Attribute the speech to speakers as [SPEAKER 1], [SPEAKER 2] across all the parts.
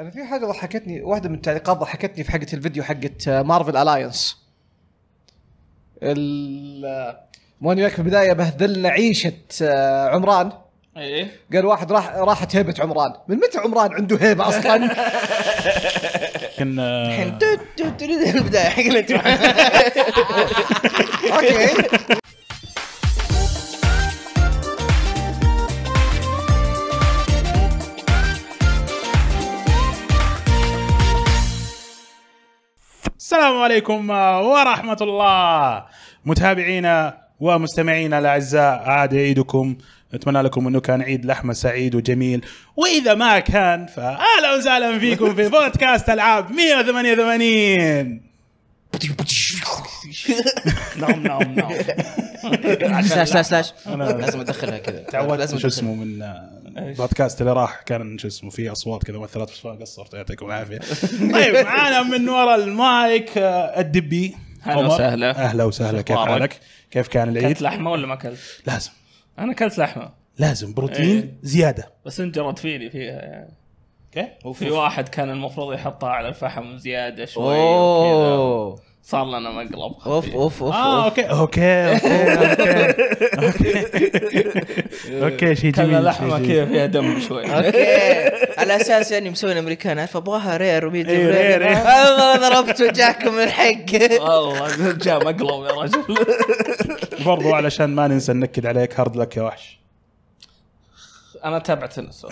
[SPEAKER 1] انا في حاجه ضحكتني واحده من التعليقات ضحكتني في حقه الفيديو حقت مارفل آه، الاينس آه، موني في البدايه بهذلنا عيشه آه، عمران ايه قال واحد راح راحت هيبه عمران من متى عمران عنده هيبه اصلا
[SPEAKER 2] كنا الحين البدايه حق اوكي
[SPEAKER 3] السلام عليكم ورحمة الله متابعينا ومستمعينا الأعزاء عاد عيدكم نتمنى لكم أنه كان عيد لحمة سعيد وجميل وإذا ما كان فأهلا وسهلا فيكم في بودكاست ألعاب 188
[SPEAKER 2] نعم نعم نعم سلاش سلاش سلاش لازم ادخلها كذا تعودت شو اسمه من
[SPEAKER 3] البودكاست اللي راح كان شو اسمه في اصوات كذا مؤثرات بس قصرت يعطيكم العافيه طيب معانا من ورا المايك آه، الدبي اهلا وسهلا اهلا وسهلا كيف حالك؟ كيف كان العيد؟ اكلت لحمه ولا ما اكلت؟ لازم انا اكلت لحمه لازم بروتين إيه. زياده
[SPEAKER 4] بس انجرت فيني فيها يعني اوكي وفي واحد كان المفروض يحطها على الفحم زياده شوي اوه صار لنا مقلب اوف اوف اوف اه اوكي اوكي اوكي اوكي شيء جميل كان لحمه كذا فيها دم شوي اوكي
[SPEAKER 5] على اساس يعني مسوين امريكان عارف ابغاها رير وميديوم إيه، رير والله ضربت وجاكم الحق والله
[SPEAKER 4] جاء مقلب يا رجل
[SPEAKER 3] برضو علشان ما ننسى ننكد عليك هارد لك يا وحش انا اتابع تنس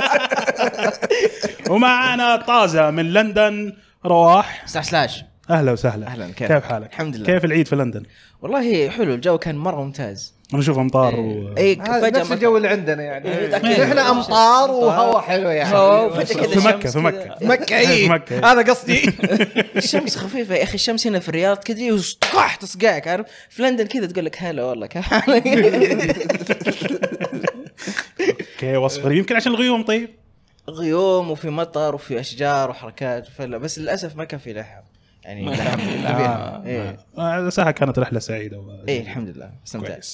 [SPEAKER 3] ومعنا طازه من لندن رواح سلاش سلاش اهلا وسهلا اهلا كيف كيف حالك؟ الحمد لله كيف العيد في لندن؟ والله حلو الجو كان مره ممتاز انا اشوف امطار إيه. و
[SPEAKER 1] اي فجاه نفس الجو اللي عندنا يعني إيه، إيه. احنا امطار وهواء حلو يعني
[SPEAKER 2] في مكه في مكه في مكه اي
[SPEAKER 3] هذا قصدي
[SPEAKER 1] الشمس خفيفه يا اخي الشمس
[SPEAKER 5] هنا في الرياض كذا تصقعك عارف في لندن كذا تقول لك هلا والله كيف حالك
[SPEAKER 3] اوكي وصف غريب يمكن عشان الغيوم طيب غيوم
[SPEAKER 5] وفي مطر وفي اشجار وحركات فلا بس للاسف ما كان في لحم يعني لحم
[SPEAKER 3] آه، إيه. آه، ساعة كانت رحله سعيده اي الحمد لله استمتعت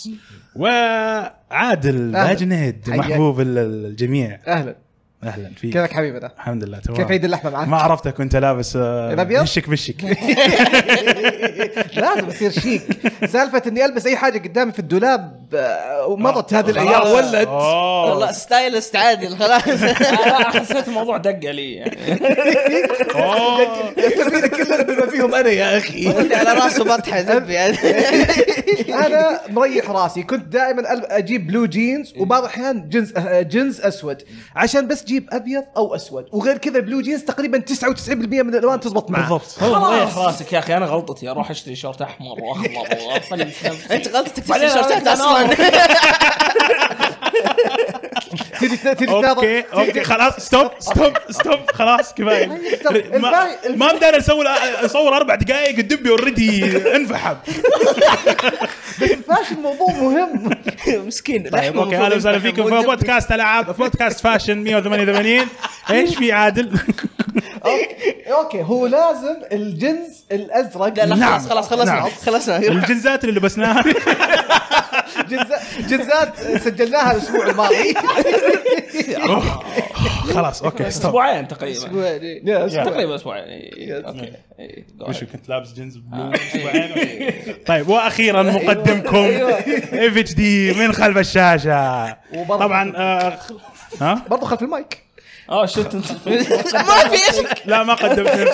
[SPEAKER 3] وعادل اجند محبوب الجميع اهلا اهلا فيك كيفك ده؟ الحمد لله تمام كيف عيد اللحمه معك؟ ما عرفتك وانت لابس آه، الابيض؟ بالشك بالشك
[SPEAKER 1] لازم يصير شيك سالفه اني البس اي حاجه قدامي في الدولاب آه، ومضت آه. هذه الايام ولد آه. والله
[SPEAKER 4] ستايلست عادي خلاص حسيت الموضوع دق علي يعني كلنا بما فيهم انا يا اخي
[SPEAKER 1] على راسه بطحه زبي انا مريح راسي كنت دائما اجيب بلو جينز إيه. وبعض الاحيان جنز جنز اسود عشان بس جيب ابيض او اسود وغير كذا بلو جينز تقريبا 99% من الالوان تزبط معه بالضبط خلاص مريح راسك
[SPEAKER 4] يا اخي انا غلطتي اروح اشتري شورت احمر واخضر واصلي انت غلطتك تشتري شورت اصلا
[SPEAKER 3] تدي تدي اوكي اوكي خلاص ستوب ستوب ستوب خلاص كفايه ما اقدر اسوي اصور اربع دقائق الدبي اوريدي انفحم
[SPEAKER 1] الفاشن موضوع مهم مسكين طيب اوكي اهلا وسهلا فيكم في
[SPEAKER 3] بودكاست العاب بودكاست فاشن 188 ايش في عادل؟
[SPEAKER 1] اوكي هو لازم الجنس الازرق لا نعم، خلاص خلاص خلصنا نعم. خلصنا الجنزات
[SPEAKER 3] اللي لبسناها
[SPEAKER 1] جزات سجلناها الاسبوع الماضي خلاص
[SPEAKER 3] اوكي اسبوعين تقريبا اسبوعين إيه. تقريبا
[SPEAKER 4] اسبوعين إيه، إيه، اوكي كنت لابس جنز
[SPEAKER 3] بلو اسبوعين طيب واخيرا أيوه. مقدمكم اف اتش دي من خلف الشاشه
[SPEAKER 4] طبعا آه، ها برضه خلف المايك اه شفت انت ما في لا ما قدمت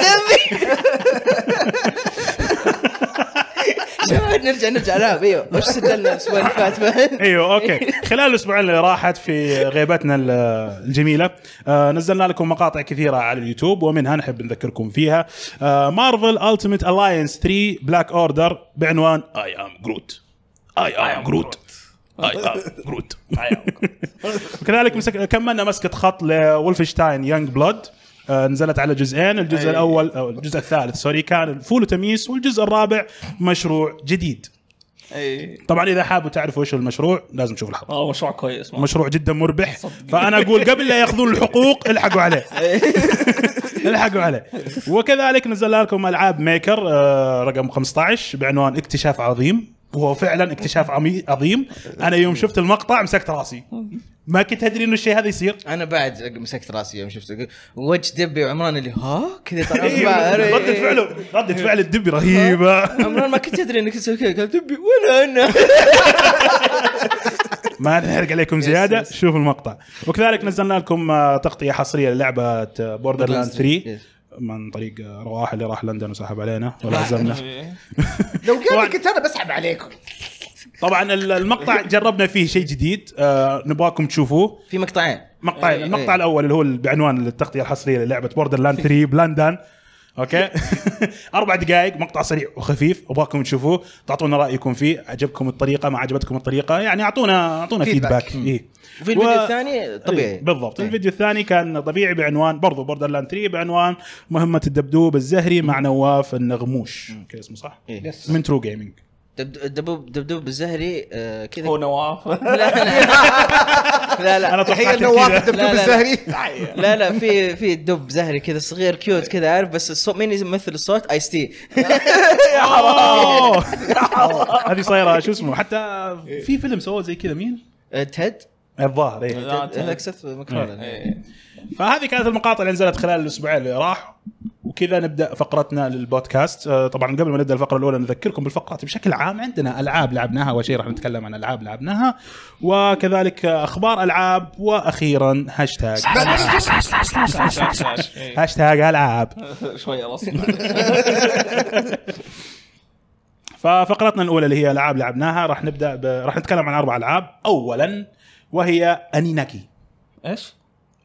[SPEAKER 5] نرجع نرجع لا ايوه وش سجلنا الاسبوع اللي فات
[SPEAKER 3] ايوه اوكي خلال الاسبوعين اللي راحت في غيبتنا الجميله آه، نزلنا لكم مقاطع كثيره على اليوتيوب ومنها نحب نذكركم فيها مارفل التيميت الاينس 3 بلاك اوردر بعنوان اي ام جروت اي ام جروت جروت وكذلك كملنا مسكه خط لولفشتاين يانج بلود آه، نزلت على جزئين الجزء أي. الاول او الجزء الثالث سوري كان فول وتميس والجزء الرابع مشروع جديد أي. طبعا اذا حابوا تعرفوا ايش المشروع لازم تشوفوا الحلقه
[SPEAKER 4] اه مشروع كويس ما.
[SPEAKER 3] مشروع جدا مربح صدق. فانا اقول قبل لا ياخذون الحقوق الحقوا عليه الحقوا عليه وكذلك نزل لكم العاب ميكر آه، رقم 15 بعنوان اكتشاف عظيم وهو فعلا اكتشاف عظيم انا يوم شفت المقطع مسكت راسي ما كنت ادري انه الشيء هذا يصير
[SPEAKER 5] انا بعد مسكت راسي يوم شفت وجه دبي وعمران اللي ها كذا طلع إيه، ردة إيه. فعله ردة فعل الدبي رهيبه عمران ما كنت ادري انك تسوي كذا قال دبي ولا انا
[SPEAKER 3] ما نحرق عليكم زياده شوفوا المقطع وكذلك نزلنا لكم آه، تغطيه حصريه للعبه بوردر لاند 3 من طريق رواح اللي راح لندن وسحب علينا ولا آه، عزمنا
[SPEAKER 2] إيه.
[SPEAKER 1] لو قال كنت انا بسحب عليكم
[SPEAKER 3] طبعا المقطع جربنا فيه شيء جديد آه، نبغاكم تشوفوه في مقطعين مقطعين إيه، المقطع إيه. الاول اللي هو بعنوان التغطيه الحصريه للعبه بوردر لاند 3 بلندن اوكي اربع دقائق مقطع سريع وخفيف ابغاكم تشوفوه تعطونا رايكم فيه عجبكم الطريقه ما عجبتكم الطريقه يعني اعطونا اعطونا فيدباك, فيدباك. إيه. وفي الفيديو و... الثاني إيه، طبيعي إيه بالضبط إيه. الفيديو الثاني كان طبيعي بعنوان برضو بوردر لاند 3 بعنوان مهمه الدبدوب الزهري مع نواف النغموش كذا اسمه صح؟ إيه. من ترو جيمنج
[SPEAKER 5] دبدوب دبدوب الزهري آه، كذا هو نواف لا لا لا لا انا تحيه نواف الدبدوب الزهري لا لا في في دب زهري كذا صغير كيوت كذا عارف بس الصوت مين يمثل الصوت ايس تي
[SPEAKER 3] يا هذه صايره شو اسمه حتى إيه. في فيلم سووه زي كذا مين؟ آه، تيد الظاهر اي هذاك سيث
[SPEAKER 4] إيه.
[SPEAKER 3] فهذه كانت المقاطع اللي نزلت خلال الاسبوعين اللي راح وكذا نبدا فقرتنا للبودكاست آه، طبعا قبل ما نبدا الفقره الاولى نذكركم بالفقرات بشكل عام عندنا العاب لعبناها اول شيء راح نتكلم عن العاب لعبناها وكذلك اخبار العاب واخيرا هاشتاج
[SPEAKER 4] هاشتاج العاب شويه
[SPEAKER 3] ففقرتنا الاولى اللي هي العاب لعبناها راح نبدا راح نتكلم عن اربع العاب اولا وهي أنيناكي ايش؟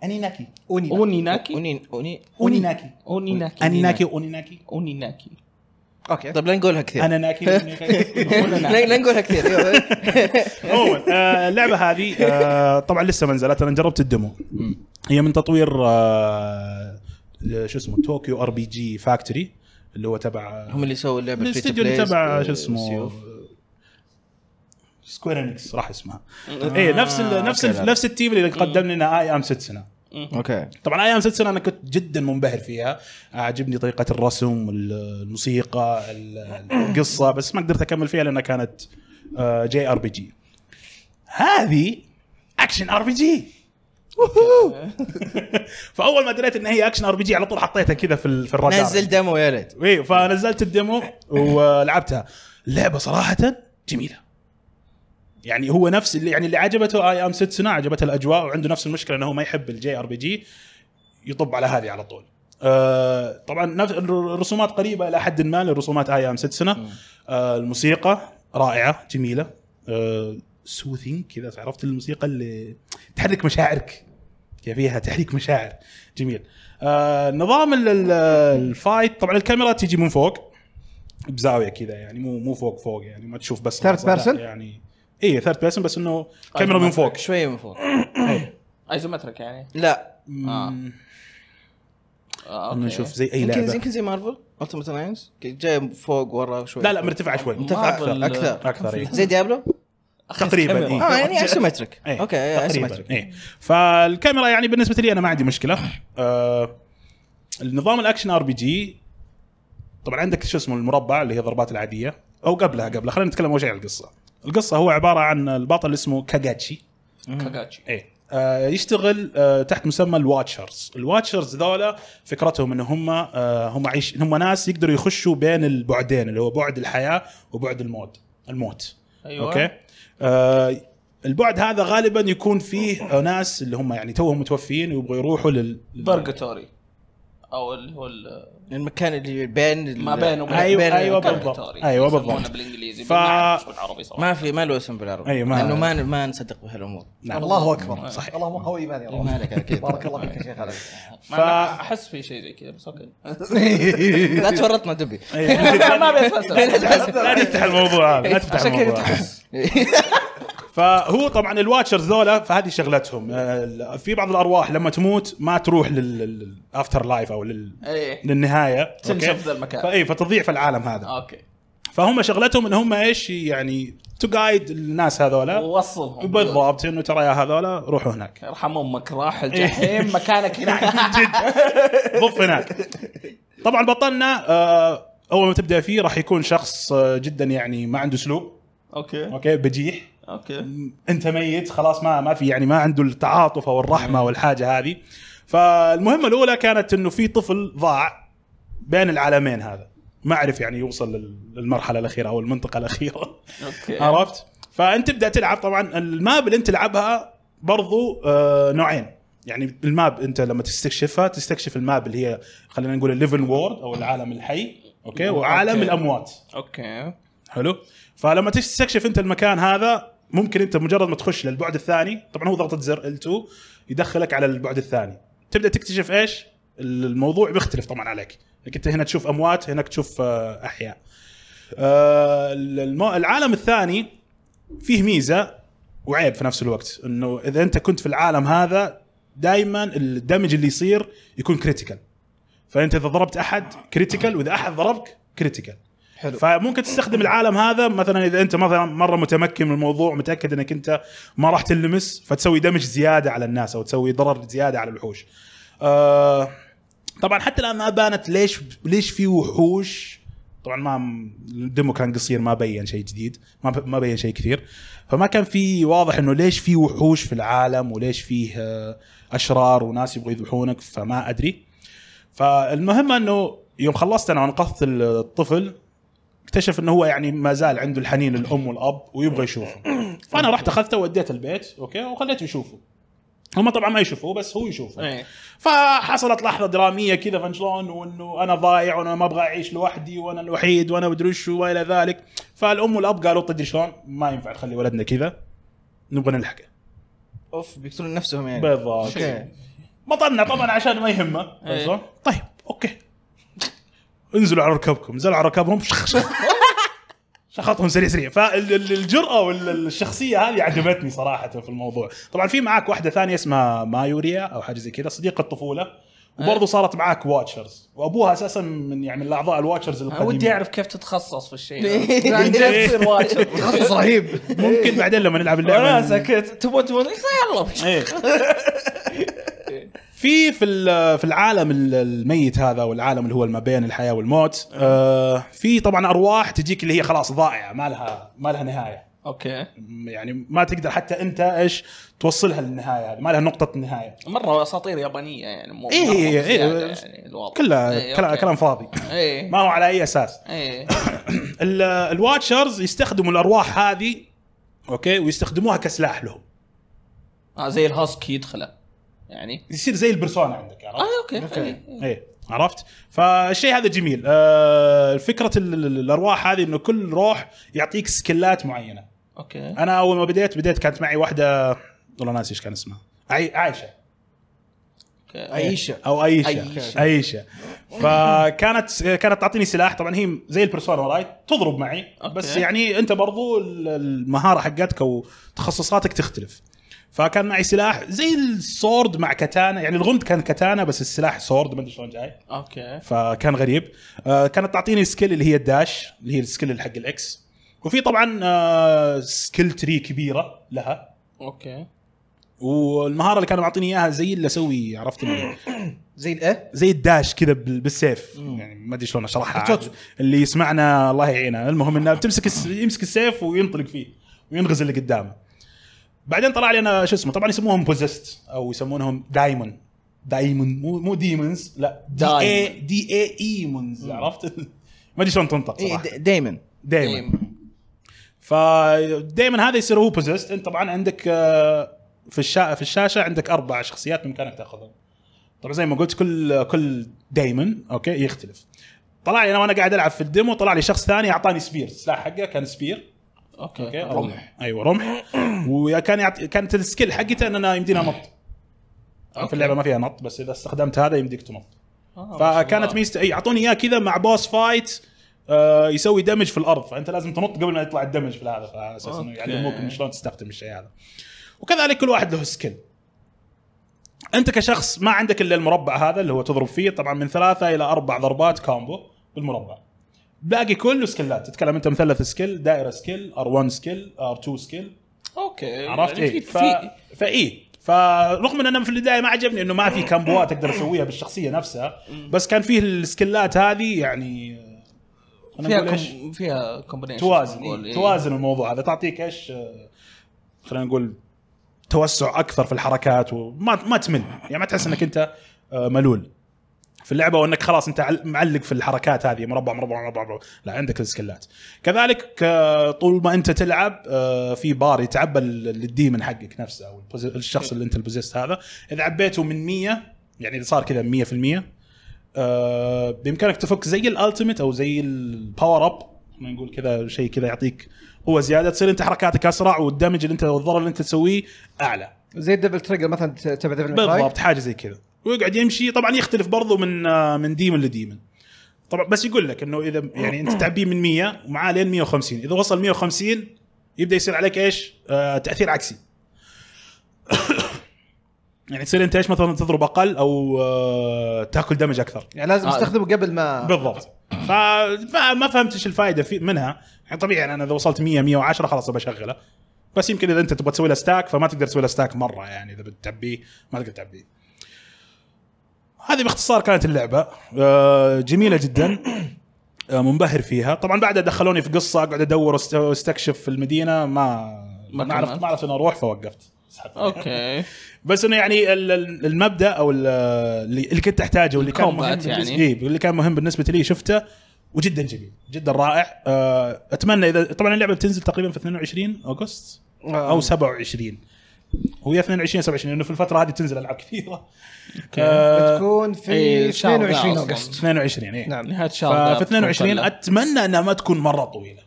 [SPEAKER 3] أنيناكي أونيناكي أونيناكي أوني- أونيناكي أونيناكي أونيناكي أونيناكي اوكي طب لا نقولها كثير أنا ناكي لا نقولها كثير عموما
[SPEAKER 5] آه، اللعبه هذه آه،
[SPEAKER 3] طبعا لسه ما نزلت انا جربت الديمو هي من تطوير آه، شو اسمه طوكيو ار بي جي فاكتوري اللي هو تبع هم اللي سووا
[SPEAKER 5] اللعبه في الاستديو تبع شو اسمه
[SPEAKER 3] سكوير انكس راح اسمها
[SPEAKER 2] آه. اي نفس الـ نفس الـ نفس التيم اللي قدم
[SPEAKER 3] لنا اي ام سنه اوكي طبعا اي ام سنه انا كنت جدا منبهر فيها عجبني طريقه الرسم الموسيقى القصه بس ما قدرت اكمل فيها لانها كانت آه، جي ار بي جي هذه اكشن ار بي جي فاول ما دريت ان هي اكشن ار بي جي على طول حطيتها كذا في في الرادار نزل ديمو يا ريت اي فنزلت الديمو ولعبتها اللعبه صراحه جميله يعني هو نفس اللي يعني اللي عجبته اي ام ستسنا عجبته الاجواء وعنده نفس المشكله انه هو ما يحب الجي ار بي جي يطب على هذه على طول آه طبعا الرسومات قريبه الى حد ما لرسومات اي ام ستسنا آه الموسيقى رائعه جميله آه سوثينج كذا عرفت الموسيقى اللي تحرك مشاعرك فيها تحريك مشاعر جميل آه نظام الفايت طبعا الكاميرا تيجي من فوق بزاويه كذا يعني مو مو فوق فوق يعني ما تشوف بس ثيرد بيرسون يعني اي ثيرد بيرسون بس انه كاميرا من فوق شويه من فوق
[SPEAKER 2] ايزومترك يعني لا آه. آه, آه، نشوف زي اي لعبه يمكن زي مارفل
[SPEAKER 5] التيمت الاينز جاي فوق
[SPEAKER 3] ورا شوي لا لا مرتفعه شوي مرتفعه اكثر اكثر اكثر إيه. زي
[SPEAKER 5] ديابلو تقريبا إيه. اه يعني اسومترك إيه. اوكي إيه.
[SPEAKER 3] اي فالكاميرا يعني بالنسبه لي انا ما عندي مشكله آه، النظام الاكشن ار بي جي طبعا عندك شو اسمه المربع اللي هي الضربات العاديه او قبلها قبلها خلينا نتكلم اول شيء عن القصه القصه هو عباره عن البطل اسمه كاجاتشي
[SPEAKER 4] كاجاتشي ايه
[SPEAKER 3] آه يشتغل آه تحت مسمى الواتشرز، الواتشرز ذولا فكرتهم ان هم آه هم عيش هم ناس يقدروا يخشوا بين البعدين اللي هو بعد الحياه وبعد الموت الموت ايوه اوكي آه البعد هذا غالبا يكون فيه ناس اللي هم يعني توهم متوفيين ويبغوا يروحوا لل
[SPEAKER 4] برجتوري او اللي هو المكان اللي بين ما بينه وبين ايوه بين ايوه, أيوة
[SPEAKER 5] بالضبط ايوه, أيوة بالضبط بالانجليزي ف... بالعربي صراحه ما في ما له اسم بالعربي ايوه ما لانه ما ما نصدق بهالامور نعم. نعم. الله اكبر نعم. صحيح مو قوي ايماني والله مالك اكيد بارك الله فيك يا شيخ علي
[SPEAKER 4] ف... احس في شيء زي كذا بس اوكي لا تورطنا دبي ما ابي
[SPEAKER 3] لا تفتح الموضوع هذا لا تفتح الموضوع فهو طبعا الواتشرز ذولا فهذه شغلتهم آه، في بعض الارواح لما تموت ما تروح للافتر لايف او لل... أيه. للنهايه تنشف ذا المكان فاي فتضيع في العالم هذا اوكي فهم شغلتهم ان هم ايش يعني تو جايد الناس هذولا ووصلهم بالضبط انه ترى يا هذولا روحوا هناك ارحم امك راح إيه. الجحيم مكانك هناك نعم، جد ضف هناك طبعا بطلنا آه، اول ما تبدا فيه راح يكون شخص آه، جدا يعني ما عنده اسلوب اوكي اوكي بجيح اوكي انت ميت خلاص ما ما في يعني ما عنده التعاطف او الرحمه والحاجه هذه فالمهمه الاولى كانت انه في طفل ضاع بين العالمين هذا ما اعرف يعني يوصل للمرحله الاخيره او المنطقه الاخيره أوكي. عرفت فانت تبدا تلعب طبعا الماب اللي انت تلعبها برضو آه، نوعين يعني الماب انت لما تستكشفها تستكشف الماب اللي هي خلينا نقول الليفن وورد او العالم الحي اوكي وعالم أوكي. الاموات اوكي حلو فلما تستكشف انت المكان هذا ممكن انت مجرد ما تخش للبعد الثاني طبعا هو ضغطه زر ال2 يدخلك على البعد الثاني تبدا تكتشف ايش الموضوع بيختلف طبعا عليك انك انت هنا تشوف اموات هناك تشوف آه، احياء آه، العالم الثاني فيه ميزه وعيب في نفس الوقت انه اذا انت كنت في العالم هذا دائما الدمج اللي يصير يكون كريتيكال فانت اذا ضربت احد كريتيكال واذا احد ضربك كريتيكال حلو فممكن تستخدم العالم هذا مثلا اذا انت مثلا مره متمكن من الموضوع متاكد انك انت ما راح تلمس فتسوي دمج زياده على الناس او تسوي ضرر زياده على الوحوش. آه طبعا حتى الان ما بانت ليش ليش في وحوش طبعا ما الديمو كان قصير ما بين شيء جديد ما ما بين شيء كثير فما كان في واضح انه ليش في وحوش في العالم وليش فيه آه، اشرار وناس يبغوا يذبحونك فما ادري فالمهم انه يوم خلصت انا وانقذت الطفل اكتشف انه هو يعني ما زال عنده الحنين الام والاب ويبغى يشوفه
[SPEAKER 2] فانا رحت
[SPEAKER 3] اخذته وديته البيت اوكي وخليته يشوفه هم طبعا ما يشوفوه بس هو يشوفه إيه. فحصلت لحظه دراميه كذا فشلون وانه انا ضايع وانا ما ابغى اعيش لوحدي وانا الوحيد وانا مدري شو والى ذلك فالام والاب قالوا تدري شلون ما ينفع نخلي ولدنا كذا نبغى نلحقه اوف بيقتلون نفسهم يعني بالضبط بطلنا طبعا عشان ما يهمه إيه. طيب اوكي انزلوا على ركبكم نزلوا على ركبهم شخطهم سريع سريع فالجرأه والشخصيه هذه عجبتني صراحه في الموضوع طبعا في معاك واحده ثانيه اسمها مايوريا او حاجه زي كذا صديقه الطفوله وبرضه صارت معاك واتشرز وابوها اساسا من يعني من الاعضاء الواتشرز القديمه ودي اعرف كيف تتخصص في الشيء تخصص رهيب ممكن بعدين لما نلعب اللعبه انا سكت تبون تبون يلا إيه. في في في العالم الميت هذا والعالم اللي هو ما بين الحياه والموت آه، في طبعا ارواح تجيك اللي هي خلاص ضائعه ما لها ما لها نهايه اوكي يعني ما تقدر حتى انت ايش توصلها للنهايه هذه ما لها نقطه نهايه
[SPEAKER 4] مره اساطير يابانيه يعني إيه،, إيه إيه يعني إيه يعني كلها إيه كلام, كلام فاضي إيه ما هو على اي اساس إيه
[SPEAKER 3] الواتشرز يستخدموا الارواح هذه اوكي ويستخدموها كسلاح لهم
[SPEAKER 4] آه زي الهاسكي يدخله يعني
[SPEAKER 3] يصير زي البرسونا عندك عرفت؟ اه اوكي اوكي ايه. عرفت؟ فالشيء هذا جميل آه فكره الارواح هذه انه كل روح يعطيك سكلات معينه اوكي انا اول ما بديت بديت كانت معي واحده والله ناسي ايش كان اسمها عي... عايشه إيه. عيشه او عيشه عيشه فكانت كانت تعطيني سلاح طبعا هي زي البرسونا رايت تضرب معي أوكي. بس يعني انت برضو المهاره حقتك او تخصصاتك تختلف فكان معي سلاح زي السورد مع كتانا يعني الغند كان كتانا بس السلاح سورد ما ادري شلون جاي اوكي فكان غريب آه، كانت تعطيني سكيل اللي هي الداش اللي هي السكيل حق الاكس وفي طبعا سكيل آه، تري كبيره لها اوكي والمهاره اللي كانوا معطيني اياها زي اللي اسوي عرفت زي الايه؟ زي الداش كذا بالسيف مم. يعني ما ادري شلون اشرحها اللي يسمعنا الله يعينه المهم انه بتمسك يمسك السيف وينطلق فيه وينغز اللي قدامه بعدين طلع لنا شو اسمه طبعا يسموهم بوزست او يسمونهم دايمون دايمون مو مو ديمونز لا دي اي دي اي ايمونز عرفت ما ادري شلون تنطق إيه، صراحه دايمون دايمون فدايمون هذا يصير هو بوزست انت طبعا عندك آه، في الشا... في الشاشه عندك اربع شخصيات بامكانك تاخذهم طبعا زي ما قلت كل كل دايمون اوكي يختلف طلع لي انا وانا قاعد العب في الديمو طلع لي شخص ثاني اعطاني سبير السلاح حقه كان سبير اوكي, أوكي. رمح ايوه رمح وكان يعت... كانت السكيل حقته ان انا يمدينا نط في اللعبه ما فيها نط بس اذا استخدمت هذا يمديك تنط آه، فكانت ميزته اي اعطوني اياه كذا مع بوس فايت آه، يسوي دمج في الارض فانت لازم تنط قبل ما يطلع الدمج في هذا فاساس اساس انه يعلموك شلون تستخدم الشيء هذا وكذلك كل واحد له سكيل انت كشخص ما عندك الا المربع هذا اللي هو تضرب فيه طبعا من ثلاثه الى اربع ضربات كامبو بالمربع باقي كله سكلات تتكلم انت مثلث سكيل دائره سكيل ار1 سكيل ار2 سكيل
[SPEAKER 4] اوكي عرفت يعني ايه في... ف... إيه.
[SPEAKER 3] فرغم ان انا في البدايه ما عجبني انه ما في كامبوات اقدر اسويها بالشخصيه نفسها بس كان فيه السكلات هذه يعني فيها كم...
[SPEAKER 4] فيها كومبينيشن توازن إيه؟ توازن
[SPEAKER 3] الموضوع هذا تعطيك ايش خلينا نقول توسع اكثر في الحركات وما ما تمل يعني ما تحس انك انت آه، ملول في اللعبه وانك خلاص انت معلق في الحركات هذه مربع مربع مربع, مربع. لا عندك السكلات كذلك طول ما انت تلعب آه، في بار يتعبى الديمن حقك نفسه او الشخص اللي انت البوزيست هذا اذا عبيته من 100 يعني اذا صار كذا 100% آه، بامكانك تفك زي الالتيميت او زي الباور اب ما نقول كذا شيء كذا يعطيك هو زياده تصير انت حركاتك اسرع والدمج اللي انت والضرر اللي انت تسويه اعلى زي الدبل تريجر مثلا تبع ديفل بالضبط حاجه زي كذا ويقعد يمشي طبعا يختلف برضه من آه، من ديمن لديمن طبعا بس يقول لك انه اذا يعني انت تعبيه من 100 ومعاه لين 150 اذا وصل 150 يبدا يصير عليك ايش؟ آه تاثير عكسي يعني تصير انت ايش مثلا تضرب اقل او آه تاكل دمج اكثر يعني لازم آه. قبل ما بالضبط فما ما فهمت ايش الفائده في منها يعني طبيعي يعني انا اذا وصلت 100 110 خلاص بشغله بس يمكن اذا انت تبغى تسوي له ستاك فما تقدر تسوي له ستاك مره يعني اذا بتعبيه ما تقدر تعبيه هذه باختصار كانت اللعبه آه، جميله جدا آه، منبهر فيها طبعا بعدها دخلوني في قصه اقعد ادور واستكشف في المدينه ما ما عرفت ما عرفت انه اروح فوقفت
[SPEAKER 4] اوكي
[SPEAKER 3] بس انه يعني المبدا او اللي كنت احتاجه واللي كان مهم يعني إيه، اللي كان مهم بالنسبه لي شفته وجدا جميل جدا رائع آه، اتمنى اذا طبعا اللعبه بتنزل تقريبا في 22 اغسطس او 27 هي 22 27 لانه في الفتره هذه تنزل العاب كثيره
[SPEAKER 2] آه بتكون في 22 اوغست
[SPEAKER 3] 22 اي نعم نهايه شهر في 22 اتمنى انها ما تكون مره طويله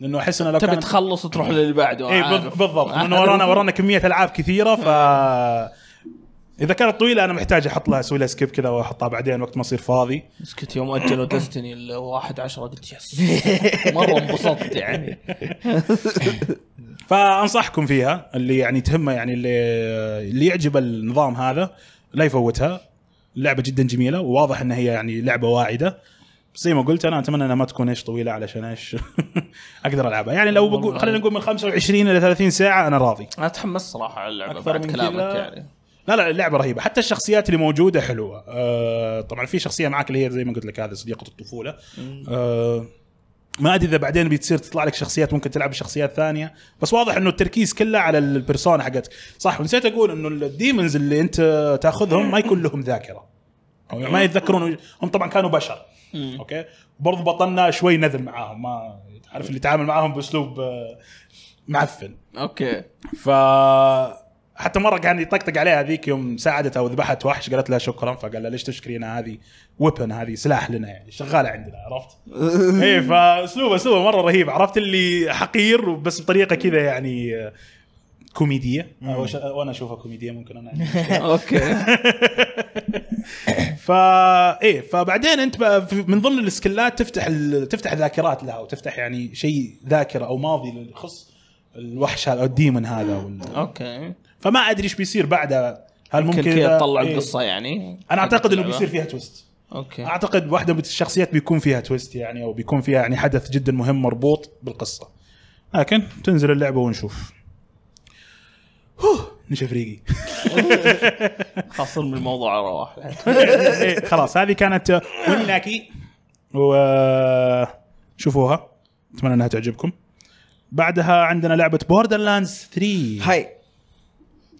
[SPEAKER 3] لانه احس انه لو تبي تخلص وتروح للي بعده اي بالضبط لانه ورانا ورانا كميه العاب كثيره ف اذا كانت طويله انا محتاج احط لها اسوي لها سكيب كذا واحطها بعدين وقت ما اصير فاضي اسكت يوم اجلوا دستني
[SPEAKER 4] الواحد عشرة قلت يس
[SPEAKER 2] مره انبسطت يعني
[SPEAKER 3] فانصحكم فيها اللي يعني تهمه يعني اللي اللي يعجب النظام هذا لا يفوتها لعبه جدا جميله وواضح انها هي يعني لعبه واعده بس زي ما قلت انا اتمنى انها ما تكون ايش طويله علشان ايش اقدر العبها يعني لو بقول خلينا نقول من 25 الى 30 ساعه انا راضي انا تحمست صراحه على اللعبه أكثر بعد من كلامك يعني لا لا اللعبه رهيبه حتى الشخصيات اللي موجوده حلوه آه طبعا في شخصيه معك اللي هي زي ما قلت لك هذه صديقه الطفوله آه ما ادري اذا بعدين بتصير تطلع لك شخصيات ممكن تلعب بشخصيات ثانيه بس واضح انه التركيز كله على البيرسونا حقتك صح ونسيت اقول انه الديمونز اللي انت تاخذهم ما يكون لهم ذاكره ما يتذكرون هم طبعا كانوا بشر اوكي برضو بطلنا شوي نذل معاهم ما عارف اللي تعامل معاهم باسلوب آه، معفن اوكي ف حتى مره كان يطقطق عليها هذيك يوم ساعدتها وذبحت وحش قالت لها شكرا فقال لها ليش تشكرينا هذه ويبن هذه سلاح لنا يعني شغاله عندنا عرفت؟ اي فاسلوبه اسلوبه مره رهيب عرفت اللي حقير بس بطريقه كذا يعني كوميديه وانا اشوفها كوميديه ممكن انا اوكي فا ايه فبعدين انت من ضمن السكلات تفتح ال... تفتح ذاكرات لها وتفتح يعني شيء ذاكره او ماضي يخص الوحش هذا او الديمن هذا اوكي فما ادري ايش بيصير بعدها هل ممكن تطلع إيه؟ القصه
[SPEAKER 4] يعني انا اعتقد انه بيصير فيها
[SPEAKER 3] تويست اوكي اعتقد واحده من الشخصيات بيكون فيها تويست يعني او بيكون فيها يعني حدث جدا مهم مربوط بالقصه لكن تنزل اللعبه ونشوف نشف ريقي
[SPEAKER 4] خاصة من الموضوع اروح
[SPEAKER 3] خلاص هذه كانت ونيناكي وشوفوها اتمنى انها تعجبكم بعدها عندنا لعبه بوردر لاندز 3 هاي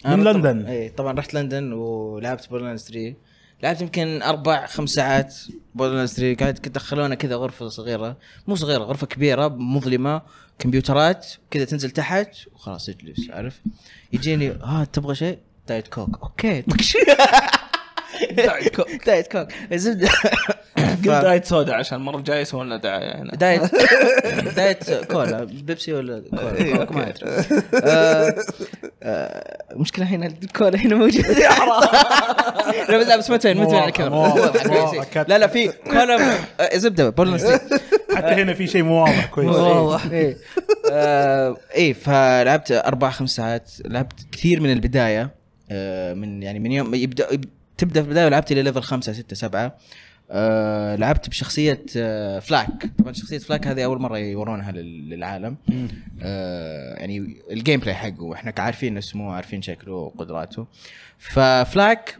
[SPEAKER 3] من لندن
[SPEAKER 5] اي طبعا رحت لندن ولعبت بورلاند 3 لعبت يمكن اربع خمس ساعات بورلاند 3 قاعد كنت دخلونا كذا غرفه صغيره مو صغيره غرفه كبيره مظلمه كمبيوترات كذا تنزل تحت وخلاص اجلس عارف
[SPEAKER 4] يجيني ها آه، تبغى شيء دايت طيب، كوك
[SPEAKER 5] اوكي دايت كوك دايت كوك الزبده
[SPEAKER 4] قلت دايت سودا عشان المره الجايه يسوون لنا دعايه هنا دايت دايت كولا بيبسي ولا كولا إيه، ما ادري
[SPEAKER 5] المشكله آه، آه، هنا الكولا هنا موجوده يا حرام لا بس متى متى على الكاميرا لا لا في كولا آه، زبده بولنس
[SPEAKER 3] حتى هنا في شيء مو واضح كويس مو واضح اي إيه.
[SPEAKER 5] إيه، فلعبت اربع خمس ساعات لعبت كثير من البدايه من يعني من يوم يبدا تبدا في البدايه لعبت لي ليفل 5 6 7 لعبت بشخصية آه فلاك طبعا شخصية فلاك هذه أول مرة يورونها للعالم آه يعني الجيم بلاي حقه احنا عارفين اسمه عارفين شكله وقدراته ففلاك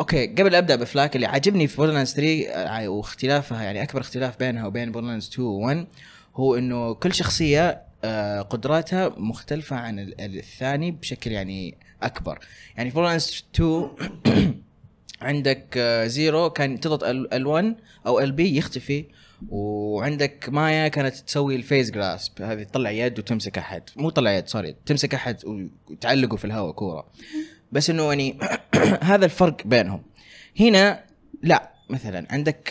[SPEAKER 5] اوكي قبل ابدا بفلاك اللي عاجبني في بورلاندز آه، 3 واختلافها يعني اكبر اختلاف بينها وبين بورلاندز 2 و1 هو انه كل شخصيه آه، قدراتها مختلفه عن الثاني بشكل يعني اكبر يعني في بورلاندز 2 عندك آه، زيرو كان تضغط ال1 او ال بي يختفي وعندك مايا كانت تسوي الفيز جراسب هذه تطلع يد وتمسك احد مو تطلع يد سوري تمسك احد وتعلقه في الهواء كوره بس انه يعني هذا الفرق بينهم هنا لا مثلا عندك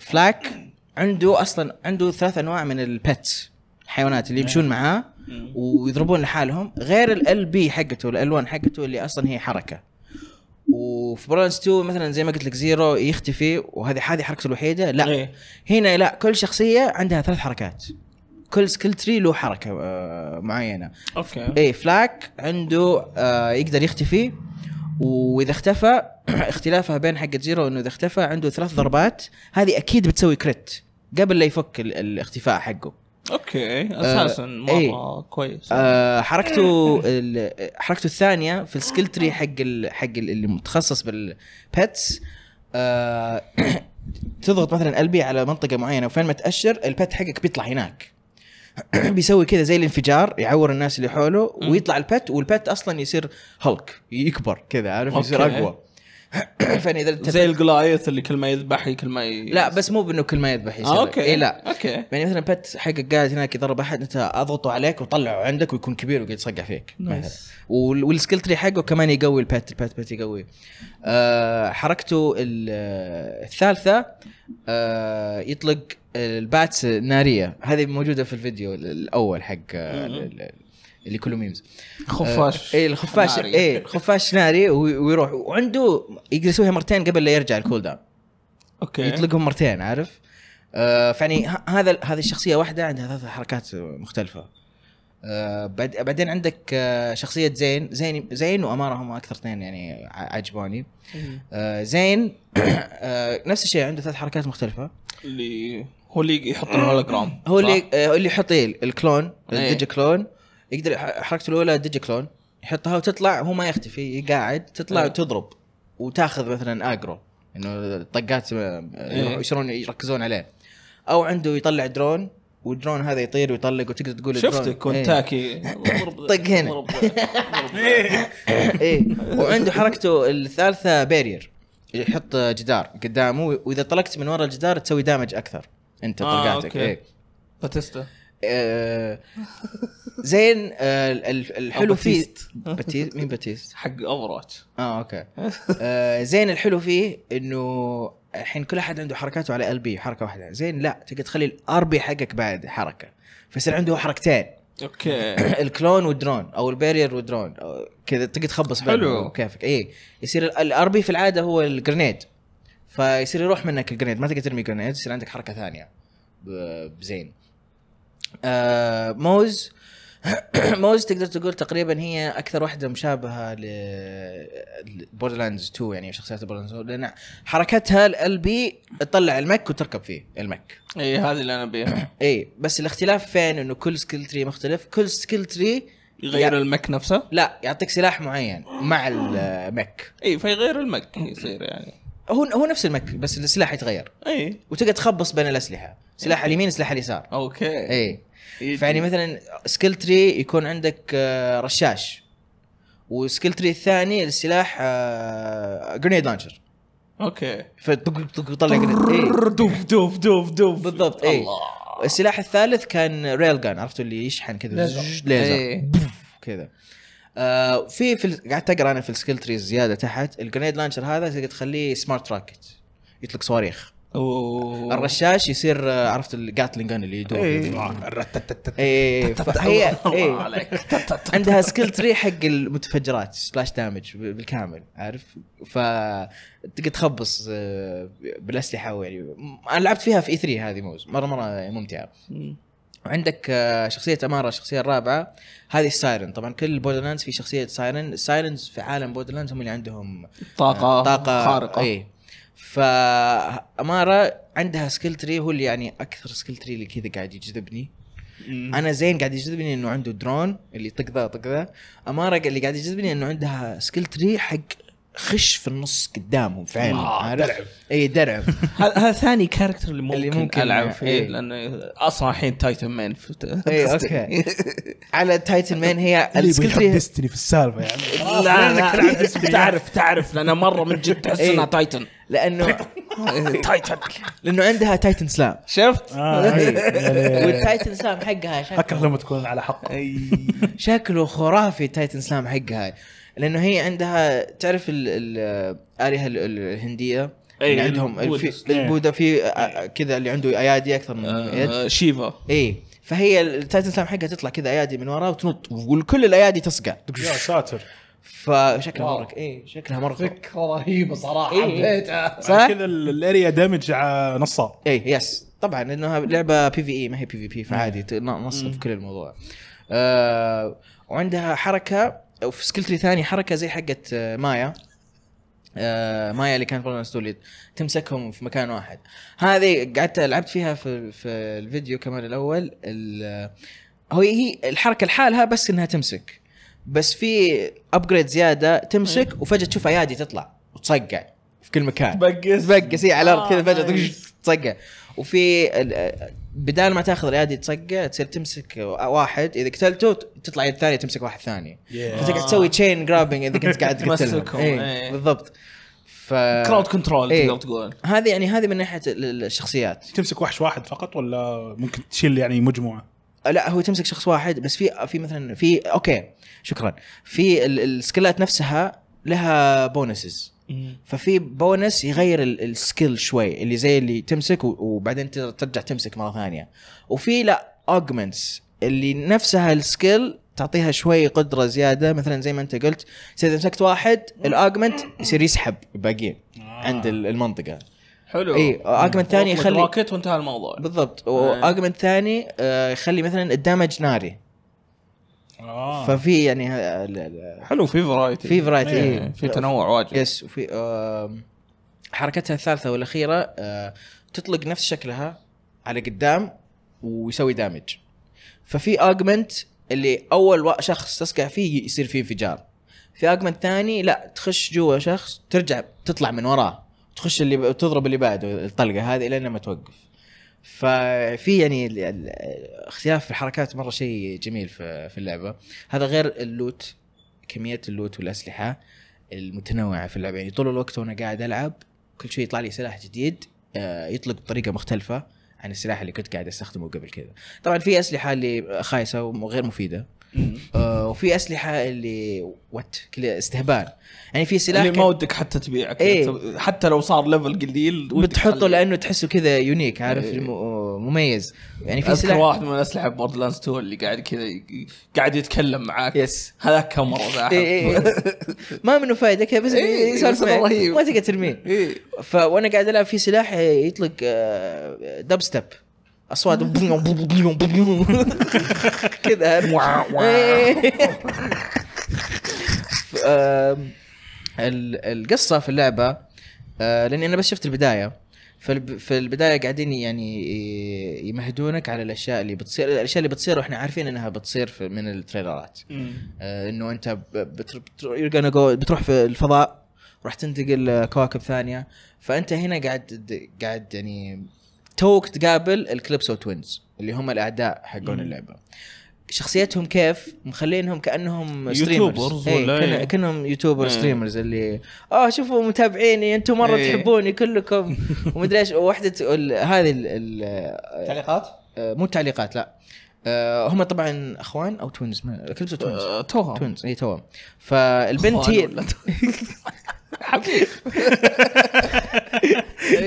[SPEAKER 5] فلاك آه، عنده اصلا عنده ثلاث انواع من البيتس الحيوانات اللي يمشون معاه ويضربون لحالهم غير ال بي حقته الالوان حقته اللي اصلا هي حركه وفي برانس 2 مثلا زي ما قلت لك زيرو يختفي وهذه هذه حركته الوحيده لا إيه. هنا لا كل شخصيه عندها ثلاث حركات كل سكيل تري له حركه آه، معينه اوكي اي فلاك عنده آه، يقدر يختفي واذا اختفى اختلافها بين حق زيرو انه اذا اختفى عنده ثلاث ضربات هذه اكيد بتسوي كريت قبل لا يفك الاختفاء حقه
[SPEAKER 4] اوكي اساسا آه مره ايه كويس آه حركته
[SPEAKER 5] حركته الثانيه في السكيل تري حق ال حق ال اللي متخصص بالبيتس آه تضغط مثلا قلبي على منطقه معينه وفين ما تاشر البيت حقك بيطلع هناك بيسوي كذا زي الانفجار يعور الناس اللي حوله ويطلع البت والبت اصلا يصير هلك يكبر كذا عارف يصير اقوى فاني يعني انت زي الجلايث اللي كل ما يذبح كل ما ي... لا بس مو بانه كل ما يذبح يصير آه اوكي إيه لا اوكي يعني مثلا بت حقك قاعد هناك يضرب احد انت اضغطه عليك وطلعه عندك ويكون كبير ويقعد يصقع فيك نايس والسكيل تري حقه كمان يقوي البت البت بات يقوي آه حركته الثالثه آه يطلق الباتس الناريه هذه موجوده في الفيديو الاول حق آه، اللي كله ميمز خفاش آه ايه الخفاش ناري. ايه خفاش ناري ويروح وعنده يقدر يسويها مرتين قبل لا يرجع الكول داون اوكي يطلقهم مرتين عارف آه فيعني هذا هذه الشخصيه واحده عندها ثلاث حركات مختلفه آه بعدين عندك آه شخصية زين زين زين وأمانة هم أكثر اثنين يعني عجبوني إيه. آه زين آه نفس الشيء عنده ثلاث حركات مختلفة
[SPEAKER 4] اللي هو اللي يحط الهولوجرام هو اللي
[SPEAKER 5] آه، اللي يحط إيه، الكلون إيه. الديجي كلون يقدر حركته الاولى ديجي كلون يحطها وتطلع هو ما يختفي قاعد تطلع إيه. وتضرب وتاخذ مثلا اجرو انه الطقات آه، يصيرون إيه. يركزون عليه او عنده يطلع درون والدرون هذا يطير ويطلق وتقدر تقول شفتك كونتاكي إيه. طق هنا وعنده حركته الثالثه بارير يحط جدار قدامه واذا طلقت من ورا الجدار تسوي دامج اكثر انت آه، طلقاتك آه، ايه باتيستا آه، زين آه، الحلو فيه
[SPEAKER 4] باتيست مين باتيست؟ حق اوفراتش
[SPEAKER 5] اه اوكي آه زين الحلو فيه انه الحين كل احد عنده حركاته على ال بي حركه واحده زين لا تقدر تخلي الار بي حقك بعد حركه فيصير عنده حركتين اوكي الكلون والدرون او البارير والدرون كذا تقدر تخبص حلو كيفك اي يصير الار بي في العاده هو الجرنيد فيصير يروح منك الجرنيد ما تقدر ترمي جرنيد يصير عندك حركه ثانيه بزين آه، موز موز تقدر تقول تقريبا هي اكثر واحده مشابهه ل بوردلاندز 2 يعني شخصيات بوردرلاندز 2 لان حركتها البي تطلع المك وتركب فيه المك
[SPEAKER 4] اي هذه اللي انا بيها
[SPEAKER 5] اي بس الاختلاف فين انه كل سكيل تري مختلف كل سكيل تري يغير يعني المك نفسه؟ لا يعطيك سلاح معين مع المك اي فيغير المك يصير يعني هو هو نفس المك بس السلاح يتغير اي وتقدر تخبص بين الاسلحه سلاح اليمين سلاح اليسار اوكي اي فيعني مثلا سكيل تري يكون عندك آه، رشاش وسكيل تري الثاني السلاح جرينيد آه، لانشر اوكي فطق طلع جرينيد دوف دوف دوف دوف بالضبط اي السلاح الثالث كان ريل جان عرفتوا اللي يشحن كذا ليزر. كذا آه، في في قعدت قاعد تقرا انا في السكيل تري زياده تحت الجرينيد لانشر هذا تقدر تخليه سمارت راكت يطلق صواريخ
[SPEAKER 4] أوه.
[SPEAKER 5] الرشاش يصير آه، عرفت الجاتلينج اللي يدور اي إيه. إيه، إيه، اي عندها سكيل تري حق المتفجرات سبلاش دامج بالكامل عارف ف تخبص آه، بالاسلحه يعني انا لعبت فيها في اي e 3 هذه موز مره مره ممتعه وعندك آه، شخصية أمارة الشخصية الرابعة هذه السايرن طبعا كل بوردرلاندز في شخصية سايرن السايرنز في عالم بوردرلاندز هم اللي عندهم آه، طاقة طاقة خارقة اي فأمارة عندها سكيل تري هو اللي يعني أكثر سكيل تري اللي كذا قاعد يجذبني انا زين قاعد يجذبني انه عنده درون اللي طق ذا طق ذا اماره اللي قاعد يجذبني انه عندها سكيل تري حق خش في النص قدامهم في عينه آه، عارف؟ اي درع هذا ثاني كاركتر اللي ممكن, اللي ممكن العب فيه إيه.
[SPEAKER 4] لانه اصلا الحين تايتن مان اي اوكي
[SPEAKER 5] على تايتن مان هي اللي ديستني في السالفه يعني
[SPEAKER 4] لا لا تعرف تعرف لان مره من جد تحس انها تايتن لانه
[SPEAKER 2] تايتن
[SPEAKER 5] لانه عندها تايتن سلام شفت؟ آه، يعني والتايتن سلام حقها شكله لما تكون على حق شكله خرافي تايتن سلام حقها لانه هي عندها تعرف الالهه الهنديه
[SPEAKER 4] أي اللي عندهم البودا
[SPEAKER 5] في إيه. آه، آه، كذا اللي عنده ايادي اكثر من آه، يد شيفا اي فهي التايتن سلام حقها تطلع كذا ايادي من وراء وتنط وكل الايادي تصقع يا ساتر فشكلها مره
[SPEAKER 1] اي شكلها مره فكره رهيبه صراحه إيه. حبيتها صح كذا
[SPEAKER 5] الاريا دامج على اي يس طبعا لانها لعبه بي في اي ما هي بي في بي فعادي إيه. نص في كل الموضوع آه وعندها حركه وفي سكيل تري ثاني حركه زي حقت آه، مايا آه مايا اللي كانت برضه ستوليد تمسكهم في مكان واحد هذه قعدت لعبت فيها في, في الفيديو كمان الاول آه، هو هي الحركه لحالها بس انها تمسك بس في ابجريد زياده تمسك إيه. وفجاه تشوف ايادي تطلع وتصقع في كل مكان تبقس تبقس هي على الارض كذا آه، فجاه إيه. تصقع وفي بدال ما تاخذ الايادي تصقع تصير تمسك واحد اذا قتلته تطلع يد ثانيه تمسك واحد ثاني
[SPEAKER 2] yeah. فتقعد تسوي تشين
[SPEAKER 5] جرابنج اذا كنت قاعد تقتلهم إيه،, ايه. بالضبط ف كراود كنترول ايه. تقدر تقول هذه يعني هذه من ناحيه الشخصيات تمسك وحش واحد فقط ولا ممكن تشيل يعني مجموعه؟ لا هو تمسك شخص واحد بس في في مثلا في اوكي شكرا في السكلات نفسها لها بونسز ففي بونس يغير السكيل شوي اللي زي اللي تمسك وبعدين ترجع تمسك مره ثانيه وفي لا اوجمنتس اللي نفسها السكيل تعطيها شوي قدره زياده مثلا زي ما انت قلت اذا مسكت واحد الاوجمنت يصير يسحب الباقيين آه. عند المنطقه
[SPEAKER 4] حلو اي اوجمنت ثاني يخلي وانتهى الموضوع
[SPEAKER 5] بالضبط واوجمنت آه. ثاني آه، يخلي مثلا الدمج ناري
[SPEAKER 2] آه. ففي
[SPEAKER 5] يعني آه،
[SPEAKER 4] حلو في فرايتي
[SPEAKER 5] في فرايتي إيه. في تنوع واجد يس وفي حركتها الثالثه والاخيره آه، تطلق نفس شكلها على قدام ويسوي دامج ففي اوجمنت اللي اول شخص تسقع فيه يصير فيه انفجار في اوجمنت ثاني لا تخش جوا شخص ترجع تطلع من وراه تخش اللي تضرب اللي بعده الطلقه هذه لين ما توقف ففي يعني اختلاف في الحركات مره شيء جميل في في اللعبه هذا غير اللوت كميه اللوت والاسلحه المتنوعه في اللعبه يعني طول الوقت وانا قاعد العب كل شوي يطلع لي سلاح جديد آه، يطلق بطريقه مختلفه عن السلاح اللي كنت قاعد استخدمه قبل كذا طبعا في اسلحه اللي خايسه وغير مفيده آه، وفي اسلحه اللي وات كذا استهبال يعني في سلاح اللي ما ودك حتى تبيعه ايه يعني
[SPEAKER 4] حتى لو صار ليفل قليل بتحطه لانه تحسه كذا يونيك إيه. عارف ايه مميز يعني في سلاح واحد من الاسلحه بورد لاند 2 اللي قاعد كذا قاعد يتكلم معاك يس هذاك كاميرا إيه، إيه،
[SPEAKER 5] ما منه فائده كذا بس ايه يعني رهيب ما تقدر ترميه ايه فوانا قاعد العب في سلاح يطلق دب آه، ستيب اصوات كذا القصه في اللعبه آه، لاني انا بس شفت البدايه في البدايه قاعدين يعني يمهدونك على الاشياء اللي بتصير الاشياء اللي بتصير واحنا عارفين انها بتصير من التريلرات آه، انه انت بتروح في الفضاء راح تنتقل كواكب ثانيه فانت هنا قاعد قاعد يعني توك تقابل الكليبسو توينز اللي هم الاعداء حقون اللعبه شخصيتهم كيف مخلينهم كانهم يوتيوبرز ولا إيه، إيه. كانهم يوتيوبر ستريمرز اللي اه شوفوا متابعيني انتم مره ايه. تحبوني كلكم ومدري ايش وحده هذه التعليقات آه، مو التعليقات لا آه، هم طبعا اخوان او توينز كلبسوا توينز آه، توهم توينز اي توهم فالبنت هي حبيب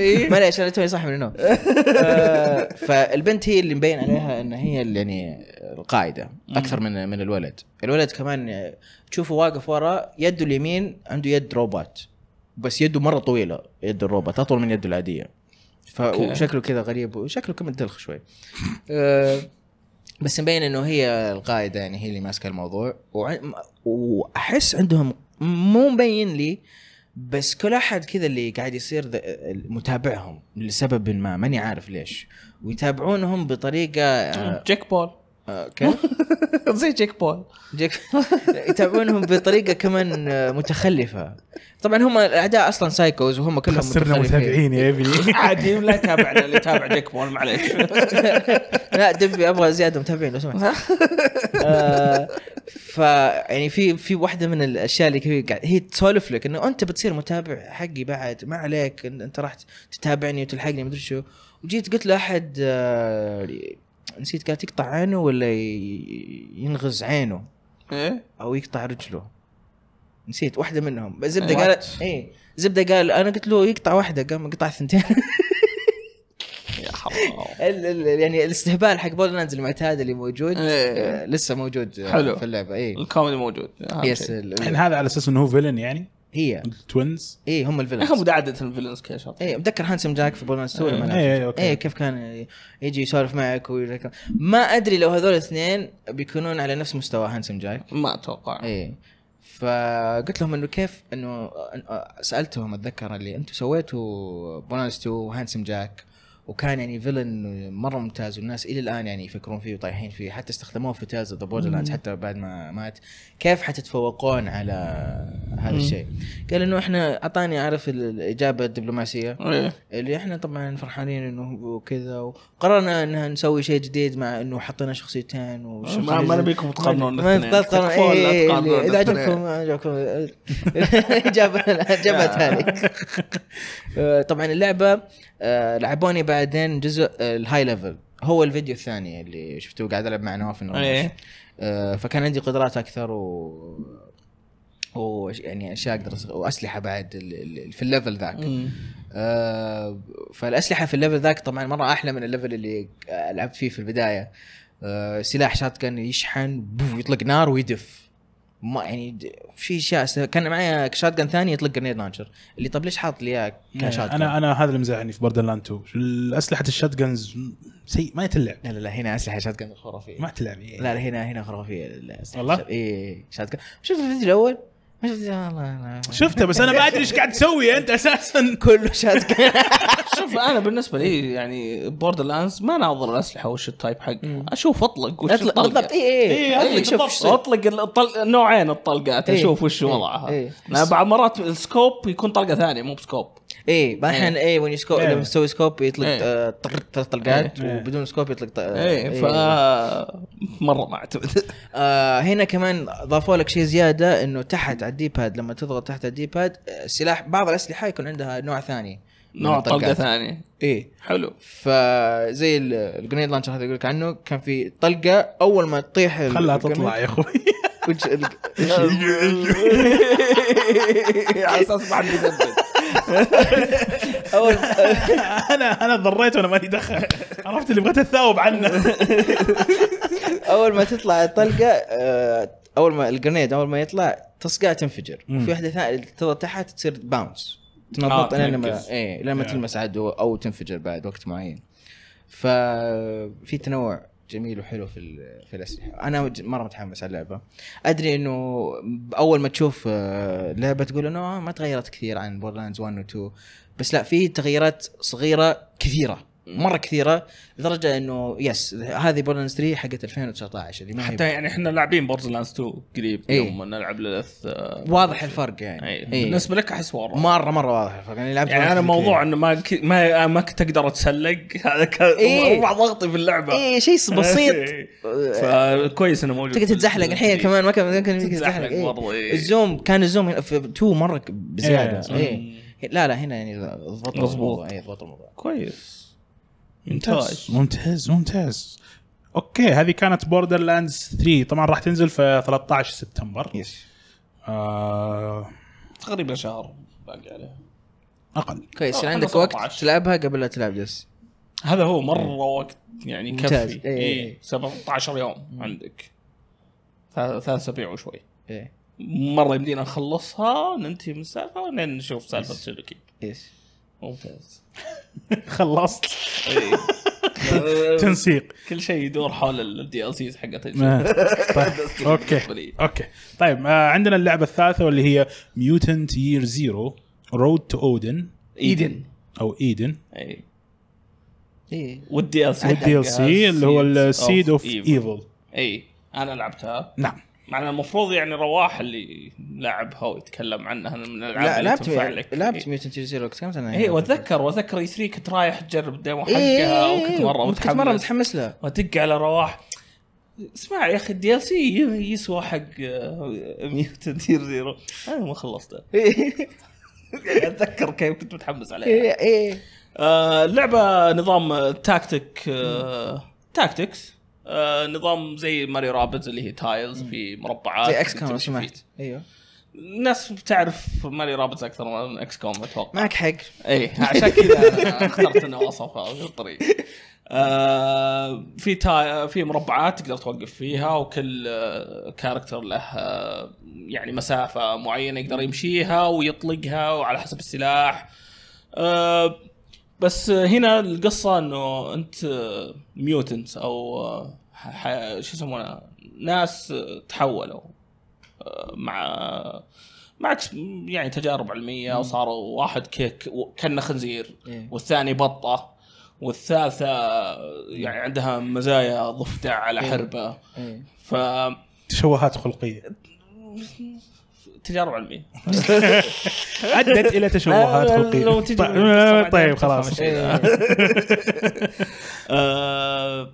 [SPEAKER 5] إيه. معليش عشان توني صاحي من النوم آه، فالبنت هي اللي مبين عليها ان هي اللي يعني القاعده اكثر من من الولد الولد كمان تشوفه واقف ورا يده اليمين عنده يد روبوت بس يده مره طويله يد الروبوت اطول من يده العاديه فشكله كذا غريب وشكله كمان دلخ شوي آه، بس مبين انه هي القائده يعني هي اللي ماسكه الموضوع واحس عندهم مو مبين لي بس كل احد كذا اللي قاعد يصير متابعهم لسبب ما ماني عارف ليش ويتابعونهم بطريقه آه، جيك بول آه، كيف؟ زي جيك بول جيك يتابعونهم بطريقه كمان آه، متخلفه طبعا هم الاعداء اصلا سايكوز وهم كلهم خسرنا متابعين يا ابي عادي لا تابع اللي تابع جيك بول معليش لا دبي ابغى زياده متابعين لو سمحت
[SPEAKER 4] آه،
[SPEAKER 5] ف يعني في في واحده من الاشياء اللي هي تسولف لك انه انت بتصير متابع حقي بعد ما عليك انت راح تتابعني وتلحقني ادري شو وجيت قلت لاحد نسيت كانت تقطع عينه ولا ينغز عينه ايه او يقطع رجله نسيت واحده منهم زبده إيه قالت ايه زبده قال انا قلت له يقطع واحده قام قطع ثنتين يا حرام يعني الاستهبال حق لاندز المعتاد اللي موجود إيه. آه، لسه موجود آه، حلو في اللعبه اي الكوميدي موجود يس هذا
[SPEAKER 3] على اساس انه هو فيلن يعني هي التوينز اي هم الفيلنز هم
[SPEAKER 5] عاده الفيلنز كذا شاطر اي متذكر هانسم جاك في بولمان ستوري اي اوكي إيه، كيف كان يجي يسولف معك ويذكر ما ادري لو هذول الاثنين بيكونون على نفس مستوى هانسم جاك ما اتوقع اي فقلت لهم انه كيف انه سالتهم اتذكر اللي انتم سويتوا بونانس 2 وهانسم جاك وكان يعني فيلن مره ممتاز والناس الى الان يعني يفكرون فيه وطايحين فيه حتى استخدموه في تاز ذا بوردرلاندز حتى بعد ما مات كيف حتتفوقون على هذا الشيء؟ قال انه احنا اعطاني عارف الاجابه الدبلوماسيه إيه. اللي احنا طبعا فرحانين انه وكذا وقررنا انها نسوي شيء جديد مع انه حطينا شخصيتين ما نبيكم تقارنون ما إيه، إيه، اذا عجبكم عجبكم الاجابه الاجابه هذه طبعا اللعبه آه، لعبوني بعدين جزء آه، الهاي ليفل هو الفيديو الثاني اللي شفته قاعد العب مع نواف انه إيه. آه، فكان عندي قدرات اكثر و ويعني اشياء اقدر واسلحه بعد في الليفل ذاك فالاسلحه في الليفل ذاك طبعا مره احلى من الليفل اللي لعبت فيه في البدايه سلاح شات كان يشحن يطلق نار ويدف ما يعني في اشياء كان معي شات جن ثاني يطلق جرنيد لانشر اللي طب ليش حاط لي اياه كشات إيه، انا
[SPEAKER 3] انا هذا اللي مزعلني في بوردر لاند 2 اسلحه الشات جنز سيء ما تلعب لا لا لا هنا اسلحه شات جن خرافيه ما تلعب لا لا هنا هنا خرافيه والله
[SPEAKER 5] اي شات جن شفت الفيديو
[SPEAKER 4] الاول
[SPEAKER 3] شفته بس انا ما ادري ايش قاعد تسوي انت اساسا كله شات
[SPEAKER 4] شوف انا بالنسبه لي يعني بوردر لاندز ما ناظر الاسلحه وش التايب حقها اشوف اطلق وش اطلق بالضبط اي اطلق اطلق نوعين الطلقات اشوف وش وضعها بعض مرات السكوب يكون طلقه ثانيه مو بسكوب اي الحين اي وين سكوب لما تسوي سكوب
[SPEAKER 5] يطلق ثلاث إيه. طلقات إيه. إيه. وبدون سكوب يطلق اي ف مره ما اعتمد آه، هنا كمان ضافوا لك شيء زياده انه تحت على الديباد لما تضغط تحت الديباد السلاح بعض الاسلحه يكون عندها نوع ثاني نوع طلقه ثانيه ايه حلو فزي الجرينيد لانشر هذا يقول لك عنه كان في طلقه اول ما تطيح خلها تطلع يا اخوي
[SPEAKER 2] على اساس ما حد يثبت
[SPEAKER 3] اول انا انا ضريت وانا مالي دخل عرفت اللي بغيت اتثاوب عنه
[SPEAKER 5] اول ما تطلع الطلقه آه، اول ما الجرنيد اول ما يطلع تصقع تنفجر وفي واحده ثانيه تضغط تحت تصير باونس تنضبط آه لما ايه لما تلمس عدو او تنفجر بعد وقت معين ففي تنوع جميل وحلو في في الاسلحه انا مره متحمس على اللعبه ادري انه اول ما تشوف آه، لعبه تقول انه آه، ما تغيرت كثير عن بورلاندز 1 و 2 بس لا في تغييرات صغيره كثيره مره كثيره لدرجه انه يس هذه بوردرلاندز 3 حقت 2019 اللي ما حتى هي...
[SPEAKER 4] يعني احنا لاعبين بوردرلاندز 2 قريب ايه؟ يوم نلعب للاث آه، واضح الفرق يعني إيه. ايه؟ بالنسبه لك احس مره مره مره واضح الفرق يعني لعبت يعني انا موضوع انه ما ك... ما آه، ما كنت اقدر اتسلق هذا كان ايه؟ ضغطي في اللعبه اي شيء إيه. بسيط
[SPEAKER 5] فكويس انه موجود تقدر تتزحلق الحين إيه. كمان ما كان ممكن تتزحلق ايه؟ الزوم كان الزوم في 2 مره بزياده ايه؟ ايه؟ لا لا هنا يعني ضبط الموضوع ضبط
[SPEAKER 3] الموضوع كويس ممتاز ممتاز ممتاز اوكي هذه كانت بوردر لاندز 3 طبعا راح تنزل في 13 سبتمبر يس آه...
[SPEAKER 4] تقريبا شهر باقي عليها
[SPEAKER 3] اقل كويس آه، يعني
[SPEAKER 4] عندك وقت تلعبها قبل لا تلعب جس هذا هو مره إيه. وقت يعني كافي كفي اي إيه. 17 إيه، إيه، يوم مم. عندك ثلاث اسابيع وشوي ايه مره يمدينا نخلصها ننتهي من السالفه ونشوف سالفه سلوكي يس ممتاز خلصت إيه. تنسيق كل شيء يدور حول الدي ال سيز حقت طيب. اوكي اوكي
[SPEAKER 3] طيب آه، عندنا اللعبه الثالثه واللي هي ميوتنت يير زيرو رود تو اودن ايدن او ايدن اي
[SPEAKER 4] اي والدي ال سي والدي ال سي اللي هو
[SPEAKER 3] السيد اوف ايفل
[SPEAKER 4] اي انا لعبتها نعم مع المفروض يعني رواح اللي لعبها ويتكلم عنها من الالعاب لا لعبت لك لعبت
[SPEAKER 5] إيه. تير زيرو كنت انا اي يعني. واتذكر
[SPEAKER 4] واتذكر اي e 3 كنت رايح تجرب الديمو إيه، حقها إيه وكنت مره متحمس كنت مره متحمس لها وادق على رواح اسمع يا اخي الدي ال سي يسوى حق آه، تير زيرو انا ما خلصته إيه. اتذكر كيف كنت متحمس عليها ايه ايه آه اللعبه نظام تاكتيك آه تاكتكس آه، نظام زي ماري رابز اللي هي تايلز في مربعات زي اكس كوم لو سمحت ايوه الناس بتعرف ماري رابز اكثر من اكس كوم اتوقع معك حق اي عشان كذا اخترت انه وصفه الطريق آه في تا... في مربعات تقدر توقف فيها وكل كاركتر له يعني مسافه معينه يقدر يمشيها ويطلقها وعلى حسب السلاح آه بس هنا القصه انه انت ميوتنت او آه، شو يسمونه ناس تحولوا آه، مع معك يعني تجارب علميه وصاروا واحد كيك كانه خنزير إيه. والثاني بطه والثالثه يعني عندها مزايا ضفدع على إيه. حربه إيه. ف
[SPEAKER 3] تشوهات خلقيه
[SPEAKER 4] تجارب علميه ادت الى تشوهات خلقيه طيب, طيب، خلاص آه،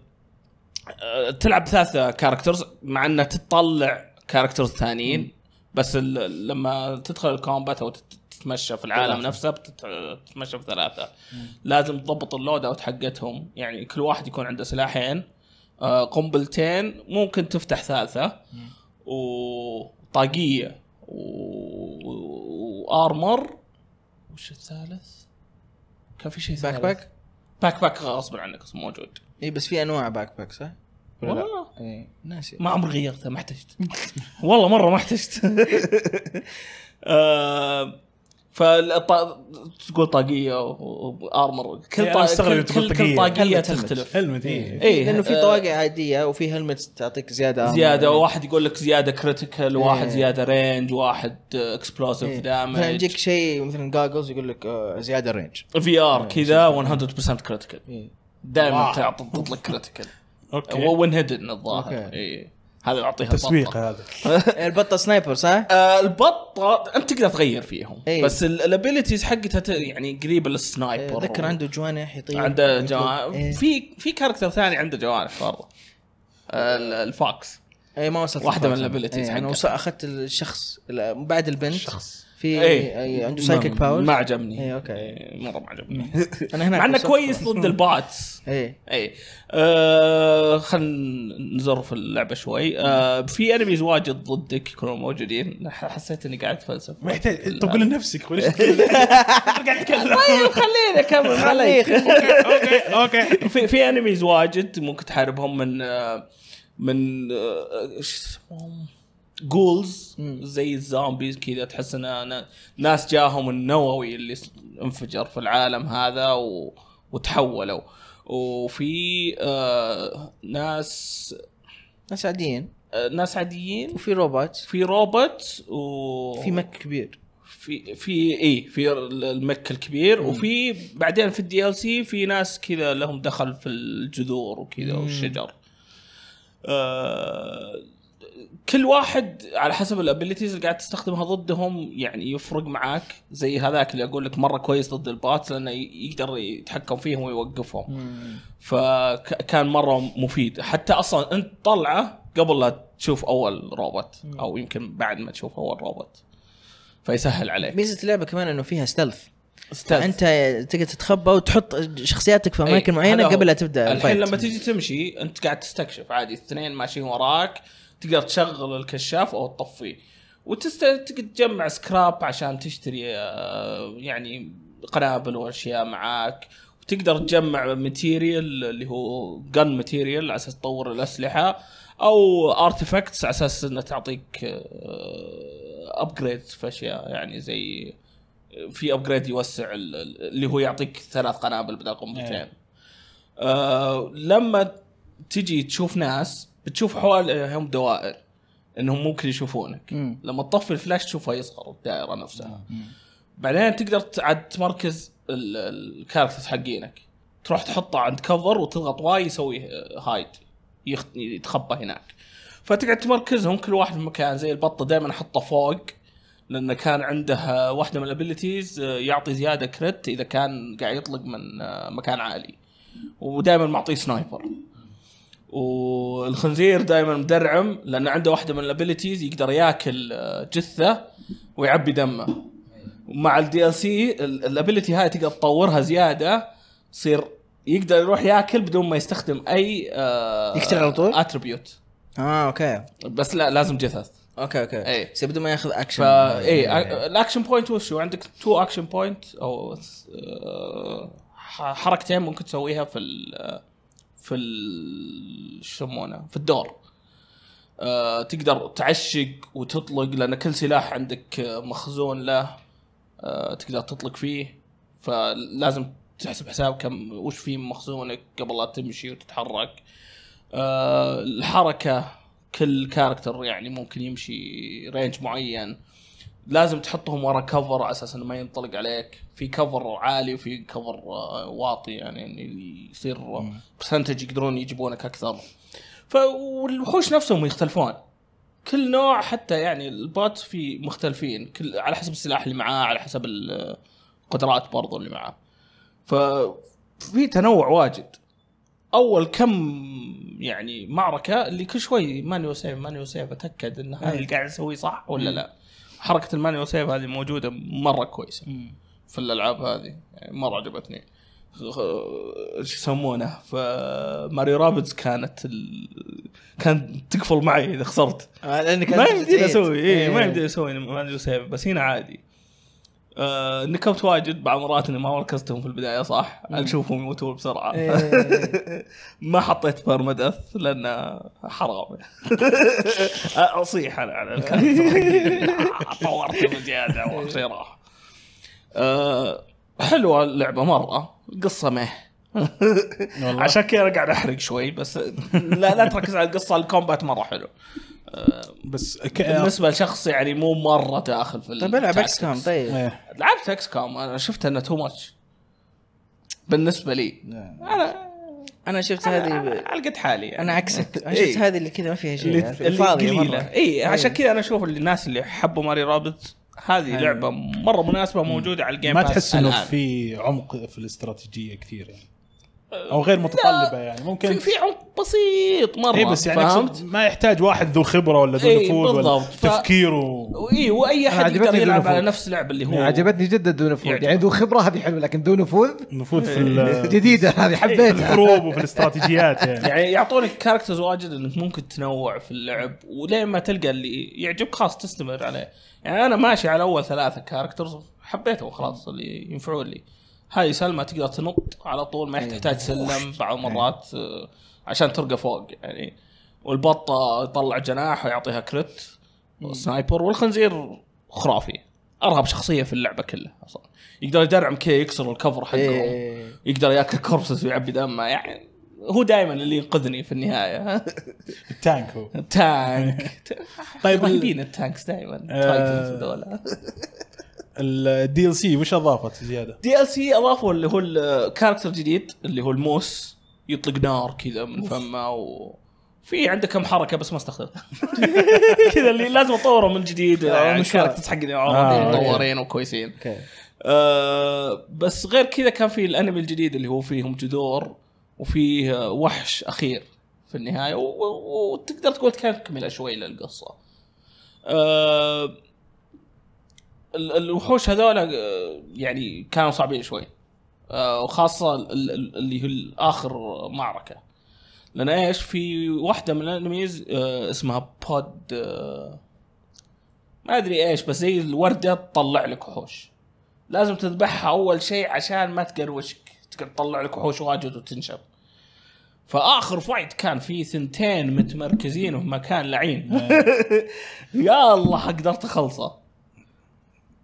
[SPEAKER 4] آه، تلعب ثلاثة كاركترز مع انها تطلع كاركترز ثانيين بس لما تدخل الكومبات او تتمشى في العالم نفسه بتتمشى في ثلاثه لازم تضبط اللود اوت حقتهم يعني كل واحد يكون عنده سلاحين آه، قنبلتين ممكن تفتح ثالثه وطاقيه وارمر وش الثالث؟ كان في شيء ثاني باك باك؟ باك باك غصب عنك موجود اي بس في انواع باك باك صح؟ والله إيه. ناسي ما عمري غيرتها ما احتجت والله مره ما احتجت آه فالط... تقول طاقيه وارمر كل يعني طاقيه كل, كل طاقيه تختلف هلمت اي إيه. إيه. لانه في آه، طواقي
[SPEAKER 5] عاديه وفي هلمت تعطيك زياده أرمر زياده واحد
[SPEAKER 4] يقول لك زياده كريتيكال واحد إيه. زياده رينج واحد اكسبلوزف إيه. دامج مثلا يجيك
[SPEAKER 5] شيء مثلا جاجلز يقول لك آه، زياده رينج في ار كذا
[SPEAKER 4] 100% كريتيكال إيه. دائما تعطي لك كريتيكال اوكي وين هيدن الظاهر اي هذا اعطيها تسويق هذا البطه سنايبر صح؟ آه، البطه انت تقدر تغير فيهم أيه. بس الابيلتيز حقتها يعني قريبه للسنايبر إيه، ذكر عنده
[SPEAKER 5] جوانح يطير عنده
[SPEAKER 4] إيه. جوانح إيه. في في كاركتر ثاني عنده جوانح برضه آه، الفاكس اي ما وصلت واحده من الابيلتيز أيه. انا يعني
[SPEAKER 5] اخذت الشخص
[SPEAKER 4] بعد البنت الشخص في أيه. عنده سايكيك باور ما عجبني اي اوكي إيه، مره ما عجبني انا هنا مع انه كويس ضد الباتس اي اي آه خلينا نزرف اللعبه شوي آه في انميز واجد ضدك يكونوا موجودين حسيت اني قاعد اتفلسف محتاج طب قول لنفسك وليش
[SPEAKER 2] قاعد تتكلم طيب خليني
[SPEAKER 4] اكمل خليك اوكي اوكي في في انميز واجد ممكن تحاربهم من آه، من آه، شو اسمهم جولز زي الزومبيز كذا تحس ان ناس جاهم النووي اللي انفجر في العالم هذا و... وتحولوا وفي آه ناس ناس عاديين آه ناس عاديين وفي روبوت في روبوت وفي مك كبير في في اي في المك الكبير مم. وفي بعدين في الدي ال سي في ناس كذا لهم دخل في الجذور وكذا والشجر آه كل واحد على حسب الابيلتيز اللي قاعد تستخدمها ضدهم يعني يفرق معاك زي هذاك اللي اقول لك مره كويس ضد الباتس لانه يقدر يتحكم فيهم ويوقفهم فكان مره مفيد حتى اصلا انت طلعه قبل لا تشوف اول روبوت او يمكن بعد ما تشوف اول روبوت فيسهل عليك ميزه اللعبه كمان انه فيها ستلث
[SPEAKER 5] انت تقدر تتخبى وتحط شخصياتك في اماكن إيه، معينه قبل لا تبدا الحين لما
[SPEAKER 4] تيجي تمشي انت قاعد تستكشف عادي اثنين ماشيين وراك تقدر تشغل الكشاف او تطفيه وتست تجمع سكراب عشان تشتري آه، يعني قنابل واشياء معاك وتقدر تجمع ماتيريال اللي هو جن ماتيريال على اساس تطور الاسلحه او ارتفكتس على اساس انها تعطيك ابجريد آه، في اشياء يعني زي في ابجريد يوسع اللي هو يعطيك ثلاث قنابل بدل قنبلتين إيه. أه لما تجي تشوف ناس بتشوف حواليهم دوائر انهم ممكن يشوفونك مم. لما تطفي الفلاش تشوفها يصغر الدائره نفسها مم. بعدين تقدر عاد تمركز الكاركترز حقينك تروح تحطه عند كفر وتضغط واي يسوي هايد يتخبى هناك فتقعد تمركزهم كل واحد في مكان زي البطه دائما احطه فوق لانه كان عنده واحده من الابيلتيز آه، يعطي زياده كريت اذا كان قاعد يطلق من آه، مكان عالي ودائما معطيه سنايبر والخنزير دائما مدرعم لان عنده واحده من الابيلتيز يقدر ياكل آه، جثه ويعبي دمه ومع الدي ال سي الابيلتي هاي تقدر تطورها زياده تصير يقدر يروح ياكل بدون ما يستخدم اي آه، يقتل على طول اتربيوت اه اوكي بس لا لازم جثث اوكي اوكي اي سي بدون ما ياخذ اكشن فا اي الاكشن بوينت هو عندك تو اكشن بوينت او آه، حركتين ممكن تسويها في في يسمونه في الدور أه تقدر تعشق وتطلق لان كل سلاح عندك آه، مخزون له أه تقدر تطلق فيه فلازم تحسب حساب كم وش في مخزونك قبل لا تمشي وتتحرك أه الحركه كل كاركتر يعني ممكن يمشي رينج معين لازم تحطهم ورا كفر على اساس انه ما ينطلق عليك في كفر عالي وفي كفر آه، واطي يعني, يعني يصير برسنتج يقدرون يجيبونك اكثر فالوحوش نفسهم يختلفون كل نوع حتى يعني البات في مختلفين كل على حسب السلاح اللي معاه على حسب القدرات برضو اللي معاه ففي تنوع واجد اول كم يعني معركه اللي كل شوي مانيو سيف مانيو سيف اتاكد ان هذا إيه. اللي قاعد اسويه صح ولا إيه. لا حركه المانيو سيف هذه موجوده مره كويسه مم. في الالعاب هذه يعني مره عجبتني شو يسمونه فماري رابدز كانت ال... كانت تقفل معي اذا خسرت آه، لانك ما يمديني اسوي اي ما إيه. يمديني اسوي مانجو سيف بس هنا عادي آه، نكبت واجد بعض مرات اني ما ركزتهم في البدايه صح اشوفهم يموتون بسرعه إيه. ما حطيت بيرمد اث لان حرام اصيح انا على طورت بزياده اول شيء راح آه، حلوه اللعبه مره القصه مه عشان كذا قاعد احرق شوي بس لا لا تركز على القصه الكومبات مره حلو بس آه، ك... بالنسبه لشخص يعني مو مره داخل في طيب العب اكس كام طيب إيه. لعبت اكس كام انا شفت انه تو ماتش بالنسبه لي انا انا شفت هذه قد حالي يعني. انا عكسك انا إيه. شفت هذه اللي كذا ما فيها شيء الفاضي مره اي عشان طيب. كذا انا اشوف الناس اللي حبوا ماري رابط هذه لعبه مره مناسبه موجوده على الجيم ما تحس انه
[SPEAKER 3] في عمق في الاستراتيجيه كثير يعني او غير متطلبه يعني ممكن في, عمق بسيط مره اي بس يعني فهمت؟ ما يحتاج واحد ذو خبره ولا ذو إيه، نفوذ ولا ف... تفكير و... اي
[SPEAKER 1] واي احد يقدر يلعب على نفس
[SPEAKER 4] اللعبه اللي هو يعني عجبتني
[SPEAKER 1] جدا ذو نفوذ يعني ذو خبره هذه حلوه لكن ذو نفوذ
[SPEAKER 3] نفوذ في إيه، الجديده هذه إيه، حبيتها في الحروب وفي الاستراتيجيات يعني
[SPEAKER 4] يعني يعطونك كاركترز واجد انك ممكن تنوع في اللعب ولين ما تلقى اللي يعجبك خلاص تستمر عليه يعني انا ماشي على اول ثلاثه كاركترز حبيتهم خلاص اللي ينفعون لي هذه سلمى تقدر تنط على طول ما تحتاج أيوة. سلم بعض المرات أيوة. آه، عشان ترقى فوق يعني والبطة يطلع جناح ويعطيها كريت سنايبر والخنزير خرافي ارهب شخصيه في اللعبه كلها اصلا يقدر يدرعم كي يكسر الكفر حقه إيه. يقدر ياكل كورسس ويعبي دمه يعني هو دائما اللي ينقذني في النهايه التانك هو التانك طيب رهيبين التانكس دائما آه.
[SPEAKER 3] الدي ال سي وش اضافت زياده؟
[SPEAKER 4] دي ال سي اضافوا اللي هو الكاركتر جديد اللي هو الموس يطلق نار كذا من فمه و في عنده كم حركه بس ما استخدمتها كذا اللي لازم اطوره من جديد آه، آه، يعني الكاركترز حق مطورين وكويسين آه، بس غير كذا كان في الانمي الجديد اللي هو فيهم جذور وفيه وحش اخير في النهايه وتقدر تقول تكمل شوي للقصه. آه الوحوش هذول آه، يعني كانوا صعبين شوي آه، وخاصه اللي هو اخر معركه لان ايش في واحده من الانميز آه، اسمها بود ما ادري ايش بس زي الورده تطلع لك وحوش لازم تذبحها اول شيء عشان ما تقروشك تطلع لك وحوش واجد وتنشب فاخر فايت كان في ثنتين متمركزين في مكان لعين يا الله قدرت اخلصه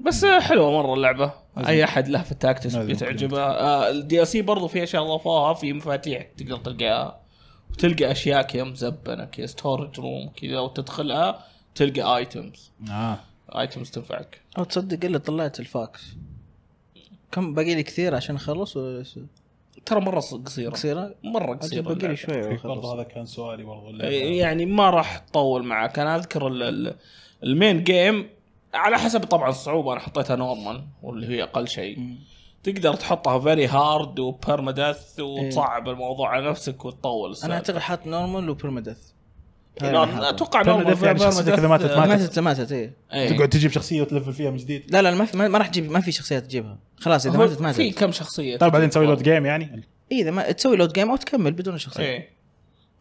[SPEAKER 4] بس حلوه مره اللعبه أزم. اي احد له في التاكتس بتعجبه الدي آه، الدي سي برضو في اشياء اضافوها في مفاتيح تقدر تلقاها وتلقى اشياء كذا مزبنه كذا ستورج روم كذا وتدخلها تلقى ايتمز اه ايتمز تنفعك
[SPEAKER 5] او تصدق الا طلعت الفاكس كم باقي لي كثير عشان اخلص و...
[SPEAKER 4] ترى مره قصيره قصيره مره قصيره باقي لي وخلص إيه، برضه هذا
[SPEAKER 3] كان سؤالي برضه
[SPEAKER 4] يعني ما راح تطول معك انا اذكر المين جيم على حسب طبعا الصعوبه انا حطيتها نورمال واللي هي اقل شيء تقدر تحطها فيري هارد وبيرماديث وتصعب إيه. الموضوع على نفسك وتطول انا اعتقد
[SPEAKER 5] حاط نورمال وبيرماديث اتوقع نورمال يعني شخصيتك اذا ماتت ماتت ماتت اي ايه. تقعد تجيب شخصيه وتلفل فيها من جديد لا لا ما, ما راح تجيب ما في شخصيات تجيبها خلاص اذا ماتت ماتت في كم شخصيه طيب بعدين تسوي لود جيم يعني؟ اي اذا ما تسوي لود جيم او تكمل بدون إيه. شخصيه
[SPEAKER 2] ايه.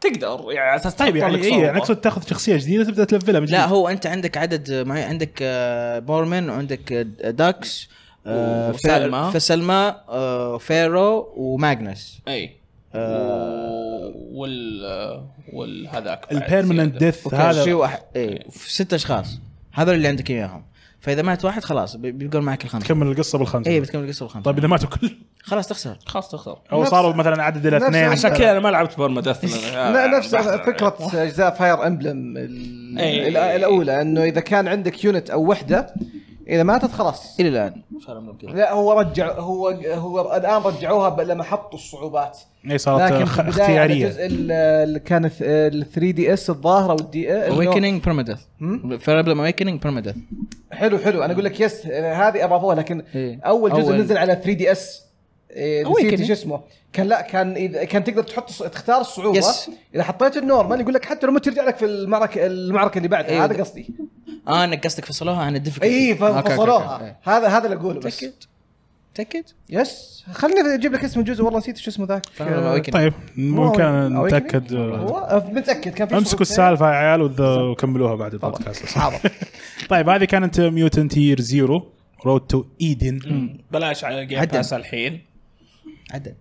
[SPEAKER 4] تقدر يعني على اساس
[SPEAKER 5] طيب يعني اي يعني اقصد تاخذ شخصيه جديده تبدا تلفلها من جديد. لا هو انت عندك عدد معين عندك آه، بورمن وعندك آه، داكس آه، وسلمى فسلمى فيرو وماجنس اي
[SPEAKER 4] وال وال
[SPEAKER 3] هذاك البيرمننت ديث هذا شيء واحد
[SPEAKER 4] اي
[SPEAKER 5] ست اشخاص هذول اللي عندك اياهم فاذا مات واحد خلاص بيقول معك الخمسه تكمل القصه بالخمسه اي بتكمل القصه بالخمسه إيه، طيب اذا ماتوا كل
[SPEAKER 4] خلاص تخسر خلاص تخسر
[SPEAKER 1] او صاروا
[SPEAKER 3] مثلا عدد الى اثنين عشان كذا انا ما لعبت بورما ديث نفس
[SPEAKER 4] فكره
[SPEAKER 1] اجزاء فاير امبلم الاولى انه اذا كان عندك يونت او وحده اذا ماتت خلاص الى الان لا هو رجع هو هو الان رجعوها لما حطوا الصعوبات اي صارت خ... اختياريه الجزء اللي كان ال 3 دي اس الظاهره والدي اويكننج
[SPEAKER 5] بيرماديث فيربلم اويكننج بيرماديث
[SPEAKER 1] حلو حلو انا اقول لك يس هذه اضافوها لكن إيه؟ اول جزء أول... نزل على 3 دي اس نسيت شو اسمه كان لا كان اذا كان تقدر تحط تختار الصعوبه يس. اذا حطيت النورمال يقول لك حتى لو ما ترجع لك في المعركه المعركه اللي بعدها أيوه. هذا قصدي
[SPEAKER 5] اه انك قصدك فصلوها عن الديفيكولتي
[SPEAKER 1] اي فصلوها إيه. هذا هذا اللي اقوله بس متاكد؟ يس خليني اجيب لك اسم الجزء والله نسيت شو اسمه ذاك طيب ممكن نتاكد متاكد كان في امسكوا السالفه
[SPEAKER 3] يا عيال وكملوها بعد البودكاست طيب هذه كانت ميوتنت يير زيرو رود تو ايدن
[SPEAKER 4] بلاش على الجيم الحين عدل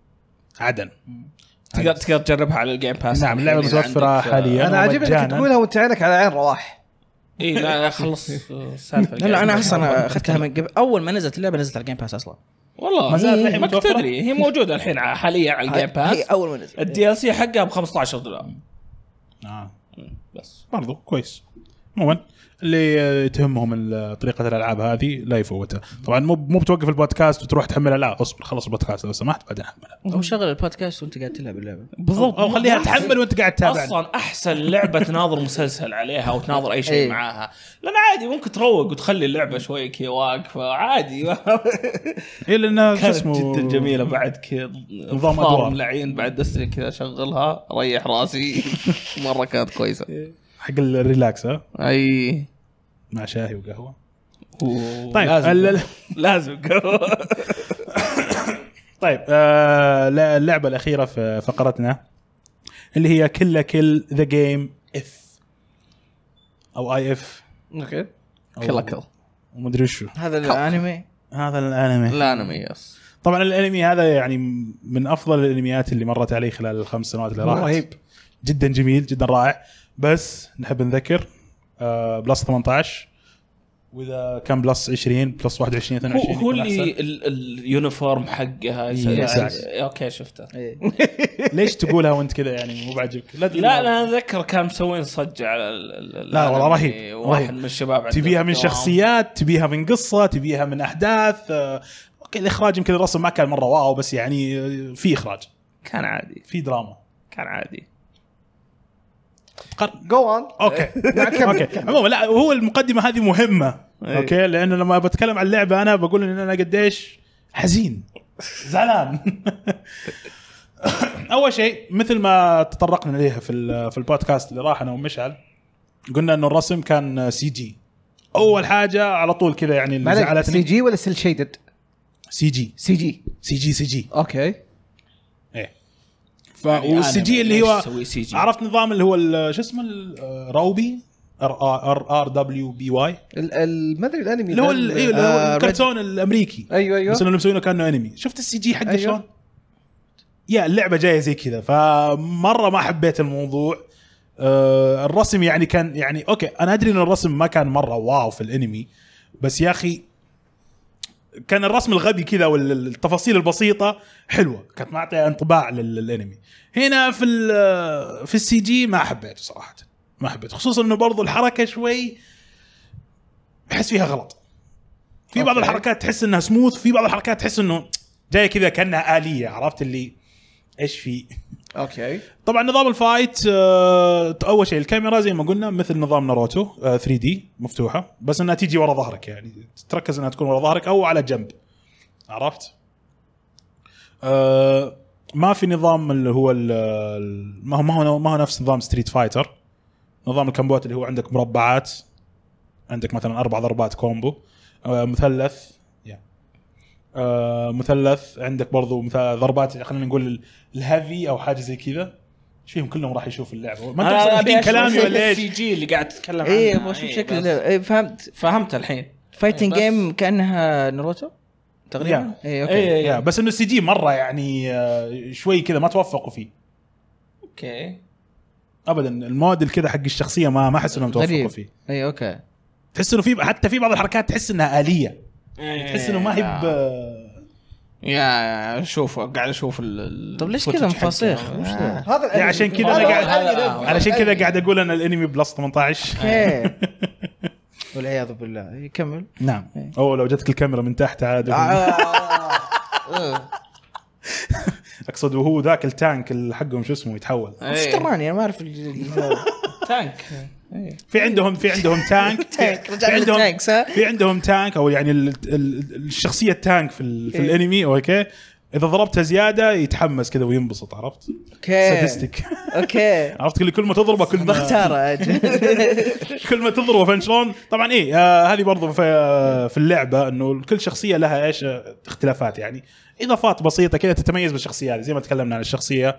[SPEAKER 4] عدن تقدر تقدر تجربها على الجيم باس نعم اللعبه متوفره يعني آه، حاليا انا عاجبني انك تقولها
[SPEAKER 1] وانت عينك على عين رواح
[SPEAKER 4] اي لا لا خلص السالفه آه، لا لا
[SPEAKER 2] انا اصلا
[SPEAKER 5] اخذتها من قبل اول ما نزلت اللعبه نزلت على الجيم باس اصلا والله ما زالت الحين
[SPEAKER 4] ما تدري هي موجوده الحين حاليا على الجيم باس هي اول ما نزلت الدي ال سي حقها ب 15 دولار
[SPEAKER 2] اه
[SPEAKER 3] بس برضو كويس عموما اللي تهمهم طريقه الالعاب هذه لا يفوتها طبعا مو مو بتوقف البودكاست وتروح تحملها لا اصبر خلص البودكاست لو سمحت بعدين
[SPEAKER 5] احملها او شغل البودكاست وانت قاعد تلعب اللعبه بالضبط او خليها تحمل وانت قاعد تتابع اصلا
[SPEAKER 4] احسن لعبه تناظر مسلسل عليها او تناظر اي شيء إيه. معاها لان عادي ممكن تروق وتخلي اللعبه شوي كي واقفه عادي
[SPEAKER 3] اي لان شو اسمه جدا جميله بعد
[SPEAKER 4] كذا نظام ادوار لعين بعد دستري كذا شغلها ريح راسي مره كانت كويسه إيه.
[SPEAKER 3] حق الريلاكس ها اي مع شاهي وقهوه طيب لازم ال...
[SPEAKER 4] لازم قهوه
[SPEAKER 3] طيب آه اللعبه الاخيره في فقرتنا اللي هي كل كل ذا جيم اف او اي اف اوكي كل كل ومدري شو هذا الانمي هذا الانمي الانمي يس طبعا الانمي هذا يعني من افضل الانميات اللي مرت علي خلال الخمس سنوات اللي راحت رهيب جدا جميل جدا رائع بس نحب نذكر آه بلس 18 واذا كان بلس 20 بلس 21 22 هو اللي
[SPEAKER 4] اليونيفورم حقها إيه، إيه، اوكي شفته إيه.
[SPEAKER 3] ليش تقولها وانت كذا يعني مو بعجبك لا لا
[SPEAKER 4] انا اذكر كان مسوين صج على لا والله يعني رهيب واحد من الشباب تبيها من شخصيات
[SPEAKER 3] تبيها من قصه تبيها من احداث اوكي آه، الاخراج يمكن الرسم ما كان مره واو بس يعني آه، في اخراج كان عادي في دراما كان عادي قر... جو اون اوكي اوكي عموما لا هو المقدمه هذه مهمه إيه. اوكي لانه لما بتكلم عن اللعبه انا بقول ان انا قديش حزين زعلان اول شيء مثل ما تطرقنا اليها في في البودكاست اللي راح انا ومشعل قلنا انه الرسم كان سي جي اول حاجه على طول كذا يعني اللي زعلتني سي
[SPEAKER 1] جي ولا سيل شيدد؟ سي جي سي جي سي جي سي جي اوكي
[SPEAKER 3] ف يعني والسي جي اللي هو عرفت نظام اللي هو شو اسمه الروبي ار ار ار دبليو بي واي ما ادري الانمي اللي هو إيه، آه، الكرتون الامريكي ايوه ايوه بس اللي مسوينه كانه انمي شفت السي جي حقه أيوة. شلون؟ يا اللعبه جايه زي كذا فمره ما حبيت الموضوع آه، الرسم يعني كان يعني اوكي انا ادري ان الرسم ما كان مره واو في الانمي بس يا اخي كان الرسم الغبي كذا والتفاصيل البسيطه حلوه كانت معطيه انطباع للانمي هنا في في السي جي ما حبيته صراحه ما حبيت خصوصا انه برضو الحركه شوي احس فيها غلط في بعض الحركات تحس انها سموث في بعض الحركات تحس انه جايه كذا كانها اليه عرفت اللي ايش في اوكي طبعا نظام الفايت آه، اول شيء الكاميرا زي ما قلنا مثل نظام ناروتو 3 آه، دي مفتوحه بس انها تيجي ورا ظهرك يعني تركز انها تكون ورا ظهرك او على جنب عرفت؟ أه ما في نظام اللي هو ما هو ما هو ما هو نفس نظام ستريت فايتر نظام الكمبوات اللي هو عندك مربعات عندك مثلا اربع ضربات كومبو آه، مثلث آه، مثلث عندك برضو مثل ضربات خلينا نقول الهيفي او حاجه زي كذا فيهم كلهم راح يشوف اللعبه ما انت سامعين كلامي ولا
[SPEAKER 4] ايش؟ السي جي اللي قاعد تتكلم إيه، عنه اي ابغى اشوف إيه، شكل إيه فهمت فهمت الحين فايتنج جيم
[SPEAKER 3] كانها ناروتو تقريبا اي إيه، اوكي إيه yeah. بس انه السي جي مره يعني آه، شوي كذا ما توفقوا فيه اوكي ابدا الموديل كذا حق الشخصيه ما ما احس انهم توفقوا فيه اي اوكي تحس انه في حتى في بعض الحركات تحس انها اليه يعني إيه، تحس انه ما هي يا شوف قاعد اشوف ال طيب ليش كذا مفاصيخ؟ آه. هذا يعني عشان كذا انا قاعد علشان كذا قاعد اقول انا الانمي بلس 18 إيه. والعياذ بالله كمل نعم إيه. اوه لو جتك الكاميرا من تحت عاد آه. اقصد وهو ذاك التانك اللي حقهم شو اسمه يتحول ايش دراني انا ما اعرف
[SPEAKER 2] تانك إيه.
[SPEAKER 3] في عندهم في عندهم تانك في عندهم في عندهم تانك او يعني الشخصيه التانك في, في إيه. الانمي اوكي اذا ضربته زياده يتحمس كذا وينبسط عرفت؟ اوكي اوكي عرفت كل ما تضربه كل ما بختاره كل ما تضربه فهمت شلون؟ طبعا اي آه هذه برضو في, آه في اللعبه انه كل شخصيه لها ايش اختلافات يعني اضافات بسيطه كذا تتميز بالشخصيه هذه زي ما تكلمنا عن الشخصيه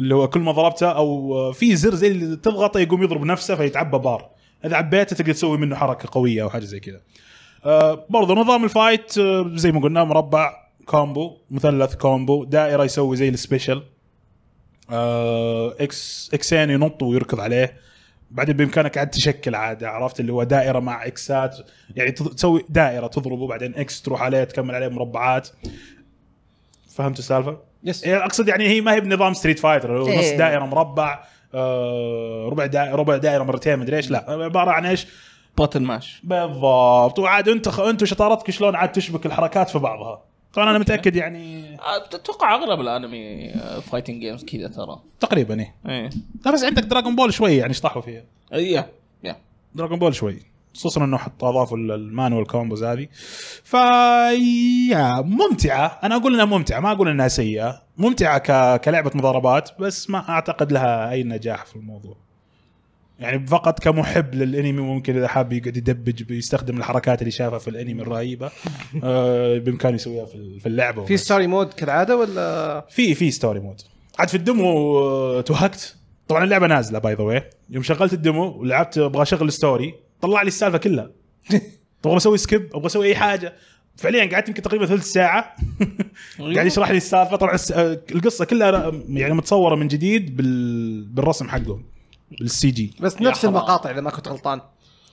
[SPEAKER 3] اللي هو كل ما ضربته او في زر زي اللي تضغطه طيب يقوم يضرب نفسه فيتعبى بار اذا عبيته تقدر تسوي منه حركه قويه او حاجه زي كذا آه، برضو نظام الفايت آه، زي ما قلنا مربع كومبو مثلث كومبو دائره يسوي زي السبيشل آه، اكس اكسين ينط ويركض عليه بعدين بامكانك عاد تشكل عادة عرفت اللي هو دائره مع اكسات يعني تسوي دائره تضربه بعدين اكس تروح عليه تكمل عليه مربعات فهمت السالفه؟ يس إيه، اقصد يعني هي ما هي بنظام ستريت فايتر نص إيه. دائره مربع آه ربع دائره ربع دائره مرتين مدري ايش لا عباره عن ايش بوتن ماش بالضبط وعاد انت خ... انت شطارتك شلون عاد تشبك الحركات في بعضها طبعا انا متاكد يعني
[SPEAKER 4] اتوقع آه، اغلب الانمي فايتنج آه، جيمز كذا ترى تقريبا ايه ايه
[SPEAKER 3] بس عندك دراغون بول شوي يعني اشطحوا فيها ايه دراغون بول شوي خصوصا انه حط اضافوا المانوال كومبوز هذه فيا ممتعه انا اقول انها ممتعه ما اقول انها سيئه ممتعه ك... كلعبه مضاربات بس ما اعتقد لها اي نجاح في الموضوع يعني فقط كمحب للانمي ممكن اذا حاب يقعد يدبج بيستخدم الحركات اللي شافها في الانمي الرهيبه آه بامكانه يسويها في اللعبه في ستوري مود كالعاده ولا في في ستوري مود عاد في الدمو آه، توهكت طبعا اللعبه نازله باي ذا واي يوم شغلت الدمو ولعبت ابغى اشغل ستوري طلع لي السالفه كلها ابغى اسوي سكيب ابغى اسوي اي حاجه فعليا قعدت يمكن تقريبا ثلث ساعه أيوه. قاعد يشرح لي السالفه طبعا آه، القصه كلها يعني متصوره من جديد بالرسم حقه بالسي جي بس نفس المقاطع اذا ما كنت غلطان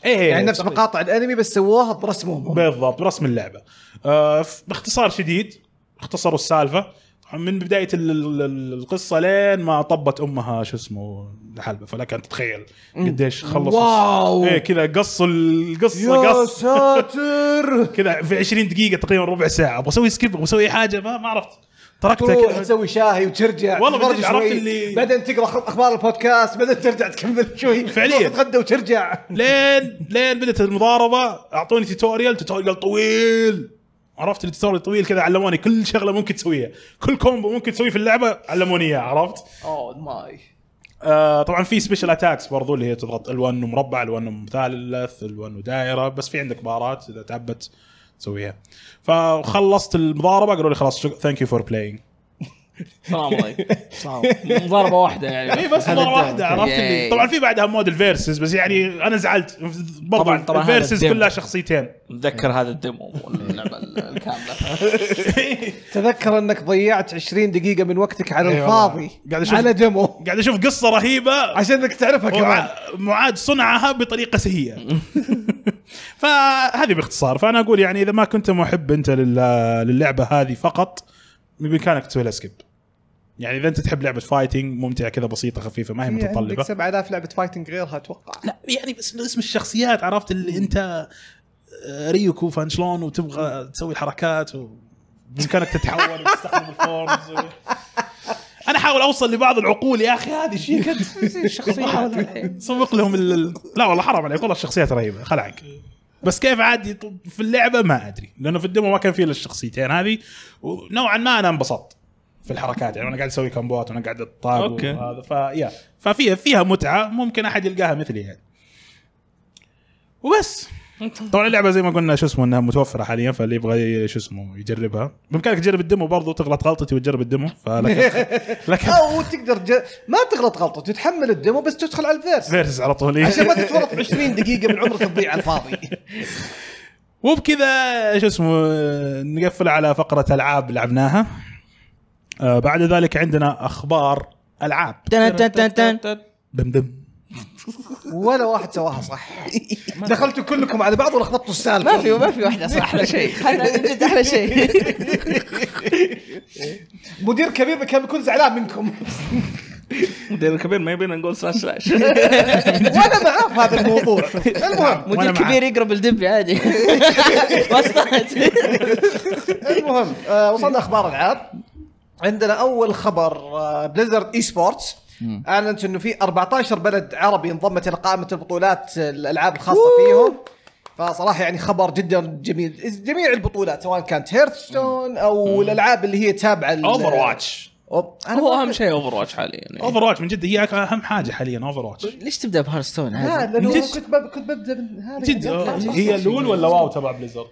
[SPEAKER 3] ايه, إيه، يعني إيه، نفس طبعاً. مقاطع الانمي بس سووها برسمهم بالضبط برسم اللعبه آه باختصار شديد اختصروا السالفه من بدايه القصه لين ما طبت امها شو اسمه الحلبة فلا كانت تتخيل قديش خلص واو ايه كذا قص القصه يا قص ساتر كذا في 20 دقيقه تقريبا ربع ساعه ابغى اسوي سكيب ابغى اسوي حاجه ما, ما عرفت تركتها كذا تسوي شاهي وترجع والله بجد عرفت اللي بعدين تقرا اخبار البودكاست بعدين ترجع تكمل شوي فعليا تتغدى وترجع لين لين بدات المضاربه اعطوني توتوريال توتوريال طويل عرفت التوتوريال طويل كذا علموني كل شغله ممكن تسويها كل كومبو ممكن تسويه في اللعبه علموني اياه عرفت
[SPEAKER 1] اوه oh ماي
[SPEAKER 3] آه طبعا في سبيشل اتاكس برضو اللي هي تضغط الوان 1 الوان ال الوان دائره بس في عندك بارات اذا تعبت تسويها فخلصت المضاربه قالوا لي خلاص ثانك يو فور بلاينج السلام
[SPEAKER 2] عليكم مضاربه واحده يعني اي بس مضاربة واحده عرفت اللي طبعا
[SPEAKER 3] في بعدها مود الفيرسز بس يعني انا زعلت طبعا طبعا الفيرسز كلها شخصيتين
[SPEAKER 4] تذكر هذا الديمو
[SPEAKER 3] اللعبه الكامله تذكر انك ضيعت 20 دقيقه من وقتك على أيوة. الفاضي قاعد اشوف على دمو قاعد اشوف قصه رهيبه عشان انك تعرفها كمان معاد صنعها بطريقه سيئه فهذه باختصار فانا اقول يعني اذا ما كنت محب انت للعبه هذه فقط بامكانك تسوي لها سكيب يعني اذا انت تحب لعبه فايتنج ممتعه كذا بسيطه خفيفه ما هي متطلبه عندك 7000 لعبه فايتنج غيرها اتوقع لا يعني بس اسم الشخصيات عرفت اللي انت آه، ريوكو فانشلون وتبغى تسوي الحركات وبامكانك تتحول
[SPEAKER 2] وتستخدم الفورمز و...
[SPEAKER 3] انا احاول اوصل لبعض العقول يا اخي هذه شيء كذا سوق لهم ال... لا والله حرام عليك والله الشخصيات رهيبه خل عنك بس كيف عاد في اللعبه ما ادري لانه في الدمو ما كان فيه الا الشخصيتين هذه ونوعا ما انا انبسطت في الحركات يعني انا قاعد اسوي كمبوات وانا قاعد اطاق وهذا فيا ففيها فيها متعه ممكن احد يلقاها مثلي يعني وبس طبعا اللعبه زي ما قلنا شو اسمه انها متوفره حاليا فاللي يبغى شو اسمه يجربها بامكانك تجرب الدمو برضو تغلط غلطتي وتجرب الدمو فلك لك او تقدر ج... ما تغلط غلطتي تحمل الدمو بس تدخل على الفيرس فيرس على طول عشان ما
[SPEAKER 1] تتورط 20 دقيقه من عمرك تضيع على الفاضي
[SPEAKER 3] وبكذا شو اسمه نقفل على فقره العاب لعبناها آه، بعد ذلك عندنا اخبار العاب دم دم
[SPEAKER 1] ولا واحد سواها صح دخلتوا كلكم على بعض ولخبطتوا السالفه ما في ما في واحده صح احلى شيء جد احلى شيء مدير كبير كان بيكون زعلان منكم
[SPEAKER 4] مدير كبير ما يبينا نقول سلاش سلاش
[SPEAKER 2] وانا معاه في هذا الموضوع
[SPEAKER 1] المهم مدير كبير يقرب الدب عادي المهم آه، وصلنا اخبار العاب عندنا اول خبر بليزرد اي سبورتس اعلنت انه في 14 بلد عربي انضمت الى قائمه البطولات الالعاب الخاصه أوه. فيهم فصراحه يعني خبر جدا جميل جميع البطولات سواء كانت هيرثستون او مم. الالعاب اللي هي تابعه اوفر واتش
[SPEAKER 3] أنا هو اهم شيء اوفر واتش حاليا يعني. اوفر واتش من جد هي اهم حاجه حاليا اوفر واتش ليش تبدا بهارستون لا لانه كنت
[SPEAKER 1] كنت ببدا من جد آه، هي لول ولا واو
[SPEAKER 3] تبع بليزرد؟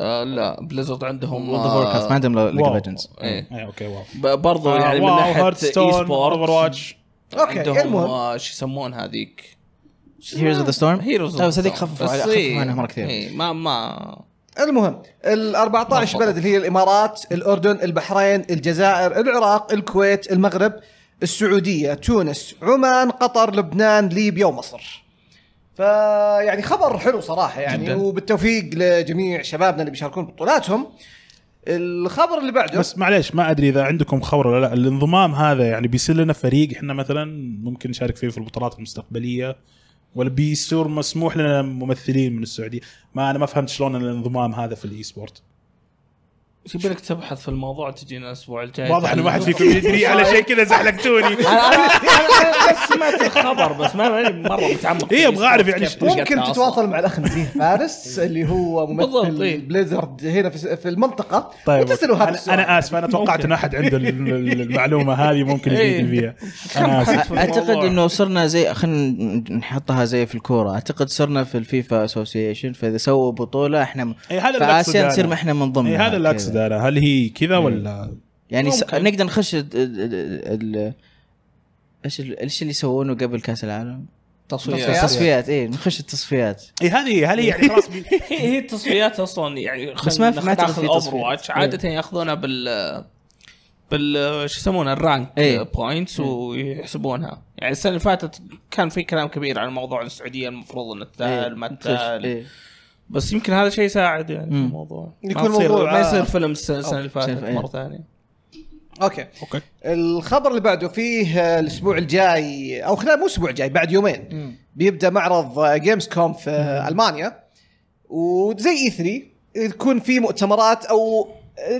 [SPEAKER 4] آه لا بليزرد عندهم آه، ما عندهم ليج اوف ليجندز اي اوكي واو برضه آه، يعني من ناحيه اي سبورت اوفر واتش اوكي عندهم المهم آه، شو يسمون هذيك هيروز اوف ذا ستورم هيروز اوف ذا بس هذيك خففوا خففوا إيه، عنها مره كثير إيه، ما ما
[SPEAKER 1] المهم ال 14 بلد اللي هي الامارات، الاردن، البحرين، الجزائر، العراق، الكويت، المغرب، السعوديه، تونس، عمان، قطر، لبنان، ليبيا ومصر. فيعني خبر حلو صراحه يعني جدا. وبالتوفيق لجميع شبابنا اللي بيشاركون ببطولاتهم الخبر اللي بعده بس
[SPEAKER 3] معليش ما ادري اذا عندكم خبر ولا لا الانضمام هذا يعني بيصير لنا فريق احنا مثلا ممكن نشارك فيه في البطولات المستقبليه ولا بيصير مسموح لنا ممثلين من السعوديه ما انا ما فهمت شلون الانضمام هذا في الاي سبورت
[SPEAKER 4] تبي لك تبحث في الموضوع تجينا الاسبوع الجاي واضح انه ما حد فيكم يدري على شيء كذا زحلقتوني انا انا سمعت الخبر بس ما ماني مره
[SPEAKER 3] متعمق اي ابغى اعرف يعني ممكن تتواصل
[SPEAKER 1] مع الاخ نزيه فارس اللي هو ممثل بليزرد إيه. هنا في المنطقه طيب وتساله هذا السؤال انا اسف انا توقعت انه احد عنده المعلومه
[SPEAKER 3] هذه ممكن يفيدني فيها إيه. انا اسف اعتقد انه
[SPEAKER 5] صرنا زي خلينا نحطها زي في الكوره اعتقد صرنا في الفيفا اسوسيشن فاذا سووا بطوله احنا إيه، في اسيا نصير يعني. احنا من ضمن هذا اللي انا هل هي كذا ولا يعني س... نقدر نخش ال... ال... ايش ال... ايش اللي يسوونه قبل كاس العالم؟ تصفيات تصفيات اي نخش التصفيات
[SPEAKER 3] اي هذه هل هي يعني خلاص هي التصفيات
[SPEAKER 4] اصلا يعني بس ما ما تاخذ اوفر واتش عاده ياخذونها بال بال شو يسمونها الرانك بوينتس إيه. إيه. ويحسبونها يعني السنه اللي فاتت كان في كلام كبير عن موضوع السعوديه المفروض انها إيه. تتاهل ما تتاهل بس يمكن هذا شيء يساعد يعني في الموضوع يكون موضوع ما يصير فيلم السنه اللي فاتت إيه. مره ثانيه اوكي
[SPEAKER 2] اوكي
[SPEAKER 1] الخبر اللي بعده فيه آه، الاسبوع الجاي او خلال مو اسبوع جاي بعد يومين مم. بيبدا معرض جيمز آه، كوم في مم. المانيا وزي اي e 3 يكون في مؤتمرات او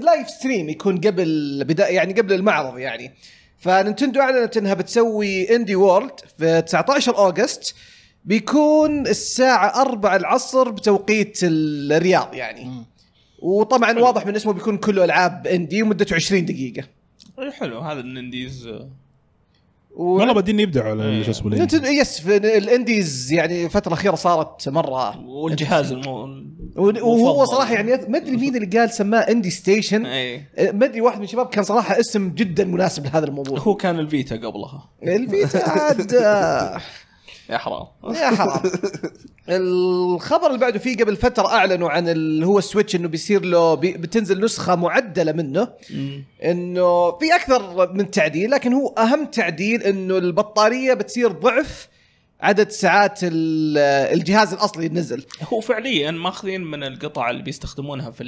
[SPEAKER 1] لايف آه، ستريم يكون قبل بدا يعني قبل المعرض يعني فننتندو اعلنت انها بتسوي اندي وورلد في 19 اوغست بيكون الساعة أربع العصر بتوقيت الرياض يعني م. وطبعا حلو. واضح من اسمه بيكون كله العاب اندي ومدته 20 دقيقة
[SPEAKER 4] إيه، حلو هذا الانديز
[SPEAKER 1] و... والله بدين يبدعوا على
[SPEAKER 3] إيه. شو اسمه
[SPEAKER 4] نتن...
[SPEAKER 1] يس الانديز يعني الفتره الاخيره صارت مره والجهاز المو... وهو صراحه يعني ما ادري مين اللي قال سماه اندي ستيشن أه، ما ادري واحد من الشباب كان صراحه اسم جدا
[SPEAKER 4] مناسب لهذا الموضوع هو كان الفيتا قبلها الفيتا عاد
[SPEAKER 1] آه.
[SPEAKER 4] يا حرام
[SPEAKER 1] يا حرام الخبر اللي بعده فيه قبل فتره اعلنوا عن اللي هو السويتش انه بيصير له بي بتنزل نسخه معدله منه انه في اكثر من تعديل لكن هو اهم تعديل انه البطاريه بتصير ضعف عدد ساعات الجهاز الاصلي نزل
[SPEAKER 4] هو فعليا ماخذين من القطع اللي بيستخدمونها في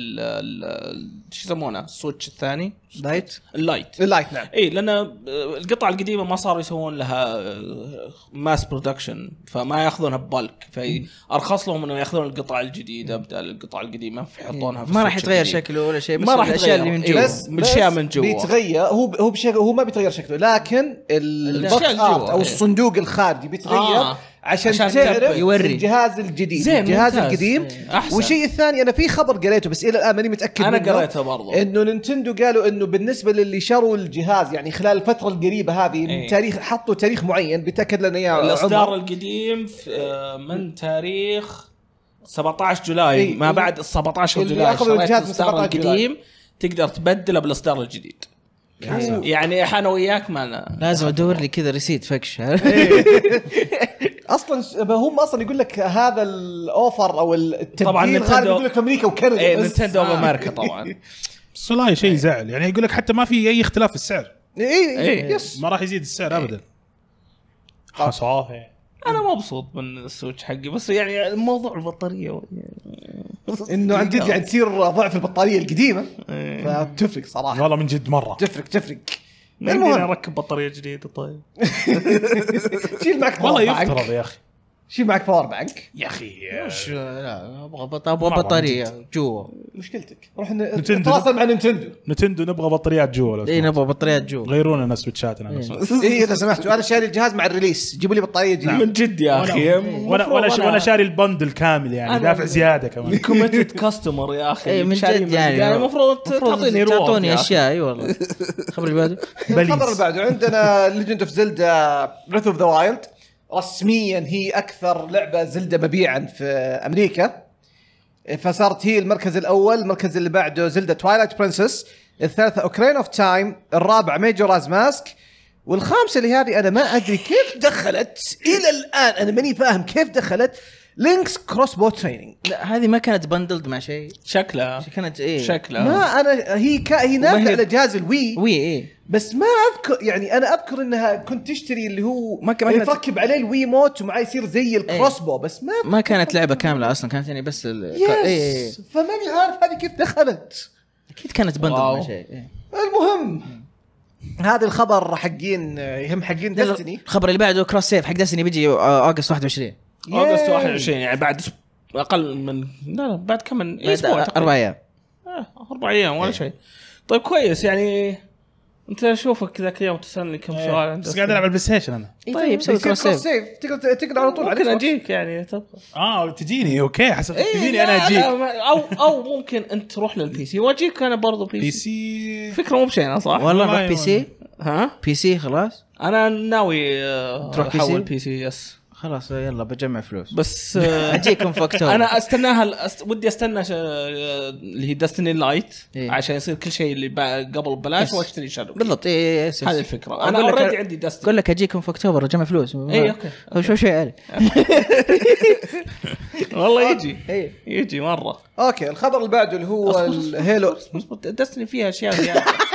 [SPEAKER 4] شو يسمونها السويتش الثاني لايت اللايت اللايت نعم اي لان القطع القديمه ما صاروا يسوون لها ماس برودكشن فما ياخذونها ببلك فارخص لهم انه ياخذون القطع الجديده بدل القطع القديمه فيحطونها في ما راح يتغير شكله ولا شيء ما راح الاشياء اللي من إيه، جوا بس بس من جوا بيتغير
[SPEAKER 1] هو هو هو ما بيتغير شكله لكن البوكس او إيه. الصندوق الخارجي بيتغير آه. عشان, عشان تعرف يوري. الجهاز الجديد زي الجهاز ممتاز. القديم احسن والشيء الثاني انا في خبر قريته بس الى الان ماني متاكد انا قريته برضه انه نينتندو قالوا انه بالنسبه للي شروا الجهاز يعني خلال الفتره القريبه هذه من إيه. تاريخ حطوا تاريخ معين بتاكد لنا اياه الاصدار
[SPEAKER 4] القديم آه، من تاريخ 17 جولاي إيه. ما بعد 17 جولاي اللي اخذوا الجهاز من 17 جولاي القديم تقدر تبدله بالاصدار الجديد إيه، يعني انا وياك ما
[SPEAKER 5] لازم ادور لي كذا ريسيت فكش إيه.
[SPEAKER 1] اصلا هم اصلا يقول لك هذا الاوفر او التبديل طبعا نتندو يقول لك
[SPEAKER 3] في امريكا وكندا ايه نتندو اوف آه. امريكا طبعا بس والله شيء إيه. زعل يعني يقول لك حتى ما في اي اختلاف في السعر
[SPEAKER 4] اي
[SPEAKER 1] اي يس
[SPEAKER 3] ما راح يزيد السعر ابدا خلاص
[SPEAKER 4] انا مبسوط من السويتش حقي بس يعني موضوع البطاريه انه عن جد قاعد يعني
[SPEAKER 1] تصير ضعف البطاريه القديمه إيه. فتفرق صراحه والله من جد مره تفرق تفرق
[SPEAKER 4] المهم اركب بطاريه جديده طيب شيل معك والله يفترض يا اخي
[SPEAKER 1] شيل معك باور بانك يا اخي وش آه، لا ابغى ابغى بطاريه جوا مشكلتك روح نتواصل مع
[SPEAKER 3] نتندو نتندو نبغى بطاريات جوا اي نبغى بطاريات جوا غيروا لنا سويتشاتنا اي اذا سمحتوا انا شاري الجهاز مع الريليس جيبوا لي بطاريه جديده من جد يا اخي وانا وانا وانا شاري البندل كامل يعني دافع زياده كمان
[SPEAKER 4] كوميتد كاستمر يا اخي
[SPEAKER 1] اي من جد يعني المفروض يعني تعطيني روح تعطوني اشياء
[SPEAKER 3] اي والله الخبر اللي بعده
[SPEAKER 1] الخبر اللي بعده عندنا ليجند اوف زلدا بريث اوف ذا وايلد رسميا هي اكثر لعبه زلدة مبيعا في امريكا فصارت هي المركز الاول المركز اللي بعده زلدة توايلايت برنسس الثالثه اوكرين اوف تايم الرابع از ماسك والخامسه اللي هذه انا ما ادري كيف دخلت الى الان انا ماني فاهم كيف دخلت لينكس كروس بوت تريننج
[SPEAKER 5] لا هذه ما كانت بندلد مع شيء
[SPEAKER 4] شكلها كانت ايه شكلها ما
[SPEAKER 1] انا هي كا هي نازله على جهاز الوي وي ايه بس ما اذكر يعني انا اذكر انها كنت تشتري اللي هو ما كان تركب عليه الوي موت ومعاه يصير زي الكروس بو إيه. بس ما ما كانت
[SPEAKER 5] لعبه كامله اصلا كانت يعني بس ال... يس إيه،,
[SPEAKER 1] إيه،, إيه. فماني عارف هذه كيف دخلت
[SPEAKER 5] اكيد كانت بندل مع شيء إيه.
[SPEAKER 1] المهم هذا الخبر حقين يهم حقين ديستني
[SPEAKER 5] الخبر اللي بعده كروس سيف حق ديستني بيجي اوغست آه،
[SPEAKER 4] 21
[SPEAKER 2] اوغست 21
[SPEAKER 4] يعني بعد اقل من لا لا بعد كم من
[SPEAKER 1] اسبوع
[SPEAKER 5] اربع ايام
[SPEAKER 2] آه، اربع ايام ولا إيه.
[SPEAKER 4] شيء طيب كويس يعني انت اشوفك ذاك اليوم تسالني كم إيه. سؤال بس قاعد العب البلاي ستيشن انا إيه، طيب سوي كروس سيف
[SPEAKER 1] تقدر تقدر على طول
[SPEAKER 4] ممكن اجيك يعني اه تجيني اوكي حسب تجيني انا اجيك او او ممكن انت تروح للبي سي واجيك انا برضو بي سي بي سي فكره مو بشينه صح والله نروح بي سي
[SPEAKER 5] ها بي سي خلاص
[SPEAKER 4] انا ناوي آه، تروح بي
[SPEAKER 5] سي يس خلاص يلا بجمع فلوس بس آه، اجيكم في اكتوبر انا
[SPEAKER 4] استناها ودي استنى آه، اللي هي دستني لايت عشان يصير كل شيء اللي قبل ببلاش واشتري شادو بالضبط اي إيه، إيه، هذه إيه. الفكره انا اوريدي عندي دستني اقول
[SPEAKER 5] لك اجيكم في اكتوبر اجمع فلوس اي اوكي شو شوي يعني؟ علي
[SPEAKER 1] والله يجي
[SPEAKER 4] يجي مره
[SPEAKER 1] اوكي الخبر اللي بعده
[SPEAKER 4] اللي
[SPEAKER 2] هو الهيلو
[SPEAKER 4] دستني فيها اشياء زياده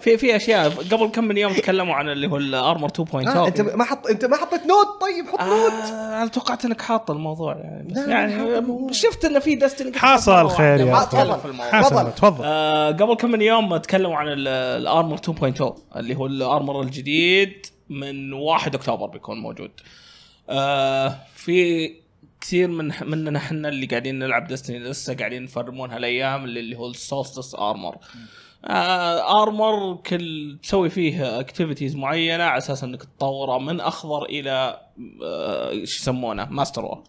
[SPEAKER 4] في في اشياء قبل كم من يوم تكلموا عن اللي هو الارمر 2.0 آه انت ما حط انت ما حطيت نوت طيب حط آه
[SPEAKER 2] نوت
[SPEAKER 1] انا
[SPEAKER 4] توقعت انك حاط الموضوع يعني بس
[SPEAKER 2] يعني
[SPEAKER 4] شفت انه في دستنج حصل خير يا آه، تفضل تفضل آه قبل كم من يوم تكلموا عن الارمر 2.0 اللي هو الارمر الجديد من 1 اكتوبر بيكون موجود آه في كثير من مننا احنا اللي قاعدين نلعب دستني لسه قاعدين نفرمونها الايام اللي, اللي هو السولستس ارمر آه ارمر كل تسوي فيه اكتيفيتيز معينه على اساس انك تطوره من اخضر الى آه شو يسمونه ماستر وورد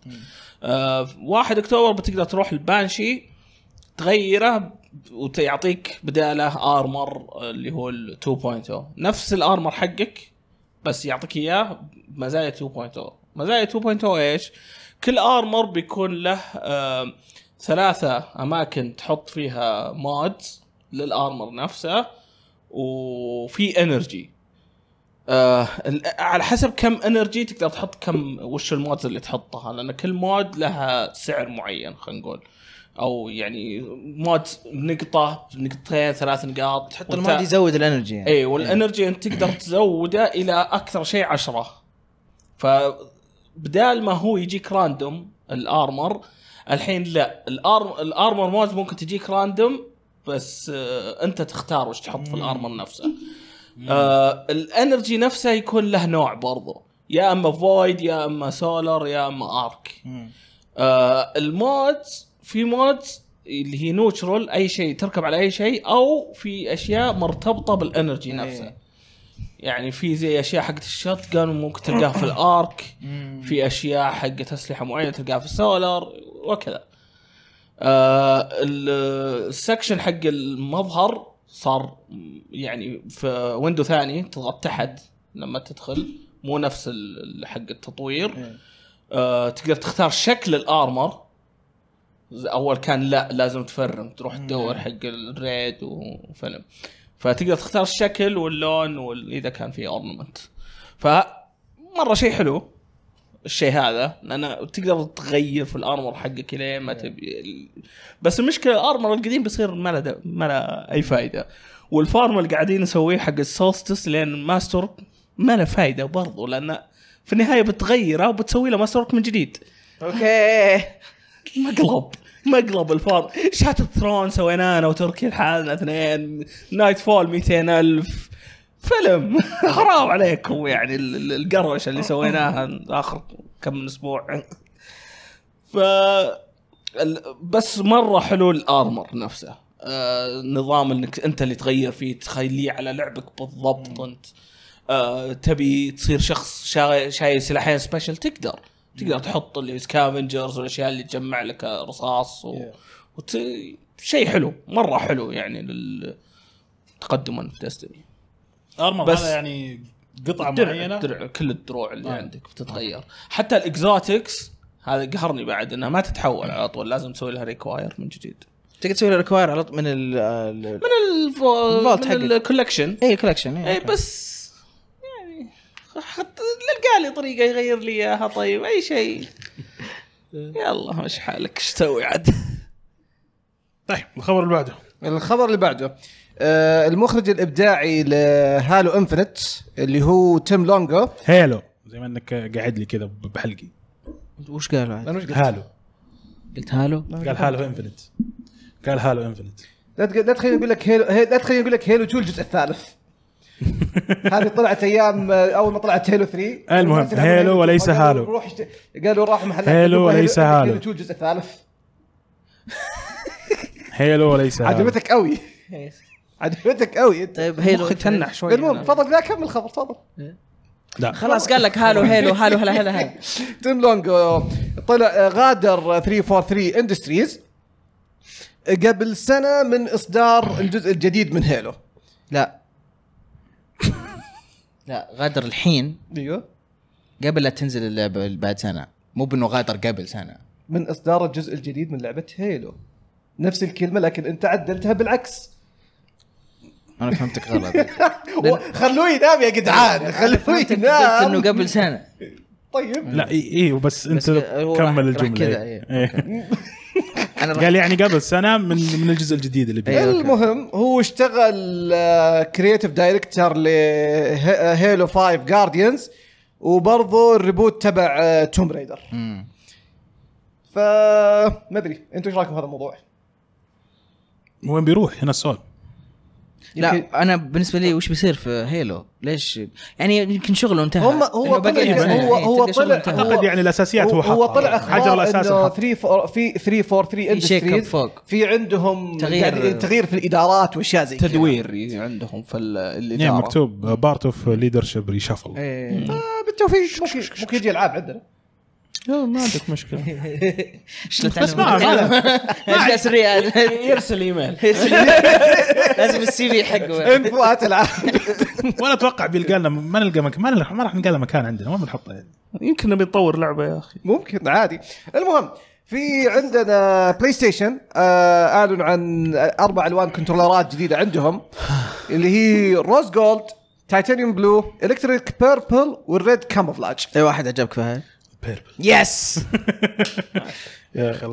[SPEAKER 4] آه واحد اكتوبر بتقدر تروح البانشي تغيره ويعطيك بداله ارمر اللي هو ال 2.0 نفس الارمر حقك بس يعطيك اياه بمزايا 2.0 مزايا 2.0 ايش؟ كل ارمر بيكون له آه ثلاثه اماكن تحط فيها مودز للارمر نفسه وفي انرجي آه على حسب كم انرجي تقدر تحط كم وش المودز اللي تحطها لان كل مود لها سعر معين خلينا نقول او يعني مود نقطه نقطتين ثلاث نقاط تحط المود يزود الانرجي يعني. اي والانرجي انت تقدر تزوده الى اكثر شيء عشرة فبدال ما هو يجيك راندوم الارمر الحين لا الارمر مود ممكن تجيك راندوم بس آه، انت تختار وش تحط في الارمر نفسه آه الانرجي نفسه يكون له نوع برضه يا اما فويد يا اما سولر يا اما ارك آه المودز في مودز اللي هي نوترال اي شيء تركب على اي شيء او في اشياء مرتبطه بالانرجي نفسها يعني في زي اشياء حقت الشوت جان ممكن تلقاها في الارك في اشياء حقت اسلحه معينه تلقاها في السولر وكذا آه، السكشن حق المظهر صار يعني في ويندو ثاني تضغط تحت لما تدخل مو نفس حق التطوير إيه. آه تقدر تختار شكل الارمر اول كان لا لازم تفرم تروح إيه. تدور حق الريد وفيلم فتقدر تختار الشكل واللون واذا كان في اورنمنت ف مره شيء حلو الشيء هذا لان تقدر تغير في الارمر حقك لين ما تبي بس المشكله الارمر القديم بيصير ما له ما له اي فائده والفارم اللي قاعدين نسويه حق السولستس لين ماستر ما له فائده برضه لان في النهايه بتغيره وبتسوي له ماستر من جديد اوكي مقلب مقلب الفارم شات ثرون سويناه انا وتركي لحالنا اثنين نايت فول 200000 فيلم حرام عليكم يعني القروشه اللي سويناها اخر كم من اسبوع ف بس مره حلو الارمر نفسه آه نظام انك انت اللي تغير فيه تخليه على لعبك بالضبط انت آه تبي تصير شخص شايل سلاحين سبيشل تقدر تقدر تحط اللي سكافنجرز والاشياء اللي تجمع لك رصاص و... وت... شيء حلو مره حلو يعني لل... تقدما في ديستني ارمر بس هذا يعني قطعه الدرع معينه الدرع كل الدروع اللي آه. عندك بتتغير آه. حتى الاكزوتكس هذا قهرني بعد انها ما تتحول على طول لازم تسوي لها ريكواير من جديد تقدر
[SPEAKER 5] تسوي ريكواير على من ال من
[SPEAKER 4] الفولت حق
[SPEAKER 5] الكولكشن اي كولكشن اي,
[SPEAKER 4] بس يعني حط لقى لي طريقه يغير لي اياها طيب اي شيء يلا مش حالك ايش تسوي عاد
[SPEAKER 1] طيب الخبر اللي بعده الخبر اللي بعده آه، المخرج الابداعي لهالو انفنت اللي هو تيم لونجو
[SPEAKER 3] هالو زي ما
[SPEAKER 1] انك قاعد لي كذا بحلقي
[SPEAKER 3] وش قال بعد؟ انا وش قلت؟ هالو قلت هالو؟ قال هالو انفنت قال هالو انفنت
[SPEAKER 1] لا لا تخليني اقول لك هيلو لا تخليني اقول لك هيلو 2 الجزء الثالث هذه طلعت ايام آه، اول ما طلعت هيلو 3 المهم هيلو وليس هالو روح قالوا راح محل هيلو وليس هالو هيلو 2 الجزء الثالث
[SPEAKER 3] هيلو وليس هالو عجبتك
[SPEAKER 1] قوي إيه. عجبتك قوي انت طيب هيلو مخي تنح شوي المهم تفضل لا كمل خبر تفضل
[SPEAKER 3] لا خلاص قال لك هالو هيلو هالو هلا هلا هلا
[SPEAKER 1] تيم لونج آه، طلع آه، غادر 343 اندستريز قبل سنه من اصدار الجزء الجديد من هيلو لا
[SPEAKER 5] لا غادر الحين ايوه قبل لا تنزل اللعبه بعد سنه مو بانه غادر قبل سنه
[SPEAKER 1] من اصدار الجزء الجديد من لعبه هيلو نفس الكلمه لكن انت عدلتها بالعكس
[SPEAKER 3] انا فهمتك غلط
[SPEAKER 1] لأن... خلوه
[SPEAKER 3] ينام يا جدعان خلوه ينام انه قبل سنه طيب لا اي بس انت كمل الجمله كذا قال يعني قبل سنه من من الجزء الجديد اللي بيه
[SPEAKER 1] المهم هو اشتغل كرييتيف دايركتور لهيلو 5 جارديانز وبرضه الريبوت تبع توم ريدر فما ادري انتم ايش رايكم في هذا الموضوع؟
[SPEAKER 3] وين بيروح هنا السؤال
[SPEAKER 1] لا
[SPEAKER 5] انا بالنسبه لي وش بيصير في هيلو؟ ليش يعني يمكن شغله انتهى هم هو يعني طلع يعني هو يعني هو طلع اعتقد يعني الاساسيات هو هو طلع حجر الاساس 3
[SPEAKER 1] 4 في 3 4 3 اندستريز فوق في عندهم تغيير تغيير في الادارات واشياء زي كذا تدوير عندهم في الاداره نعم، مكتوب
[SPEAKER 3] بارت اوف ليدرشيب ريشفل
[SPEAKER 1] بالتوفيق ممكن ممكن يجي العاب عندنا
[SPEAKER 5] لا
[SPEAKER 4] ما عندك مشكله شلت
[SPEAKER 3] بس ما اعرف يرسل
[SPEAKER 2] ايميل لازم السي في حقه
[SPEAKER 3] انفو وانا اتوقع بيلقى لنا ما نلقى مكان ما راح نلقى له مكان عندنا وين بنحطه يعني يمكن نبي نطور لعبه يا اخي
[SPEAKER 1] ممكن عادي المهم في عندنا بلاي ستيشن آه اعلنوا عن اربع الوان كنترولرات جديده عندهم اللي هي روز جولد تايتانيوم بلو الكتريك بيربل والريد كاموفلاج اي واحد عجبك فهد بيربل يس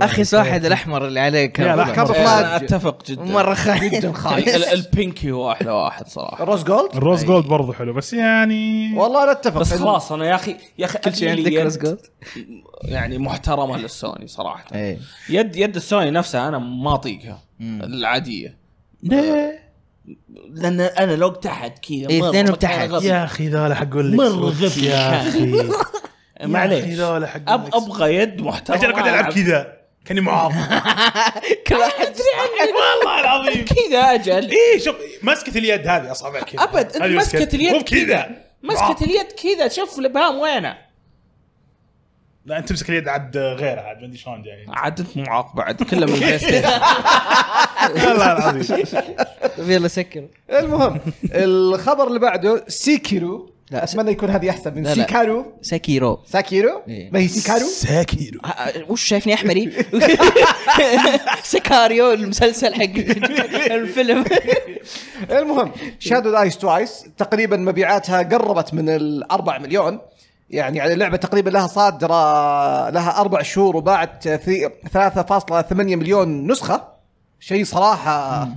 [SPEAKER 1] اخي واحد الاحمر اللي عليك كان كاموفلاج
[SPEAKER 4] اتفق جدا مره خايف جدا خايف البينكي هو احلى واحد صراحه الروز جولد
[SPEAKER 3] الروز جولد برضه حلو بس يعني والله انا اتفق بس خلاص انا
[SPEAKER 4] يا اخي يا اخي كل شيء عندك روز جولد يعني محترمه للسوني صراحه إيه. يد يد السوني نفسها انا ما اطيقها العاديه ليه؟ لان انا لو تحت كذا إيه، اثنين تحت يا
[SPEAKER 3] اخي ذولا حقول لك مره غبي يا اخي
[SPEAKER 4] معليش أب
[SPEAKER 3] ابغى يد محترمه اجل اقعد العب كذا كاني معاق كل احد والله العظيم كذا اجل اي شوف مسكه اليد هذه اصابع كذا ابد انت مسكه اليد كذا آه. مسكه اليد
[SPEAKER 4] كذا شوف الابهام وينه
[SPEAKER 3] لا انت تمسك اليد عاد غير عاد ما ادري شلون جاي عاد انت معاق بعد كله من البلاي ستيشن
[SPEAKER 1] والله العظيم
[SPEAKER 3] طيب، يلا سكر المهم الخبر اللي بعده
[SPEAKER 1] سيكيرو لا اتمنى يكون هذه احسن من لا لا. سيكارو ساكيرو ساكيرو إيه. ما هي سيكارو
[SPEAKER 5] ساكيرو وش شايفني احمري سيكاريو المسلسل حق الفيلم
[SPEAKER 1] المهم شادو ايس توايس تقريبا مبيعاتها قربت من ال 4 مليون يعني على يعني اللعبه تقريبا لها صادره لها اربع شهور وباعت 3.8 مليون نسخه شيء صراحه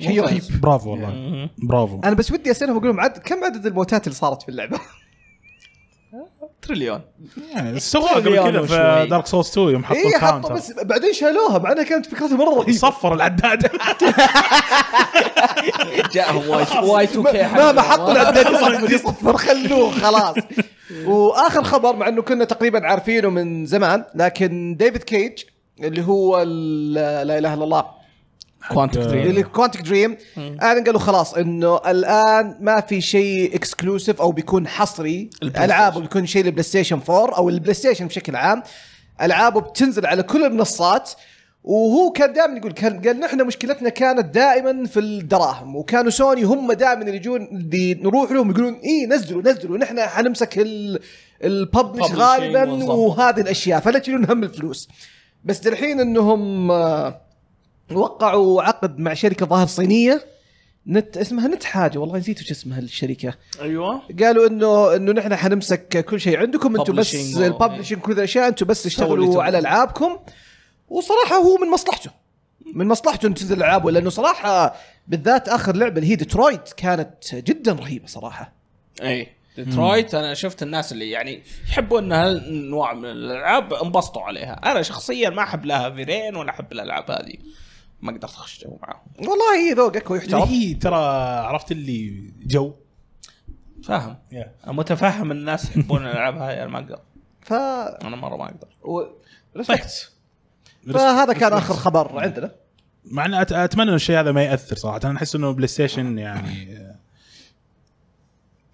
[SPEAKER 1] شيء رهيب
[SPEAKER 3] برافو والله يعني. برافو
[SPEAKER 1] انا بس ودي اسالهم اقول لهم عد كم عدد الموتات اللي صارت في اللعبه؟
[SPEAKER 3] تريليون يعني سووها قبل كذا في دارك سورس 2 يوم حطوا إيه حطوا بس بعدين شالوها مع انها كانت فكرتها مره رهيبه صفر العداد
[SPEAKER 4] جاهم واي واي 2 كي ما حطوا
[SPEAKER 1] العداد يصفر خلوه خلاص واخر خبر مع انه كنا تقريبا عارفينه من زمان لكن ديفيد كيج اللي هو لا اله الا الله
[SPEAKER 2] كوانتك دريم
[SPEAKER 1] كوانتك دريم الان قالوا خلاص انه الان ما في شيء اكسكلوسيف او بيكون حصري العابه بيكون شيء للبلاي ستيشن 4 او البلاي ستيشن بشكل عام العابه بتنزل على كل المنصات وهو كان دائما يقول كان قال نحن مشكلتنا كانت دائما في الدراهم وكانوا سوني هم دائما اللي يجون اللي نروح لهم يقولون اي نزلوا نزلوا نحن حنمسك الببلش غالبا وهذه الاشياء فلا تشيلون هم الفلوس بس الحين انهم آه وقعوا عقد مع شركه ظاهر صينيه نت اسمها نت حاجه والله نسيت وش اسمها الشركه ايوه قالوا انه انه نحن حنمسك كل شيء عندكم انتم بس الببلشنج كل الاشياء انتم بس اشتغلوا على العابكم وصراحه هو من مصلحته من مصلحته انه تنزل العاب لانه صراحه بالذات اخر لعبه اللي هي ديترويت كانت جدا رهيبه
[SPEAKER 4] صراحه اي ديترويت انا شفت الناس اللي يعني يحبوا ان هالنوع من الالعاب انبسطوا عليها انا شخصيا ما احب لا فيرين ولا احب الالعاب هذه ما قدرت اخش جو معاهم
[SPEAKER 3] والله إيه، ذوقك ويحترم هي ترى عرفت اللي جو
[SPEAKER 4] فاهم yeah. متفهم الناس يحبون الالعاب هاي انا ما اقدر ف انا مره ما اقدر و... ريسبكت فهذا كان اخر خبر عندنا
[SPEAKER 3] مع اني اتمنى ان الشيء هذا ما ياثر صراحه انا احس انه بلاي ستيشن يعني آه،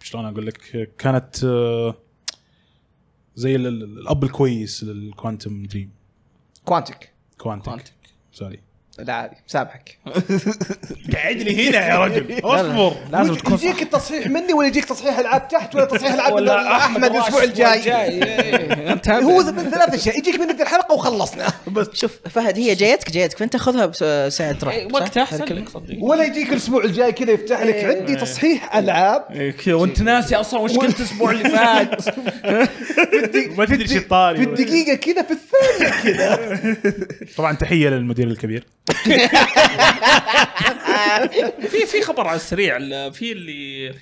[SPEAKER 3] شلون اقول لك كانت آه، زي الاب الكويس للكوانتم دريم كوانتك كوانتك سوري لا عادي مسامحك لي هنا يا رجل اصبر لازم تكون يجيك التصحيح مني
[SPEAKER 1] ولا يجيك تصحيح العاب تحت ولا
[SPEAKER 2] تصحيح العاب احمد الاسبوع الجاي إيه.
[SPEAKER 1] إيه، إيه، هو
[SPEAKER 5] من ثلاث اشياء يجيك من الحلقه وخلصنا بس شوف فهد هي جايتك جايتك فانت خذها بساعه راح وقت احسن ولا
[SPEAKER 1] يجيك الاسبوع الجاي كذا يفتح لك عندي تصحيح العاب
[SPEAKER 4] وانت ناسي اصلا وش كنت الاسبوع اللي فات ما تدري شو طاري الدقيقه كذا
[SPEAKER 3] في الثانيه كذا طبعا تحيه للمدير الكبير
[SPEAKER 4] في في خبر على السريع في اللي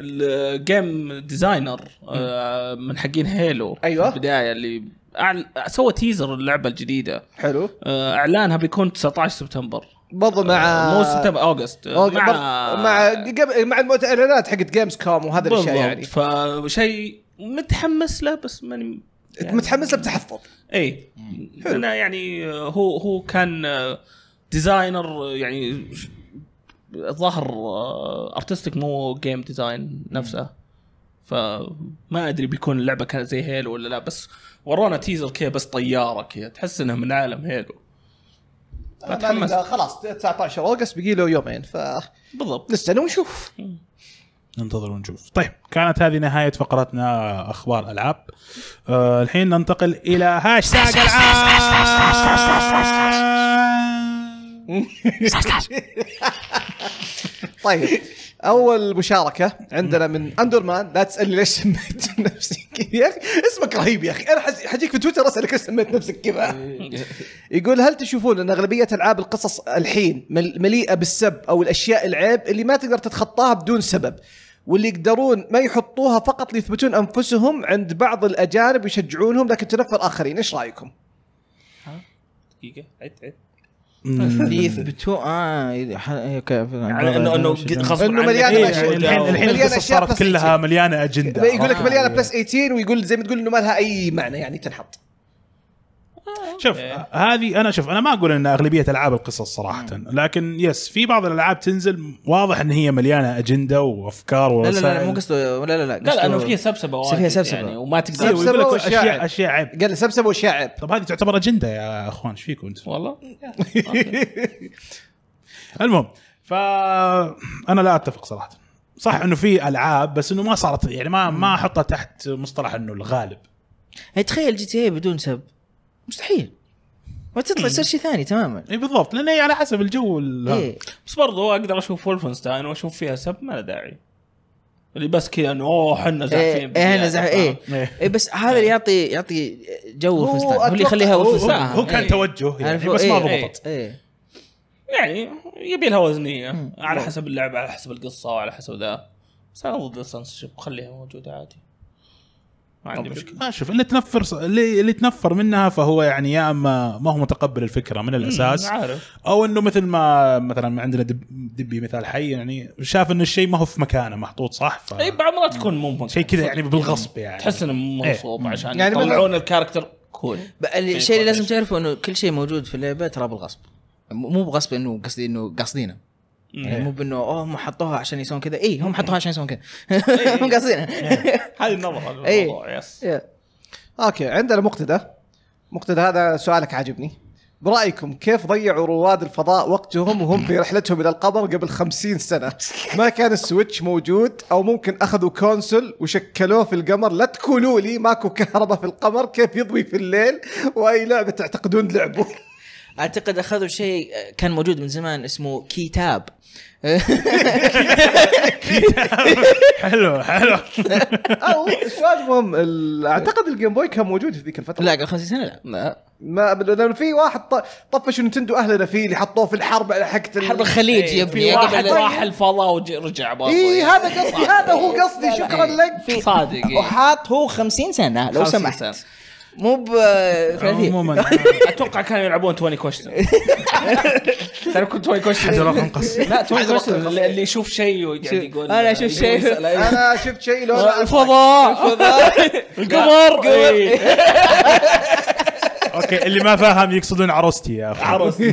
[SPEAKER 4] الجيم ديزاينر آه، من حقين هيلو ايوه في البدايه اللي سوى تيزر اللعبه الجديده حلو آه، اعلانها بيكون 19 سبتمبر برضه مع آه، مو سبتمبر اوجست مع مع
[SPEAKER 1] مع الاعلانات حقت جيمز
[SPEAKER 4] كوم وهذا الاشياء يعني فشيء متحمس له بس ماني يعني... متحمس له بتحفظ اي انا يعني هو هو كان ديزاينر يعني الظاهر ارتستيك آه، مو جيم ديزاين نفسه فما ادري بيكون اللعبه كانت زي هيلو ولا لا بس ورونا تيزر كي بس طياره كذا تحس انها من عالم هيلو آه، فتحمس خلاص
[SPEAKER 1] 19 اوغست بقي له يومين ف بالضبط لسه نشوف
[SPEAKER 3] ننتظر ونشوف طيب كانت هذه نهاية فقرتنا أخبار ألعاب أه الحين ننتقل إلى هاشتاج ألعاب
[SPEAKER 1] طيب اول مشاركه عندنا من اندرمان لا تسالني ليش سميت نفسي يا اخي اسمك رهيب يا اخي انا حجيك في تويتر اسالك ليش سميت نفسك كذا يقول هل تشوفون ان اغلبيه العاب القصص الحين مليئه بالسب او الاشياء العيب اللي ما تقدر تتخطاها بدون سبب واللي يقدرون ما يحطوها فقط ليثبتون انفسهم عند بعض الاجانب ويشجعونهم لكن تنفر اخرين ايش رايكم؟
[SPEAKER 4] ها دقيقه عد عد
[SPEAKER 1] يثبتوا
[SPEAKER 5] إيه، اه اوكي إيه، إيه، يعني انه انه انه مليانه يعني الحين الحين مليانه اشياء
[SPEAKER 1] صارت كلها
[SPEAKER 3] مليانه اجنده يقول لك آه. مليانه بلس
[SPEAKER 1] 18 ويقول زي ما تقول انه ما لها اي معنى يعني تنحط
[SPEAKER 3] شوف إيه. هذه انا شوف انا ما اقول ان اغلبيه العاب القصص صراحه لكن يس في بعض الالعاب تنزل واضح ان هي مليانه اجنده وافكار لا لا لا مو
[SPEAKER 5] قصده لا لا لا لا انه فيها سبسبه فيها يعني، سبسبه يعني وما تقدر يقول لك اشياء
[SPEAKER 3] اشياء عيب قال سبسبه واشياء عيب طب هذه تعتبر اجنده يا اخوان ايش فيكم انتم؟ والله المهم فانا لا اتفق صراحه صح انه في العاب بس انه ما صارت يعني ما ما احطها تحت مصطلح انه الغالب تخيل جي تي اي بدون سب مستحيل وتطلع تصير شيء
[SPEAKER 5] ثاني تماما
[SPEAKER 3] اي بالضبط لان هي على حسب الجو إيه.
[SPEAKER 4] بس برضو اقدر اشوف ولفنستاين واشوف فيها سب ما له داعي اللي بس كذا انه اوه احنا زعفين ايه احنا زاحفين إيه. ايه بس هذا اللي يعطي يعطي
[SPEAKER 5] جو ولفنستاين هو اللي يخليها ولفنستاين هو, هو كان توجه يعني بس ما ضبطت
[SPEAKER 4] يعني يبي لها وزنيه على حسب اللعبه على حسب القصه وعلى حسب ذا بس انا ضد خليها موجوده عادي ما عندي مشكله
[SPEAKER 3] ما شوف اللي تنفر اللي تنفر منها فهو يعني يا اما ما هو متقبل الفكره من الاساس عارف. او انه مثل ما مثلا عندنا دب دبي مثال حي يعني شاف انه الشيء ما هو في مكانه محطوط صح ف... اي
[SPEAKER 4] بعض المرات تكون مو
[SPEAKER 3] شيء كذا يعني بالغصب يعني تحس انه مغصوب إيه. عشان يعني يطلعون
[SPEAKER 4] الكاركتر
[SPEAKER 5] كول الشيء اللي لازم تعرفه انه كل شيء موجود في اللعبه ترى بالغصب مو بغصب انه قصدي انه قاصدينه يعني مو بانه اوه هم حطوها عشان يسوون كذا اي هم حطوها عشان يسوون كذا
[SPEAKER 4] هم قاصدينها هذه النظره اي يس
[SPEAKER 1] اوكي عندنا مقتدى مقتدى هذا سؤالك عاجبني برايكم كيف ضيعوا رواد الفضاء وقتهم وهم في رحلتهم الى القمر قبل خمسين سنه ما كان السويتش موجود او ممكن اخذوا كونسل وشكلوه في القمر لا تقولوا لي ماكو كهرباء في القمر كيف يضوي في الليل واي لعبه تعتقدون لعبوا اعتقد اخذوا شيء
[SPEAKER 5] كان موجود من زمان اسمه كتاب
[SPEAKER 3] حلو
[SPEAKER 1] حلو او المهم اعتقد الجيم بوي كان موجود في ذيك الفتره لا قبل 50 سنه لا ما ما لانه في واحد طفش نتندو اهلنا فيه اللي حطوه في الحرب على حقت حرب الخليج يا إيه، ابني واحد راح
[SPEAKER 4] الفضاء ورجع برضه اي هذا قصدي هذا هو قصدي شكرا إيه، لك صادق إيه.
[SPEAKER 5] وحاط هو 50 سنه لو سمحت مو ب
[SPEAKER 4] عموما اتوقع كانوا يلعبون توني كوشن ترى كنت 20 كويشن رقم قص لا توني كوشن اللي يشوف شيء ويقعد يقول انا اشوف شيء آه، انا شفت شيء لو الفضاء الفضاء
[SPEAKER 2] القمر إيه. إيه.
[SPEAKER 3] اوكي اللي ما فاهم يقصدون عروستي يا اخي عروستي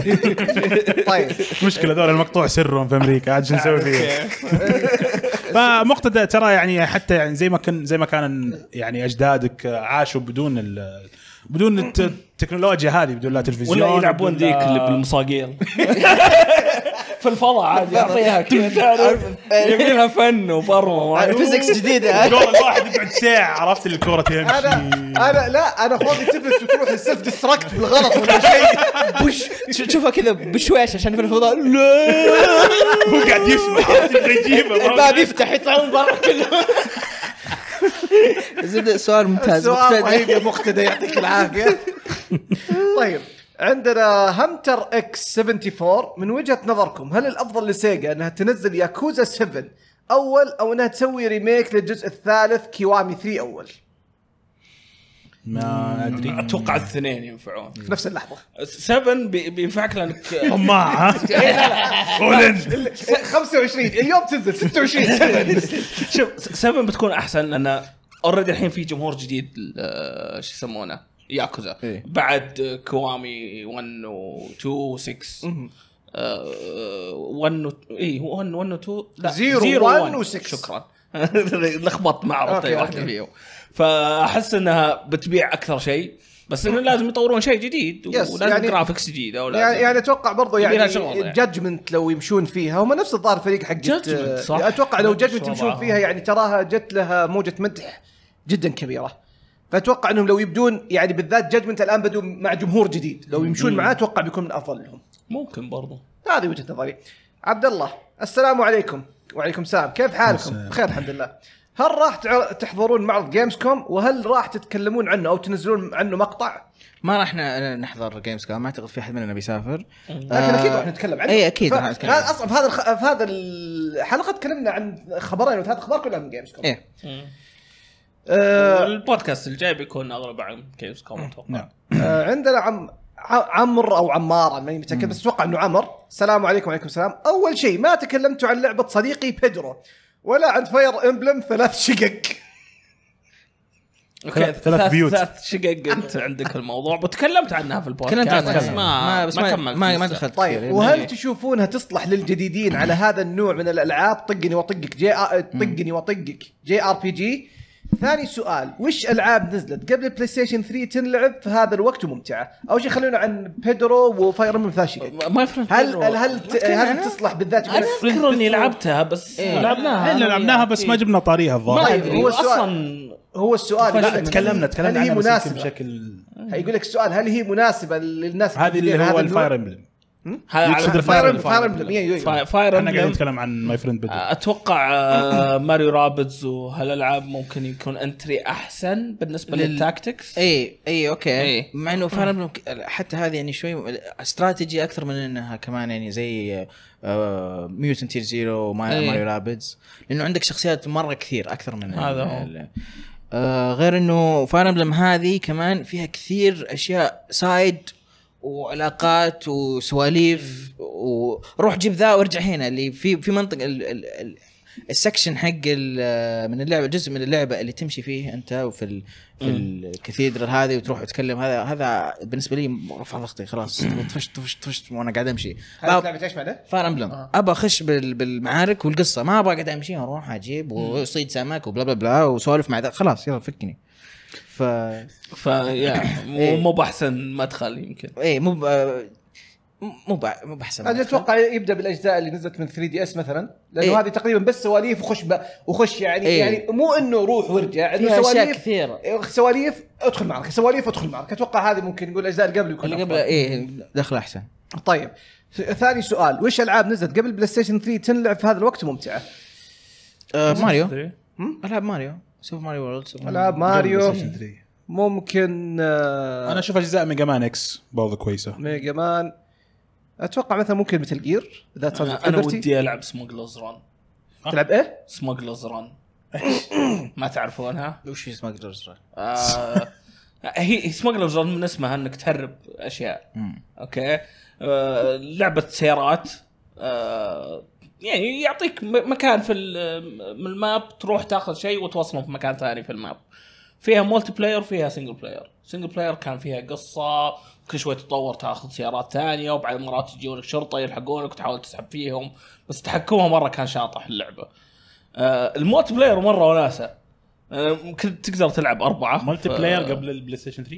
[SPEAKER 3] طيب مشكله هذول المقطوع سرهم في امريكا عاد شو نسوي فيه فمقتدى ترى يعني حتى يعني زي ما كان زي ما كان يعني اجدادك عاشوا بدون بدون التكنولوجيا هذه بدون لا تلفزيون ولا يلعبون ذيك اللي بالمصاقيل
[SPEAKER 4] في الفضاء عادي
[SPEAKER 1] يعطيها
[SPEAKER 3] كذا لها فن وفرمه فيزكس جديده الكوره الواحد يقعد ساعه عرفت الكوره تمشي
[SPEAKER 1] انا لا انا خوفي تفلت وتروح السيلف ديستراكت بالغلط ولا
[SPEAKER 3] شيء بش تشوفها كذا بشويش عشان في
[SPEAKER 1] الفضاء لا هو قاعد يسمع الباب يفتح يطلع من برا كله سؤال ممتاز سؤال رهيب يا مقتدى يعطيك العافيه طيب عندنا همتر اكس 74 من وجهه نظركم هل الافضل لسيجا انها تنزل ياكوزا 7 اول او انها تسوي ريميك للجزء الثالث كيوامي 3 اول؟
[SPEAKER 3] ما ادري
[SPEAKER 4] اتوقع الاثنين ينفعون في نفس اللحظه 7 بينفعك لانك طماع ها؟
[SPEAKER 1] 25 اليوم تنزل 26 7
[SPEAKER 4] شوف 7 بتكون احسن لان اوريدي الحين في جمهور جديد شو يسمونه ياكوزا إيه؟ بعد كوامي 1 و2 و6 1 و اي 1 1 و2 لا 0 1 و6 شكرا لخبطت مع اي واحده فيهم فاحس انها بتبيع اكثر شيء بس انه لازم يطورون شيء جديد ولازم يعني جرافكس جديده ولازم يعني, يعني اتوقع برضه يعني, يعني.
[SPEAKER 1] جادجمنت لو يمشون فيها هم نفس الظاهر فريق حق جادجمنت صح اتوقع لو جادجمنت يمشون فيها يعني تراها جت لها موجه مدح جدا كبيره فاتوقع انهم لو يبدون يعني بالذات جادمنت الان بدوا مع جمهور جديد لو يمشون معاه اتوقع بيكون من افضل لهم
[SPEAKER 4] ممكن برضه
[SPEAKER 1] هذه وجهه نظري عبد الله السلام عليكم وعليكم السلام كيف حالكم بخير الحمد لله هل راح تحضرون معرض جيمز كوم وهل راح تتكلمون عنه او تنزلون عنه مقطع
[SPEAKER 5] ما راح نحضر جيمز كوم ما اعتقد في احد مننا بيسافر لكن آه اكيد راح نتكلم عنه اي
[SPEAKER 1] اكيد راح نتكلم اصلا في هذا في هذا الحلقه تكلمنا عن خبرين وثلاث اخبار كلها من جيمز كوم إيه. آه،
[SPEAKER 4] البودكاست الجاي بيكون اغلب عن جيمز كوم اتوقع
[SPEAKER 2] نعم.
[SPEAKER 1] آه عندنا عم عمر او عمار ماني متاكد بس اتوقع انه عمر السلام عليكم وعليكم السلام اول شيء ما تكلمتوا عن لعبه صديقي بيدرو ولا عن فاير امبلم
[SPEAKER 4] ثلاث شقق اوكي ثلاث بيوت ثلاث شقق انت عندك الموضوع وتكلمت عنها في البودكاست تكلمت بس ما بس ما كملت ما, ما دخلت طيب وهل
[SPEAKER 1] تشوفونها تصلح للجديدين على هذا النوع من الالعاب طقني واطقك جي طقني واطقك جي ار بي جي ثاني سؤال وش العاب نزلت قبل بلاي ستيشن 3 تنلعب في هذا الوقت وممتعه اول شيء خلونا عن بيدرو وفاير من ثلاث ما يفرق هل هل هل, هل تصلح بالذات انا اذكر
[SPEAKER 3] اني
[SPEAKER 4] لعبتها بس
[SPEAKER 1] إيه.
[SPEAKER 3] إيه. لعبناها احنا لعبناها بس ما جبنا طاريها الظاهر ما طيب، ادري طيب، هو اصلا
[SPEAKER 1] هو السؤال لا تكلمنا تكلمنا هل هي مناسبه
[SPEAKER 3] بشكل
[SPEAKER 1] هيقول لك السؤال هل هي مناسبه للناس هذه اللي هو الفاير امبلم
[SPEAKER 3] هذا فاير امبلم فاير انا قاعد نتكلم عن ماي فريند بدو
[SPEAKER 4] اتوقع ماريو آه، رابدز وهالالعاب ممكن يكون انتري احسن بالنسبه للتاكتكس اي اي اوكي
[SPEAKER 5] إيه. مع انه فاير امبلم حتى هذه يعني شوي استراتيجي اكثر من انها كمان يعني زي ميوتن تير زيرو ماريو رابدز لانه عندك شخصيات مره كثير اكثر من هذا هو آه غير انه فاير امبلم هذه كمان فيها كثير اشياء سايد وعلاقات وسواليف وروح جيب ذا وارجع هنا اللي في في منطقه السكشن حق من اللعبه جزء من اللعبه اللي تمشي فيه انت وفي ال... في الكاثيدرال هذه وتروح وتكلم هذا هذا بالنسبه لي رفع ضغطي خلاص طفش طفش طفش وانا قاعد امشي هذه لعبه ايش بعده؟ فار امبلم آه. ابى اخش بالمعارك والقصه ما ابغى اقعد امشي اروح اجيب واصيد سمك وبلا بلا بلا وسولف مع ده. خلاص يلا فكني ف ف يا إيه. مو باحسن مدخل يمكن اي مو مو مو باحسن انا
[SPEAKER 1] اتوقع يبدا بالاجزاء اللي نزلت من 3 دي اس مثلا لانه إيه؟ هذه تقريبا بس سواليف وخش ب... وخش يعني إيه؟ يعني مو انه روح وارجع انه سواليف كثيره سواليف ادخل معركه سواليف ادخل معركه اتوقع هذه ممكن نقول الاجزاء اللي قبل يكون اللي قبل ايه دخل احسن طيب ثاني سؤال وش العاب نزلت قبل بلاي ستيشن 3 تنلعب في هذا الوقت ممتعه؟ آه ماريو hmm؟ العاب ماريو سوبر ماريو وورلد العاب ماريو ممكن آه انا اشوف
[SPEAKER 3] اجزاء ميجا مان اكس برضه كويسه
[SPEAKER 4] ميجا مان اتوقع مثلا ممكن مثل جير ذات انا, أنا ودي العب سموجلرز ران تلعب ايه؟ سموجلرز ران ما تعرفونها؟ وش هي سموجلرز ران؟ آه، هي سموجلرز ران من اسمها انك تهرب اشياء اوكي آه لعبه سيارات آه يعني يعطيك مكان في الماب تروح تاخذ شيء وتوصله في مكان ثاني في الماب فيها مولتي بلاير فيها سنجل بلاير سنجل بلاير كان فيها قصه كل شوي تتطور تاخذ سيارات ثانيه وبعد مرات يجونك شرطه يلحقونك وتحاول تسحب فيهم بس تحكمها مره كان شاطح اللعبه آه الموت بلاير مره وناسه آه كنت تقدر تلعب اربعه ملتي بلاير ف... قبل
[SPEAKER 3] البلاي ستيشن 3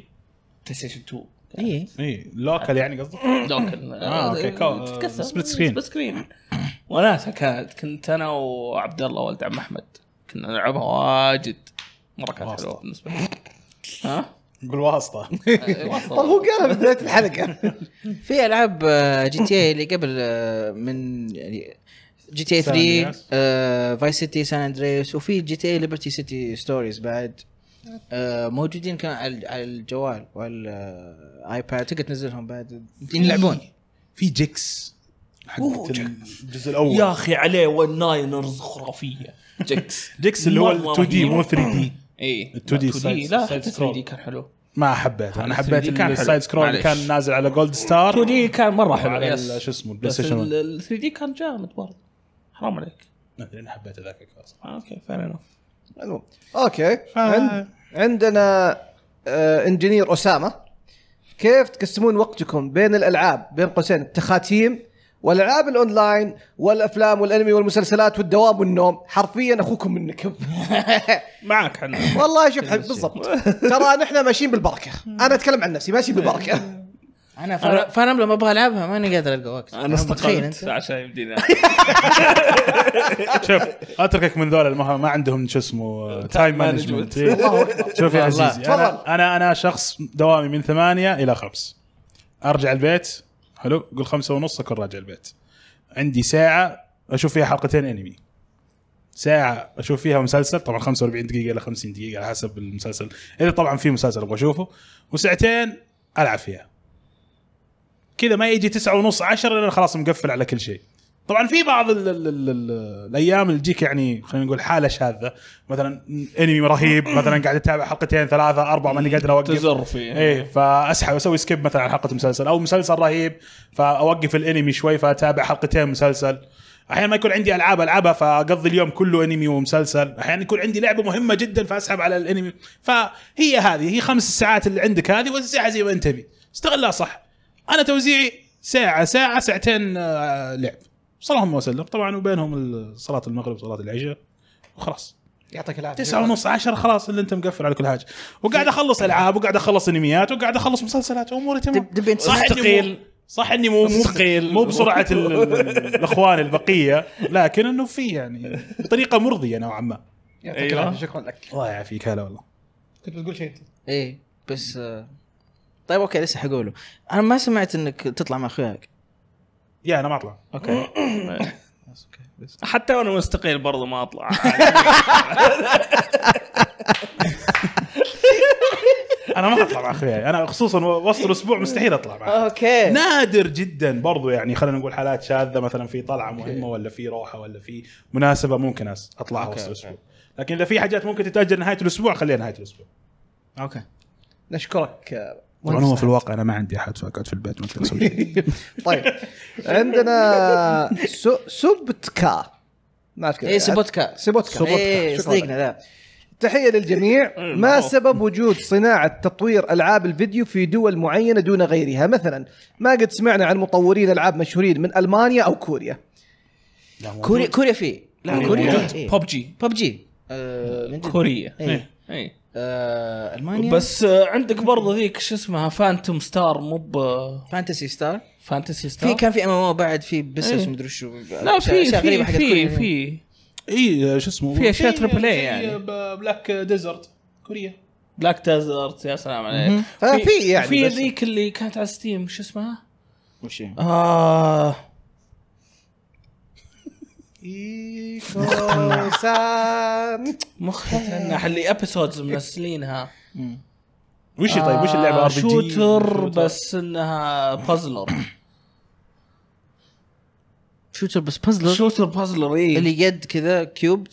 [SPEAKER 4] بلاي ستيشن 2 اي اي لوكال يعني قصدك؟ لوكال اه اوكي آه، كو... سبليت سكرين سبليت سكرين وناسه كانت كنت انا وعبد الله ولد عم احمد كنا نلعبها واجد مره كانت حلوه بالنسبه لي ها
[SPEAKER 3] بالواسطه طب هو قالها بدايه الحلقه
[SPEAKER 5] في العاب آه، جي تي اي اللي قبل آه، من يعني جي تي اي 3 فاي سيتي سان اندريس وفي جي تي اي ليبرتي سيتي ستوريز بعد آه، موجودين كان على الجوال وعلى الايباد تقدر تنزلهم بعد يلعبون
[SPEAKER 3] في جيكس حق
[SPEAKER 4] الجزء الاول يا اخي عليه والناينرز خرافيه جيكس جيكس اللي هو 2 دي مو 3 دي اي 2 دي 2 دي لا 3
[SPEAKER 3] دي كان حلو ما حبيت انا حبيت السايد سكرول كان نازل على جولد ستار 2 دي كان مره حلو شو اسمه البلاي ستيشن
[SPEAKER 4] 3 دي كان جامد برضه
[SPEAKER 3] حرام عليك انا حبيت ذاك اكثر آه، اوكي فير
[SPEAKER 1] انف اوكي عندنا انجينير آه، اسامه كيف تقسمون وقتكم بين الالعاب بين قوسين التخاتيم والالعاب الاونلاين والافلام والانمي والمسلسلات والدوام والنوم حرفيا اخوكم منكم
[SPEAKER 4] معك حنا
[SPEAKER 1] والله شوف حبيبي بالضبط ترى نحن ماشيين بالبركه انا اتكلم
[SPEAKER 3] عن نفسي ماشي بالبركه انا فانا لما ابغى العبها ماني قادر القى وقت انا استقلت عشان يمديني شوف اتركك من ذول ما عندهم شو اسمه تايم مانجمنت شوف يا عزيزي انا انا شخص دوامي من ثمانية الى خمس ارجع البيت حلو قول خمسة ونص اكون راجع البيت عندي ساعه اشوف فيها حلقتين انمي ساعه اشوف فيها مسلسل طبعا 45 دقيقه الى 50 دقيقه على حسب المسلسل اذا إيه، طبعا في مسلسل ابغى اشوفه وساعتين العب فيها كذا ما يجي تسعة ونص عشرة لان خلاص مقفل على كل شيء طبعا في بعض الـ الـ الـ الـ الايام اللي تجيك يعني خلينا نقول حاله شاذه مثلا انمي رهيب مثلا قاعد اتابع حلقتين ثلاثه اربع ماني قادر اوقف تزر فيه اي فاسحب اسوي سكيب مثلا على حلقه مسلسل او مسلسل رهيب فاوقف الانمي شوي فاتابع حلقتين مسلسل احيانا ما يكون عندي العاب العبها فاقضي اليوم كله انمي ومسلسل احيانا يكون عندي لعبه مهمه جدا فاسحب على الانمي فهي هذه هي خمس ساعات اللي عندك هذه وزعها زي ما انت تبي استغلها صح انا توزيعي ساعه ساعه ساعتين آه، لعب صلهم وسلم طبعا وبينهم صلاه المغرب وصلاه العشاء وخلاص يعطيك العافيه تسعة ونص 10 خلاص اللي انت مقفل على كل حاجه وقاعد اخلص العاب وقاعد اخلص انميات وقاعد اخلص مسلسلات واموري تمام دب انت صح ثقيل صح اني مو مو ثقيل مو بسرعه الاخوان البقيه لكن انه في يعني بطريقه مرضيه نوعا ما يعطيك أيوه. العافيه شكرا لك الله
[SPEAKER 1] يعافيك هلا والله كنت بتقول شيء انت ايه بس آه،
[SPEAKER 5] طيب اوكي لسه حقوله انا ما سمعت انك تطلع مع اخوياك
[SPEAKER 3] يا انا ما اطلع
[SPEAKER 4] اوكي حتى وانا مستقيل برضو ما اطلع
[SPEAKER 2] انا ما اطلع
[SPEAKER 3] مع اخوياي انا خصوصا وسط الاسبوع مستحيل اطلع معه اوكي نادر جدا برضو يعني خلينا نقول حالات شاذه مثلا في طلعه مهمه ولا في روحه ولا في مناسبه ممكن اطلعها وسط الاسبوع لكن اذا في حاجات ممكن تتاجل نهايه الاسبوع خليها نهايه الاسبوع اوكي نشكرك طبعا هو في الواقع انا ما عندي احد فاقعد في البيت ما اقدر اسوي طيب عندنا
[SPEAKER 1] سوبتكا ما اعرف كيف إيه، سبوتكا سبوتكا سبوتكا إيه، إيه، صديقنا ذا تحيه للجميع ما سبب وجود صناعه تطوير العاب الفيديو في دول معينه دون غيرها مثلا ما قد سمعنا عن مطورين العاب مشهورين من المانيا او
[SPEAKER 4] كوريا كوريا كوريا في لا كوريا ببجي ببجي آه، كوريا اي آه، المانيا بس عندك برضه ذيك شو اسمها فانتوم ستار مو مب... فانتسي ستار فانتسي ستار في كان في ام ام او بعد في بسس إيه. ومدري شو لا في أشياء في في في اي شو اسمه في اشياء تربل اي يعني
[SPEAKER 3] بلاك ديزرت كوريا
[SPEAKER 4] بلاك ديزرت يا سلام عليك في يعني في ذيك اللي كانت على ستيم شو اسمها؟
[SPEAKER 3] وش هي؟ آه ايكوسان
[SPEAKER 4] سان مختنا اللي ابيسودز منزلينها
[SPEAKER 2] إيه. وش طيب وش اللعبه ار بي
[SPEAKER 4] شوتر بس انها بازلر
[SPEAKER 5] شوتر بس بازلر شوتر بازلر اي اللي يد كذا كيوب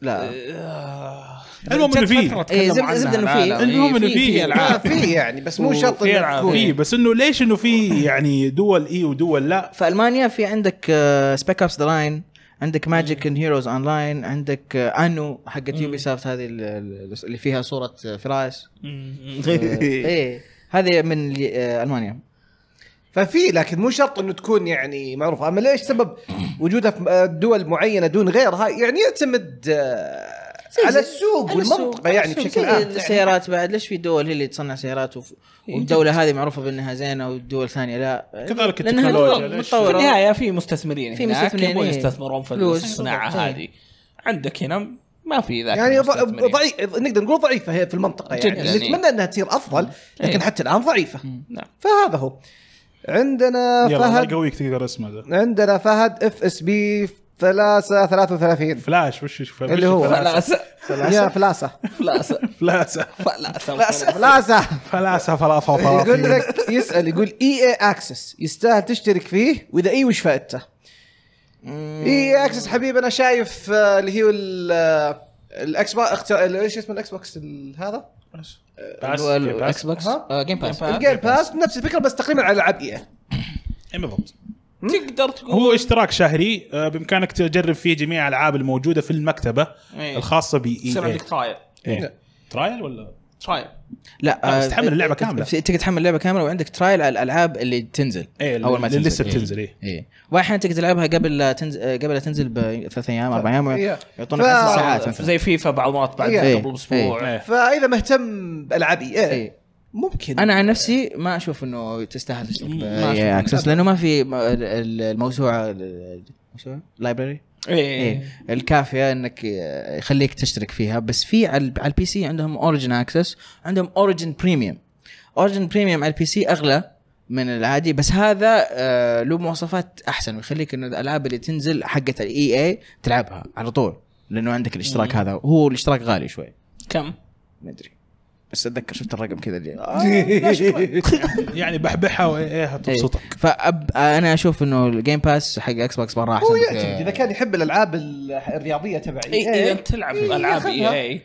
[SPEAKER 5] لا آه. آه.
[SPEAKER 2] المهم انه فيه إيه، إيه، المهم انه فيه يعني. العاب آه، فيه يعني بس مو شرط فيه فيه
[SPEAKER 3] بس انه ليش انه فيه يعني دول اي ودول لا في المانيا في عندك
[SPEAKER 5] سبيك ابس ذا لاين عندك ماجيك ان هيروز اون لاين عندك انو آه، حقت يوبي سافت هذه اللي فيها صوره آه، فراس آه، ايه
[SPEAKER 1] هذه من المانيا ففي لكن مو شرط انه تكون يعني معروفه اما ليش سبب وجودها في دول معينه دون غيرها يعني يعتمد على
[SPEAKER 5] السوق والمنطقه يعني بشكل عام السيارات بعد ليش في دول هي اللي تصنع سيارات وف... إيه، والدوله هذه معروفه بانها زينه والدول الثانيه لا كذلك التكنولوجيا في النهايه إيه. في مستثمرين
[SPEAKER 4] في مستثمرين يبغون إيه. يستثمرون في الصناعه هذه عندك هنا ما في ذاك يعني ضعيف
[SPEAKER 1] نقدر نقول ضعيفه هي في المنطقه يعني نتمنى انها تصير افضل لكن حتى الان ضعيفه نعم فهذا هو عندنا فهد يلا
[SPEAKER 3] قويك تقدر اسمه
[SPEAKER 1] عندنا فهد اف اس بي فلاسه 33 فلاش وش فلاش اللي هو فلاسه يا فلاسه
[SPEAKER 3] فلاسه فلاسه فلاسه
[SPEAKER 1] فلاسه فلاسه فلاسه يقول لك يسال يقول اي اي اكسس يستاهل تشترك فيه واذا اي وش فائدته؟ اي اكسس حبيبي انا شايف آه، اللي هي الاكس آه، بوكس ايش اسمه الاكس بوكس هذا؟
[SPEAKER 2] الاكس بوكس جيم باس
[SPEAKER 1] الجيم باس نفس الفكره بس تقريبا على العاب اي بالضبط تقدر
[SPEAKER 3] تقول هو اشتراك شهري آه، بامكانك تجرب فيه جميع الالعاب الموجوده في المكتبه ايه. الخاصه بي اي إيه. يصير عندك ترايل ترايل ولا ترايل لا بس آه، تحمل اللعبه إيه، إيه، كامله تقدر تحمل
[SPEAKER 5] اللعبه كامله وعندك ترايل على الالعاب اللي تنزل ايه اول ما تنزل لسه بتنزل ايه, إيه. واحيانا تقدر تلعبها قبل لا تنزل آه، قبل لا تنزل بثلاث ايام اربع ايام يعطونك ساعات زي فيفا بعضات بعد قبل اسبوع
[SPEAKER 1] فاذا مهتم بالعاب اي ممكن انا عن نفسي
[SPEAKER 5] ما اشوف انه تستاهل اكسس إيه، إيه، لانه ما في الموسوعه الموسوعه لايبرري إيه. إيه. الكافيه انك يخليك تشترك فيها بس في على البي سي عندهم اوريجن اكسس عندهم اوريجن بريميوم اوريجن بريميوم على البي سي اغلى من العادي بس هذا آه، له مواصفات احسن ويخليك انه الالعاب اللي تنزل حقت الاي اي e تلعبها على طول لانه عندك الاشتراك مم. هذا هو الاشتراك غالي شوي كم ما ادري بس اتذكر شفت الرقم كذا آه،
[SPEAKER 3] يعني بحبحها وايه تبسطك
[SPEAKER 5] إيه. فأب انا اشوف انه الجيم باس حق اكس بوكس مره احسن هو
[SPEAKER 1] اذا كان يحب الالعاب الرياضيه تبعي إيه، اذا إيه. انت تلعب العاب اي
[SPEAKER 4] اي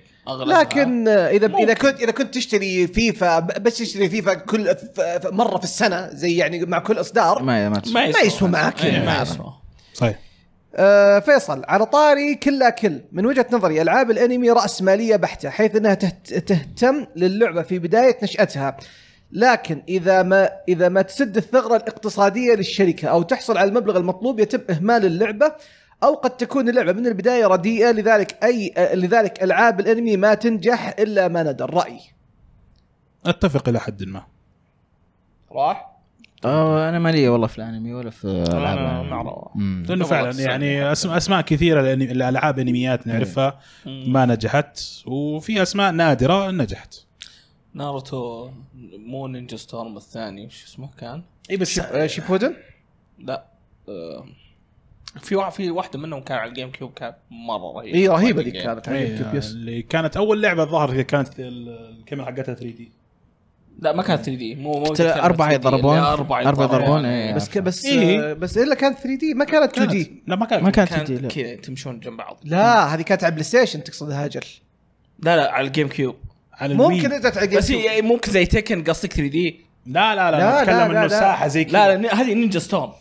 [SPEAKER 4] لكن اذا اذا
[SPEAKER 1] كنت اذا كنت تشتري فيفا بس تشتري فيفا كل مره في السنه زي يعني مع كل اصدار ما ما يسوى معك ما يعني. يسوى صحيح أه فيصل على طاري كل كل من وجهه نظري العاب الانمي راسماليه بحته حيث انها تهتم للعبه في بدايه نشاتها لكن اذا ما اذا ما تسد الثغره الاقتصاديه للشركه او تحصل على المبلغ المطلوب يتم اهمال اللعبه او قد تكون اللعبه من البدايه رديئه لذلك اي لذلك العاب الانمي ما تنجح الا ما ندى الراي
[SPEAKER 3] اتفق الى حد ما راح اه انا مالي والله في الانمي ولا في العاب انا ما لانه فعلا يعني أسماء, اسماء كثيره الالعاب انميات نعرفها ما نجحت وفي اسماء نادره نجحت
[SPEAKER 4] ناروتو مو نينجا ستورم الثاني وش اسمه كان؟ اي بس آه، شيبودن؟ لا آه، في في واحده منهم كان على الجيم كيوب كانت مره رهيبه اي رهيبه ذيك كانت على الجيم كيوب إيه، يس
[SPEAKER 3] اللي كانت اول لعبه الظاهر كانت الكاميرا حقتها 3 دي لا ما كانت
[SPEAKER 4] 3 دي مو
[SPEAKER 1] مو اربعه يضربون اربعه يضربون إيه بس بس إيه؟ بس الا كانت 3 دي ما كانت 2 دي لا ما كانت ما كانت 3 دي كذا
[SPEAKER 4] تمشون جنب بعض
[SPEAKER 1] لا هذه كانت على بلاي ستيشن تقصد هاجر
[SPEAKER 4] لا لا على الجيم كيوب على ممكن انت تعقل بس يعني ممكن زي تكن قصدك 3 دي لا لا لا نتكلم انه ساحه زي كذا لا لا هذه نينجا ستورم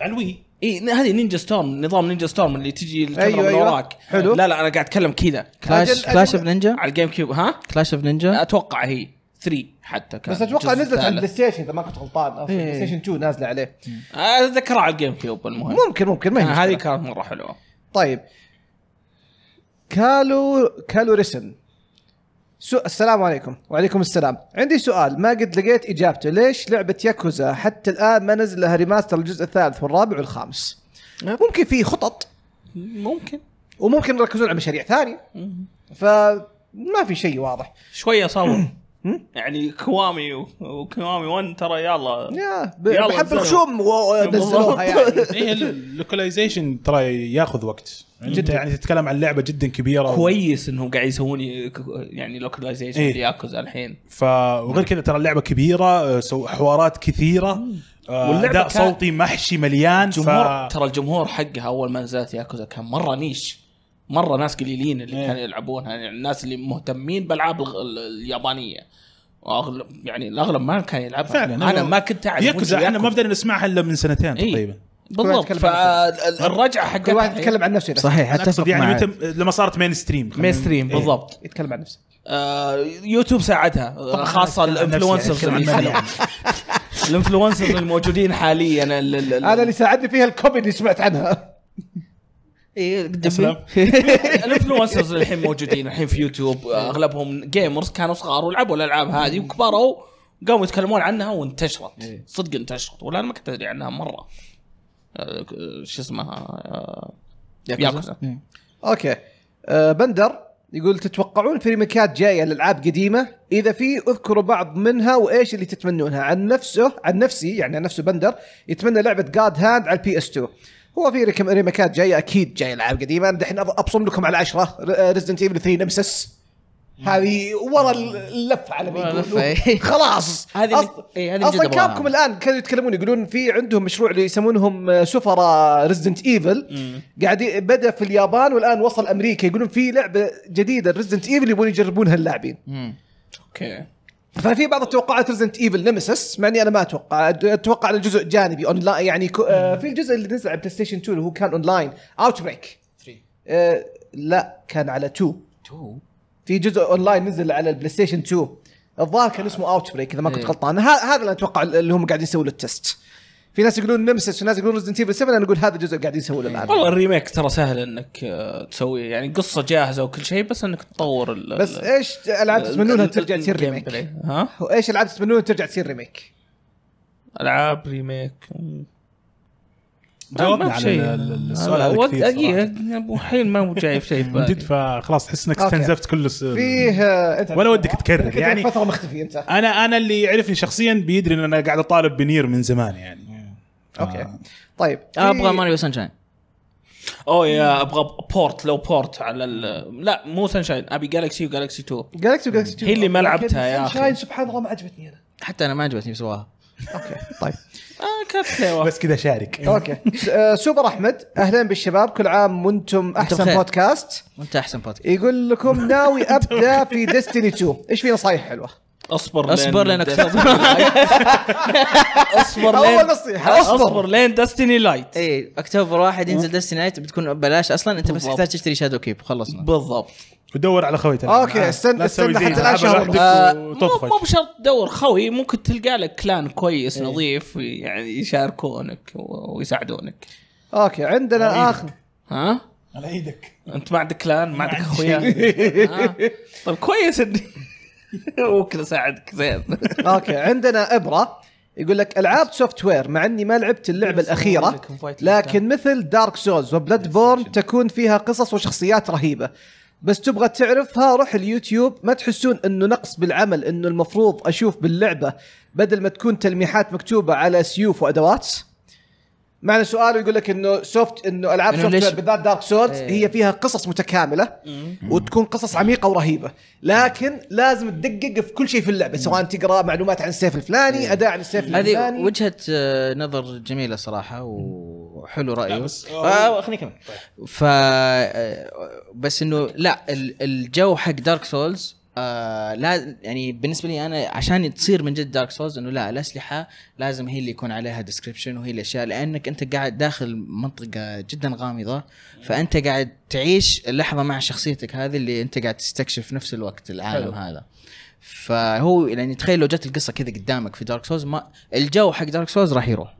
[SPEAKER 4] على اي هذه نينجا ستورم نظام نينجا ستورم اللي تجي الكاميرا أيوة من أيوة. وراك أيوة. حلو لا لا انا قاعد اتكلم كذا كلاش كلاش اوف نينجا على الجيم كيوب ها كلاش اوف نينجا اتوقع هي 3 حتى كان بس اتوقع نزلت على البلاي
[SPEAKER 1] ستيشن اذا ما كنت غلطان او إيه. بلاي ستيشن 2 نازله عليه
[SPEAKER 4] آه، اتذكرها على الجيم كيوب
[SPEAKER 1] المهم ممكن ممكن ما هي آه، هذه كانت مره حلوه طيب كالو كالو ريسن سو... السلام عليكم وعليكم السلام عندي سؤال ما قد لقيت اجابته ليش لعبه ياكوزا حتى الان ما نزل لها ريماستر الجزء الثالث والرابع والخامس نعم. ممكن في خطط ممكن وممكن يركزون على مشاريع ثانيه فما في شيء واضح
[SPEAKER 4] شويه صور يعني كوامي وكوامي 1 ترى يلا يلا بحب الخشوم
[SPEAKER 1] نزلوها
[SPEAKER 3] يعني إيه، اللوكلايزيشن ترى ياخذ وقت يعني جدا يعني تتكلم عن لعبه جدا كبيره كويس انهم قاعد يسوون
[SPEAKER 4] يعني لوكلايزيشن إيه؟ ياكوز الحين
[SPEAKER 3] ف وغير كذا ترى اللعبه كبيره آه، حوارات كثيره آه، واللعبه صوتي محشي مليان جمهور
[SPEAKER 4] ف... ترى الجمهور حقها اول ما نزلت ياكوزا كان مره نيش مره ناس قليلين اللي إيه. كانوا يلعبونها يعني الناس اللي مهتمين بالالعاب اليابانيه واغلب يعني الاغلب
[SPEAKER 3] ما كان يلعبها فعلا انا ما كنت اعرف ياكوزا احنا ما بدنا نسمعها الا من سنتين إيه؟ تقريبا بالضبط فالرجعه حقتها كل واحد يتكلم عن نفسه صحيح اتفق يعني متى لما صارت مين ستريم مين ستريم بالضبط إيه؟ يتكلم عن نفسه يوتيوب آه، ساعدها خاصه الانفلونسرز
[SPEAKER 4] الانفلونسرز الموجودين حاليا انا اللي ساعدني فيها الكوبي اللي
[SPEAKER 1] سمعت عنها إيه،
[SPEAKER 4] الانفلونسرز الحين موجودين الحين في يوتيوب اغلبهم جيمرز كانوا صغار ولعبوا الالعاب هذه وكبروا قاموا يتكلمون عنها وانتشرت إيه. صدق انتشرت ولا انا ما كنت ادري عنها مره آه، شو اسمها آه، ياكوزا إيه. اوكي
[SPEAKER 1] آه، بندر يقول تتوقعون ريميكات جايه للالعاب قديمه؟ اذا في اذكروا بعض منها وايش اللي تتمنونها؟ عن نفسه عن نفسي يعني عن نفسه بندر يتمنى لعبه جاد هاند على البي اس 2 هو في ريمكات جايه اكيد جاي العاب قديمه دحين ابصم لكم على 10 ريزدنت ايفل 3 نمسس هذه ورا اللفه على ما يقولون إيه. خلاص هذه
[SPEAKER 2] إيه، اصلا كابكم
[SPEAKER 1] الان كانوا يتكلمون يقولون في عندهم مشروع اللي يسمونهم سفراء ريزدنت ايفل قاعد بدا في اليابان والان وصل امريكا يقولون في لعبه جديده ريزدنت ايفل يبون يجربونها اللاعبين اوكي ففي بعض التوقعات ريزنت ايفل نمسس مع اني انا ما اتوقع اتوقع انه جزء جانبي اون لاين يعني كو... آه في الجزء اللي نزل على بلاي ستيشن 2 اللي هو كان اون لاين اوت بريك 3 آه لا كان على 2 2 في جزء اون لاين نزل على البلاي ستيشن 2 الظاهر كان اسمه اوت بريك اذا ما كنت إيه. غلطان هذا اللي اتوقع اللي هم قاعدين يسووا له التست في ناس يقولون نمسس ناس يقولون ريزدنت ايفل 7 انا اقول هذا الجزء قاعدين يسوونه الالعاب والله
[SPEAKER 4] الريميك ترى سهل انك آه، تسوي يعني قصه جاهزه وكل شيء بس انك تطور ال بس ايش العاب تتمنونها ترجع تصير ريميك؟
[SPEAKER 1] ها؟ وايش العاب تتمنونها ترجع
[SPEAKER 4] تصير ريميك؟ العاب ريميك جاوبنا
[SPEAKER 2] على السؤال
[SPEAKER 3] هذا أه، كثير دقيقة أه، الحين إيه، ما هو جايب شيء من جد فخلاص تحس انك استنزفت كل فيه ولا ودك تكرر يعني فترة مختفي انت انا انا اللي يعرفني شخصيا بيدري ان انا قاعد اطالب بنير من زمان يعني اوكي آه. طيب ابغى ماريو سانشاين
[SPEAKER 4] اوه يا ابغى بورت لو بورت على ال... لا مو سانشاين ابي جالكسي وجالكسي 2 جالكسي وجالكسي 2 هي اللي ما لعبتها يا اخي
[SPEAKER 1] سبحان الله ما عجبتني انا
[SPEAKER 4] حتى انا ما عجبتني بسواها اوكي طيب
[SPEAKER 1] آه بس كذا شارك اوكي آه، سوبر احمد اهلا بالشباب كل عام وانتم احسن بودكاست
[SPEAKER 5] وانت احسن بودكاست
[SPEAKER 1] يقول لكم ناوي ابدا في ديستني 2 ايش في نصايح حلوه؟
[SPEAKER 4] اصبر لين اصبر لين اصبر لين اول نصيحه اصبر لين دستني لايت اي
[SPEAKER 5] اكتوبر واحد ينزل دستني لايت بتكون ببلاش اصلا انت بس تحتاج تشتري شادو كيب خلصنا بالضبط
[SPEAKER 3] ودور على ترى اوكي استنى
[SPEAKER 4] استنى حتى الان شهر آه، مو بشرط تدور خوي ممكن تلقى لك كلان كويس إيه. نظيف يعني يشاركونك ويساعدونك
[SPEAKER 1] اوكي عندنا اخر
[SPEAKER 4] ها على ايدك انت ما عندك كلان ما عندك اخويا آه. طيب كويس اني ممكن اساعدك زين
[SPEAKER 1] اوكي عندنا ابره يقول لك العاب سوفت وير مع اني ما لعبت اللعبه الاخيره لكن مثل دارك سولز وبلاد بورن تكون فيها قصص وشخصيات رهيبه بس تبغى تعرفها روح اليوتيوب ما تحسون انه نقص بالعمل انه المفروض اشوف باللعبه بدل ما تكون تلميحات مكتوبه على سيوف وادوات معنى سؤاله يقول لك انه سوفت انه العاب سوفت ليش... بالذات دارك سولز ايه. هي فيها قصص متكامله مم. وتكون قصص عميقه ورهيبه لكن لازم تدقق في كل شيء في اللعبه سواء تقرا معلومات عن السيف الفلاني ايه. اداء عن السيف الفلاني هذه
[SPEAKER 5] وجهه آه، نظر جميله صراحه وحلو رايه بس آه، خليني كمل طيب. ف آه، بس انه لا الجو حق دارك سولز آه، لا يعني بالنسبه لي انا عشان تصير من جد دارك سولز انه لا الاسلحه لازم هي اللي يكون عليها ديسكربشن وهي الاشياء لانك انت قاعد داخل منطقه جدا غامضه فانت قاعد تعيش اللحظه مع شخصيتك هذه اللي انت قاعد تستكشف في نفس الوقت العالم حلو. هذا فهو يعني تخيل لو جت القصه كذا قدامك في دارك سولز ما الجو حق دارك سولز راح يروح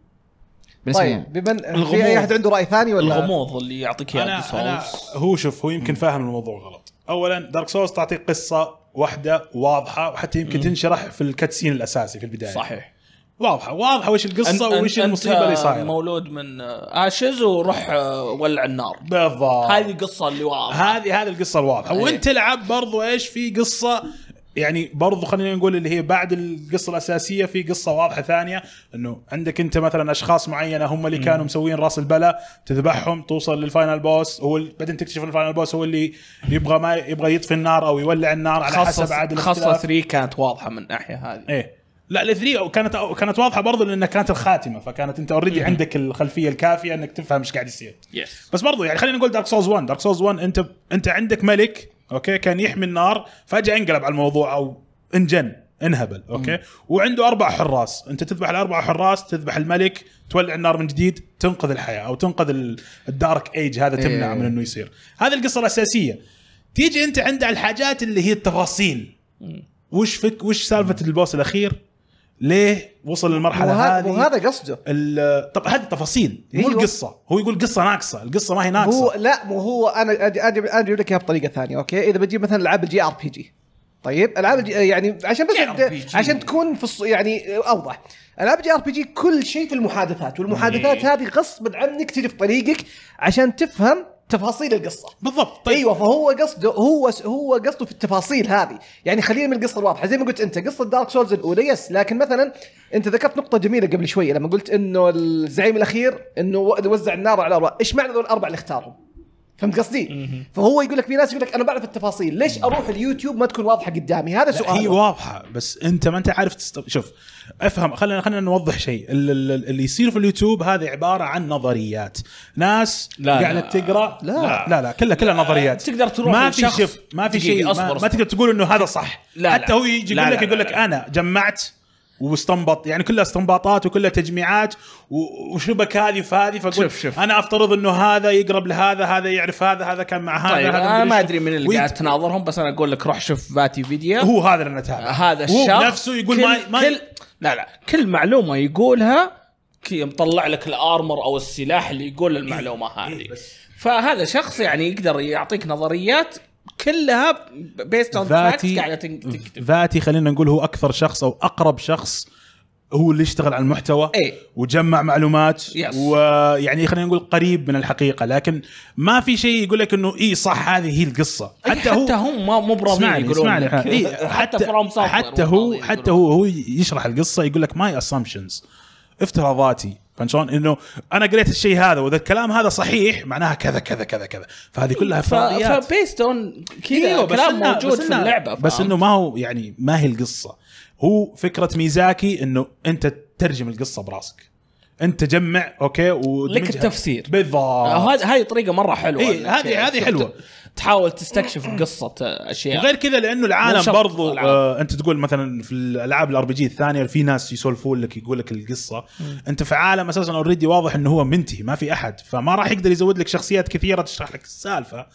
[SPEAKER 5] طيب
[SPEAKER 4] الغموض في اي احد
[SPEAKER 1] عنده راي ثاني ولا الغموض
[SPEAKER 3] اللي يعطيك اياه هو شوف هو يمكن فاهم الموضوع غلط اولا دارك سولز تعطيك قصه واحده واضحه وحتى يمكن تنشرح في الكاتسين الاساسي في البدايه صحيح
[SPEAKER 4] واضحه واضحه وش القصه أنت وش أنت المصيبه اللي صايره مولود من اشز
[SPEAKER 3] وروح آه، ولع النار بالضبط هذه القصه اللي واضحه هذه هذه القصه الواضحه إيه. وانت العب برضو ايش في قصه يعني برضو خلينا نقول اللي هي بعد القصه الاساسيه في قصه واضحه ثانيه انه عندك انت مثلا اشخاص معينه هم اللي كانوا مسوين راس البلا تذبحهم توصل للفاينل بوس هو بعدين تكتشف الفاينل بوس هو اللي يبغى ما يبغى يطفي النار او يولع النار على حسب عاد خاصه 3
[SPEAKER 4] كانت واضحه من الناحيه هذه
[SPEAKER 3] ايه لا الثري كانت كانت واضحه برضو لانها كانت الخاتمه فكانت انت اوريدي عندك الخلفيه الكافيه انك تفهم ايش قاعد يصير. Yes. بس برضو يعني خلينا نقول دارك سولز 1، دارك سولز 1 انت انت عندك ملك اوكي كان يحمي النار فجاه انقلب على الموضوع او انجن انهبل اوكي مم. وعنده اربع حراس انت تذبح الاربع حراس تذبح الملك تولع النار من جديد تنقذ الحياه او تنقذ الدارك ايج هذا إيه. تمنع إيه. من انه يصير هذه القصه الاساسيه تيجي انت عند الحاجات اللي هي التفاصيل وش فك وش سالفه البوس الاخير ليه وصل للمرحله وهذا هذه وهذا قصده طب هذه تفاصيل مو إيه القصه هو يقول قصه ناقصه القصه ما هي ناقصه هو
[SPEAKER 1] لا مو هو انا ادي ادي لك اياها بطريقه ثانيه اوكي اذا بجيب مثلا العاب الجي ار بي جي طيب العاب يعني عشان بس عشان تكون في الص... يعني اوضح العاب الجي ار بي جي كل شيء في المحادثات والمحادثات إيه. هذه غصب عنك تجي في طريقك عشان تفهم تفاصيل القصه بالضبط طيب. ايوه فهو قصده هو هو قصده في التفاصيل هذه يعني خلينا من القصه الواضحه زي ما قلت انت قصه دارك سولز الاولى يس لكن مثلا انت ذكرت نقطه جميله قبل شويه لما قلت انه الزعيم الاخير انه وزع النار على اربعه ايش معنى ذول الاربعه اللي اختارهم فهمت قصدي؟ فهو يقول لك في ناس يقول لك انا بعرف التفاصيل، ليش اروح اليوتيوب ما تكون واضحه قدامي؟ هذا سؤال هي واضحه
[SPEAKER 3] بس انت ما انت عارف تست... شوف افهم خلينا خلينا نوضح شيء اللي يصير في اليوتيوب هذا عباره عن نظريات، ناس لا قاعده تقرا لا لا لا, لا كلها كلها نظريات تقدر تروح ما في شف ما في شيء ما, ما تقدر تقول انه هذا صح لا حتى هو يجي يقول لك يقول لك انا جمعت واستنبط يعني كلها استنباطات وكلها تجميعات وشبك هذه فهذه فقلت شوف شوف. انا افترض انه هذا يقرب لهذا هذا يعرف هذا هذا كان مع هذا طيب هذا انا ما ادري من اللي قاعد
[SPEAKER 4] تناظرهم بس انا اقول لك روح شوف فاتي فيديو هو هذا اللي نتابع آه، هذا الشخص نفسه يقول كل... ما, ما كل... لا لا كل معلومه يقولها كي مطلع لك الارمر او السلاح اللي يقول المعلومه إيه، إيه، هذه فهذا شخص يعني يقدر يعطيك نظريات كلها بيست اون ذاتي قاعده تكتب
[SPEAKER 3] ذاتي خلينا نقول هو اكثر شخص او اقرب شخص هو اللي يشتغل على المحتوى إيه؟ وجمع معلومات يس. ويعني خلينا نقول قريب من الحقيقه لكن ما في شيء يقول لك انه اي صح هذه هي القصه إيه،
[SPEAKER 4] حتى, حتى هو حتى هم
[SPEAKER 3] ما مو براضيين يقولون لك إيه، حتى
[SPEAKER 4] حتى, حتى
[SPEAKER 3] هو حتى هو هو يشرح القصه يقول لك ماي اسامبشنز افتراضاتي فهمت شلون؟ انه انا قريت الشيء هذا واذا الكلام هذا صحيح معناها كذا كذا كذا كذا فهذه كلها فرضيات
[SPEAKER 4] فبيست اون كذا إيه، كلام موجود في اللعبه فهمت. بس انه
[SPEAKER 3] ما هو يعني ما هي القصه هو فكره ميزاكي انه انت تترجم القصه براسك انت تجمع اوكي لك التفسير بالضبط آه، هذه طريقه
[SPEAKER 4] مره حلوه اي هذه هذه حلوه تحاول تستكشف قصه
[SPEAKER 3] اشياء وغير كذا لانه العالم برضو العالم. آه انت تقول مثلا في الالعاب الار بي جي الثانيه في ناس يسولفون لك يقول لك القصه م. انت في عالم اساسا اوريدي واضح انه هو منتهي ما في احد فما راح يقدر يزود لك شخصيات كثيره تشرح لك السالفه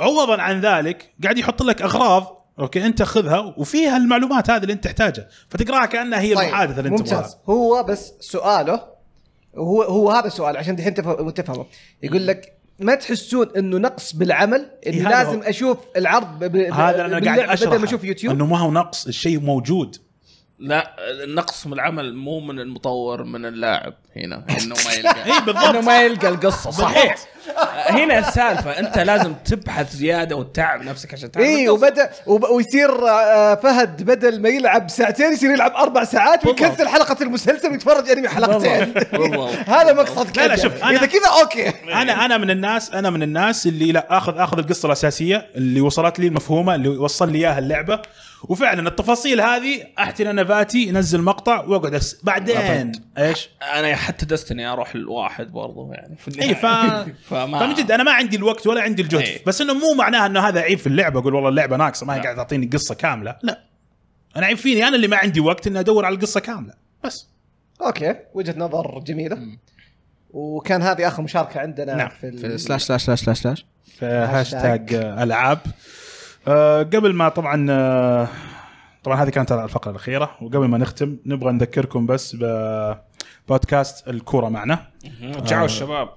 [SPEAKER 3] عوضا عن ذلك قاعد يحط لك اغراض اوكي انت خذها وفيها المعلومات هذه اللي انت تحتاجها فتقراها كانها هي طيب. المحادثه اللي انت ممتاز هو بس سؤاله هو هو هذا السؤال عشان دحين
[SPEAKER 1] تفهمه يقول لك ما تحسون انه نقص بالعمل انه إيه لازم هو. اشوف العرض ب...
[SPEAKER 3] هذا انا قاعد اشرح ما اشوف يوتيوب انه ما هو نقص الشيء موجود
[SPEAKER 4] لا النقص من العمل مو من المطور من اللاعب هنا انه ما يلقى اي بالضبط انه ما يلقى القصه صحيح هنا السالفه انت لازم تبحث زياده وتتعب نفسك عشان تعرف اي
[SPEAKER 1] وبدا ويصير آه، فهد بدل ما يلعب ساعتين يصير يلعب اربع ساعات ويكنسل حلقه المسلسل ويتفرج انمي حلقتين هذا مقصد لا لا شوف اذا كذا
[SPEAKER 3] اوكي انا انا من الناس انا من الناس اللي لا اخذ اخذ القصه الاساسيه اللي وصلت لي المفهومه اللي وصل لي اياها اللعبه وفعلا التفاصيل هذه احتنا نباتي نزل مقطع واقعد بعدين
[SPEAKER 4] ايش؟ انا حتى دستني اروح الواحد برضه يعني في النهايه اي ف... فما فمن جد
[SPEAKER 3] انا ما عندي الوقت ولا عندي الجهد أي. بس انه مو معناها انه هذا عيب في اللعبه اقول والله اللعبه ناقصه ما هي قاعده تعطيني قصه كامله لا انا عيب فيني انا اللي ما عندي وقت اني ادور على القصه كامله بس
[SPEAKER 1] اوكي وجهه نظر جميله م. وكان هذه اخر مشاركه عندنا نعم. في, ال... في سلاش
[SPEAKER 3] سلاش سلاش سلاش سلاش في هاشتاج العاب أه قبل ما طبعا أه طبعا هذه كانت الفقره الاخيره وقبل ما نختم نبغى نذكركم بس ب بودكاست الكوره معنا رجعوا آه. الشباب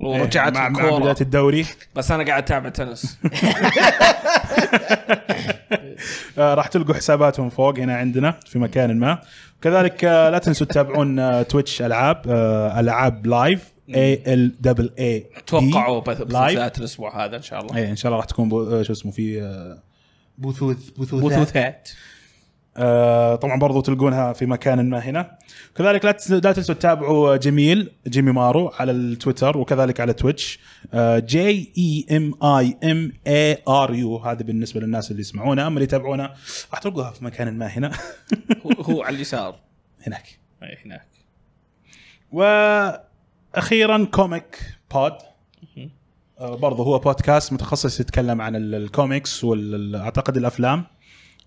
[SPEAKER 3] ورجعت إيه، مع, بدايه الدوري
[SPEAKER 4] بس انا قاعد اتابع تنس
[SPEAKER 3] آه راح تلقوا حساباتهم فوق هنا عندنا في مكان ما كذلك آه لا تنسوا تتابعون تويتش آه، العاب آه، العاب لايف اي ال دبل اي توقعوا بثوثات
[SPEAKER 4] الاسبوع هذا ان شاء الله اي
[SPEAKER 3] ان شاء الله راح تكون آه، شو اسمه في بثوث بثوثات آه، طبعا برضو تلقونها في مكان ما هنا كذلك لا تنسوا تتابعوا جميل جيمي مارو على التويتر وكذلك على تويتش جي اي ام اي ام اي ار يو هذا بالنسبه للناس اللي يسمعونا اما اللي يتابعونا راح تلقوها في مكان ما هنا
[SPEAKER 4] هو على اليسار هناك اي هناك
[SPEAKER 3] واخيرا كوميك بود برضه هو بودكاست متخصص يتكلم عن الكوميكس واعتقد الافلام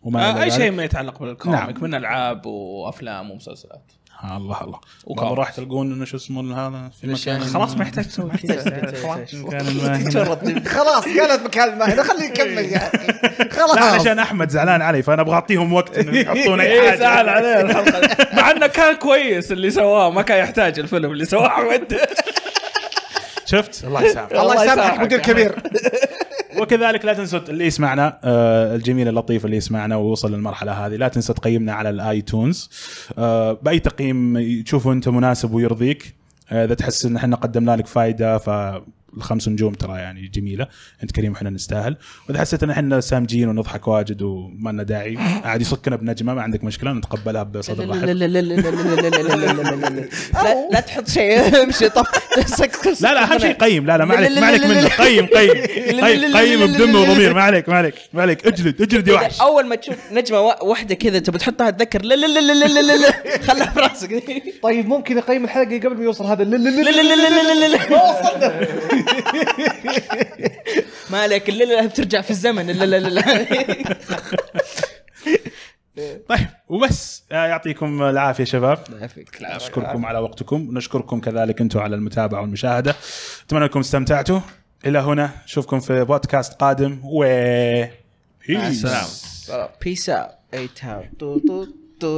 [SPEAKER 3] وما آه اي شيء ما يتعلق بالكوميك نعم. من
[SPEAKER 4] العاب وافلام
[SPEAKER 3] ومسلسلات آه، الله الله وكم راح تلقون انه شو اسمه هذا في مكان يعني؟ خلاص ما يحتاج تسوي يعني؟ يعني؟ خلاص قالت مكان ما هنا خليه يكمل يا خلاص لا عشان احمد زعلان علي فانا ابغى اعطيهم وقت انه يحطون اي إيه، حاجه زعل عليه
[SPEAKER 4] مع انه كان كويس اللي سواه ما كان يحتاج الفيلم اللي سواه احمد
[SPEAKER 3] شفت الله يسامحك الله يسامحك مدير كبير وكذلك لا تنسوا اللي يسمعنا آه، الجميل اللطيف اللي يسمعنا ووصل للمرحله هذه لا تنسى تقيمنا على الايتونز آه، باي تقييم تشوفه انت مناسب ويرضيك آه، اذا تحس ان احنا قدمنا لك فائده ف الخمس نجوم ترى يعني جميله انت كريم وحنا نستاهل واذا حسيت ان احنا سامجين ونضحك واجد وما لنا داعي قاعد يصكنا بنجمه ما عندك مشكله نتقبلها بصدر رحب لا لا
[SPEAKER 5] لا تحط شيء
[SPEAKER 3] امشي طف لا لا اهم شيء قيم لا لا ما عليك ما عليك منه قيم قيم قيم قيم بدم وضمير ما عليك ما عليك ما عليك اجلد اجلد يا وحش
[SPEAKER 5] اول ما تشوف نجمه واحده كذا تبي تحطها تذكر لا لا لا لا لا لا خلها في
[SPEAKER 1] راسك طيب ممكن اقيم الحلقه قبل ما يوصل هذا لا لا لا لا لا لا لا لا ما
[SPEAKER 5] وصلنا
[SPEAKER 3] ما عليك الليله بترجع في الزمن الليله طيب وبس آه، يعطيكم العافيه شباب نشكركم على وقتكم نشكركم كذلك انتم على المتابعه والمشاهده اتمنى انكم استمتعتوا الى هنا نشوفكم في بودكاست قادم و بيس
[SPEAKER 5] بيس اوت اي تاو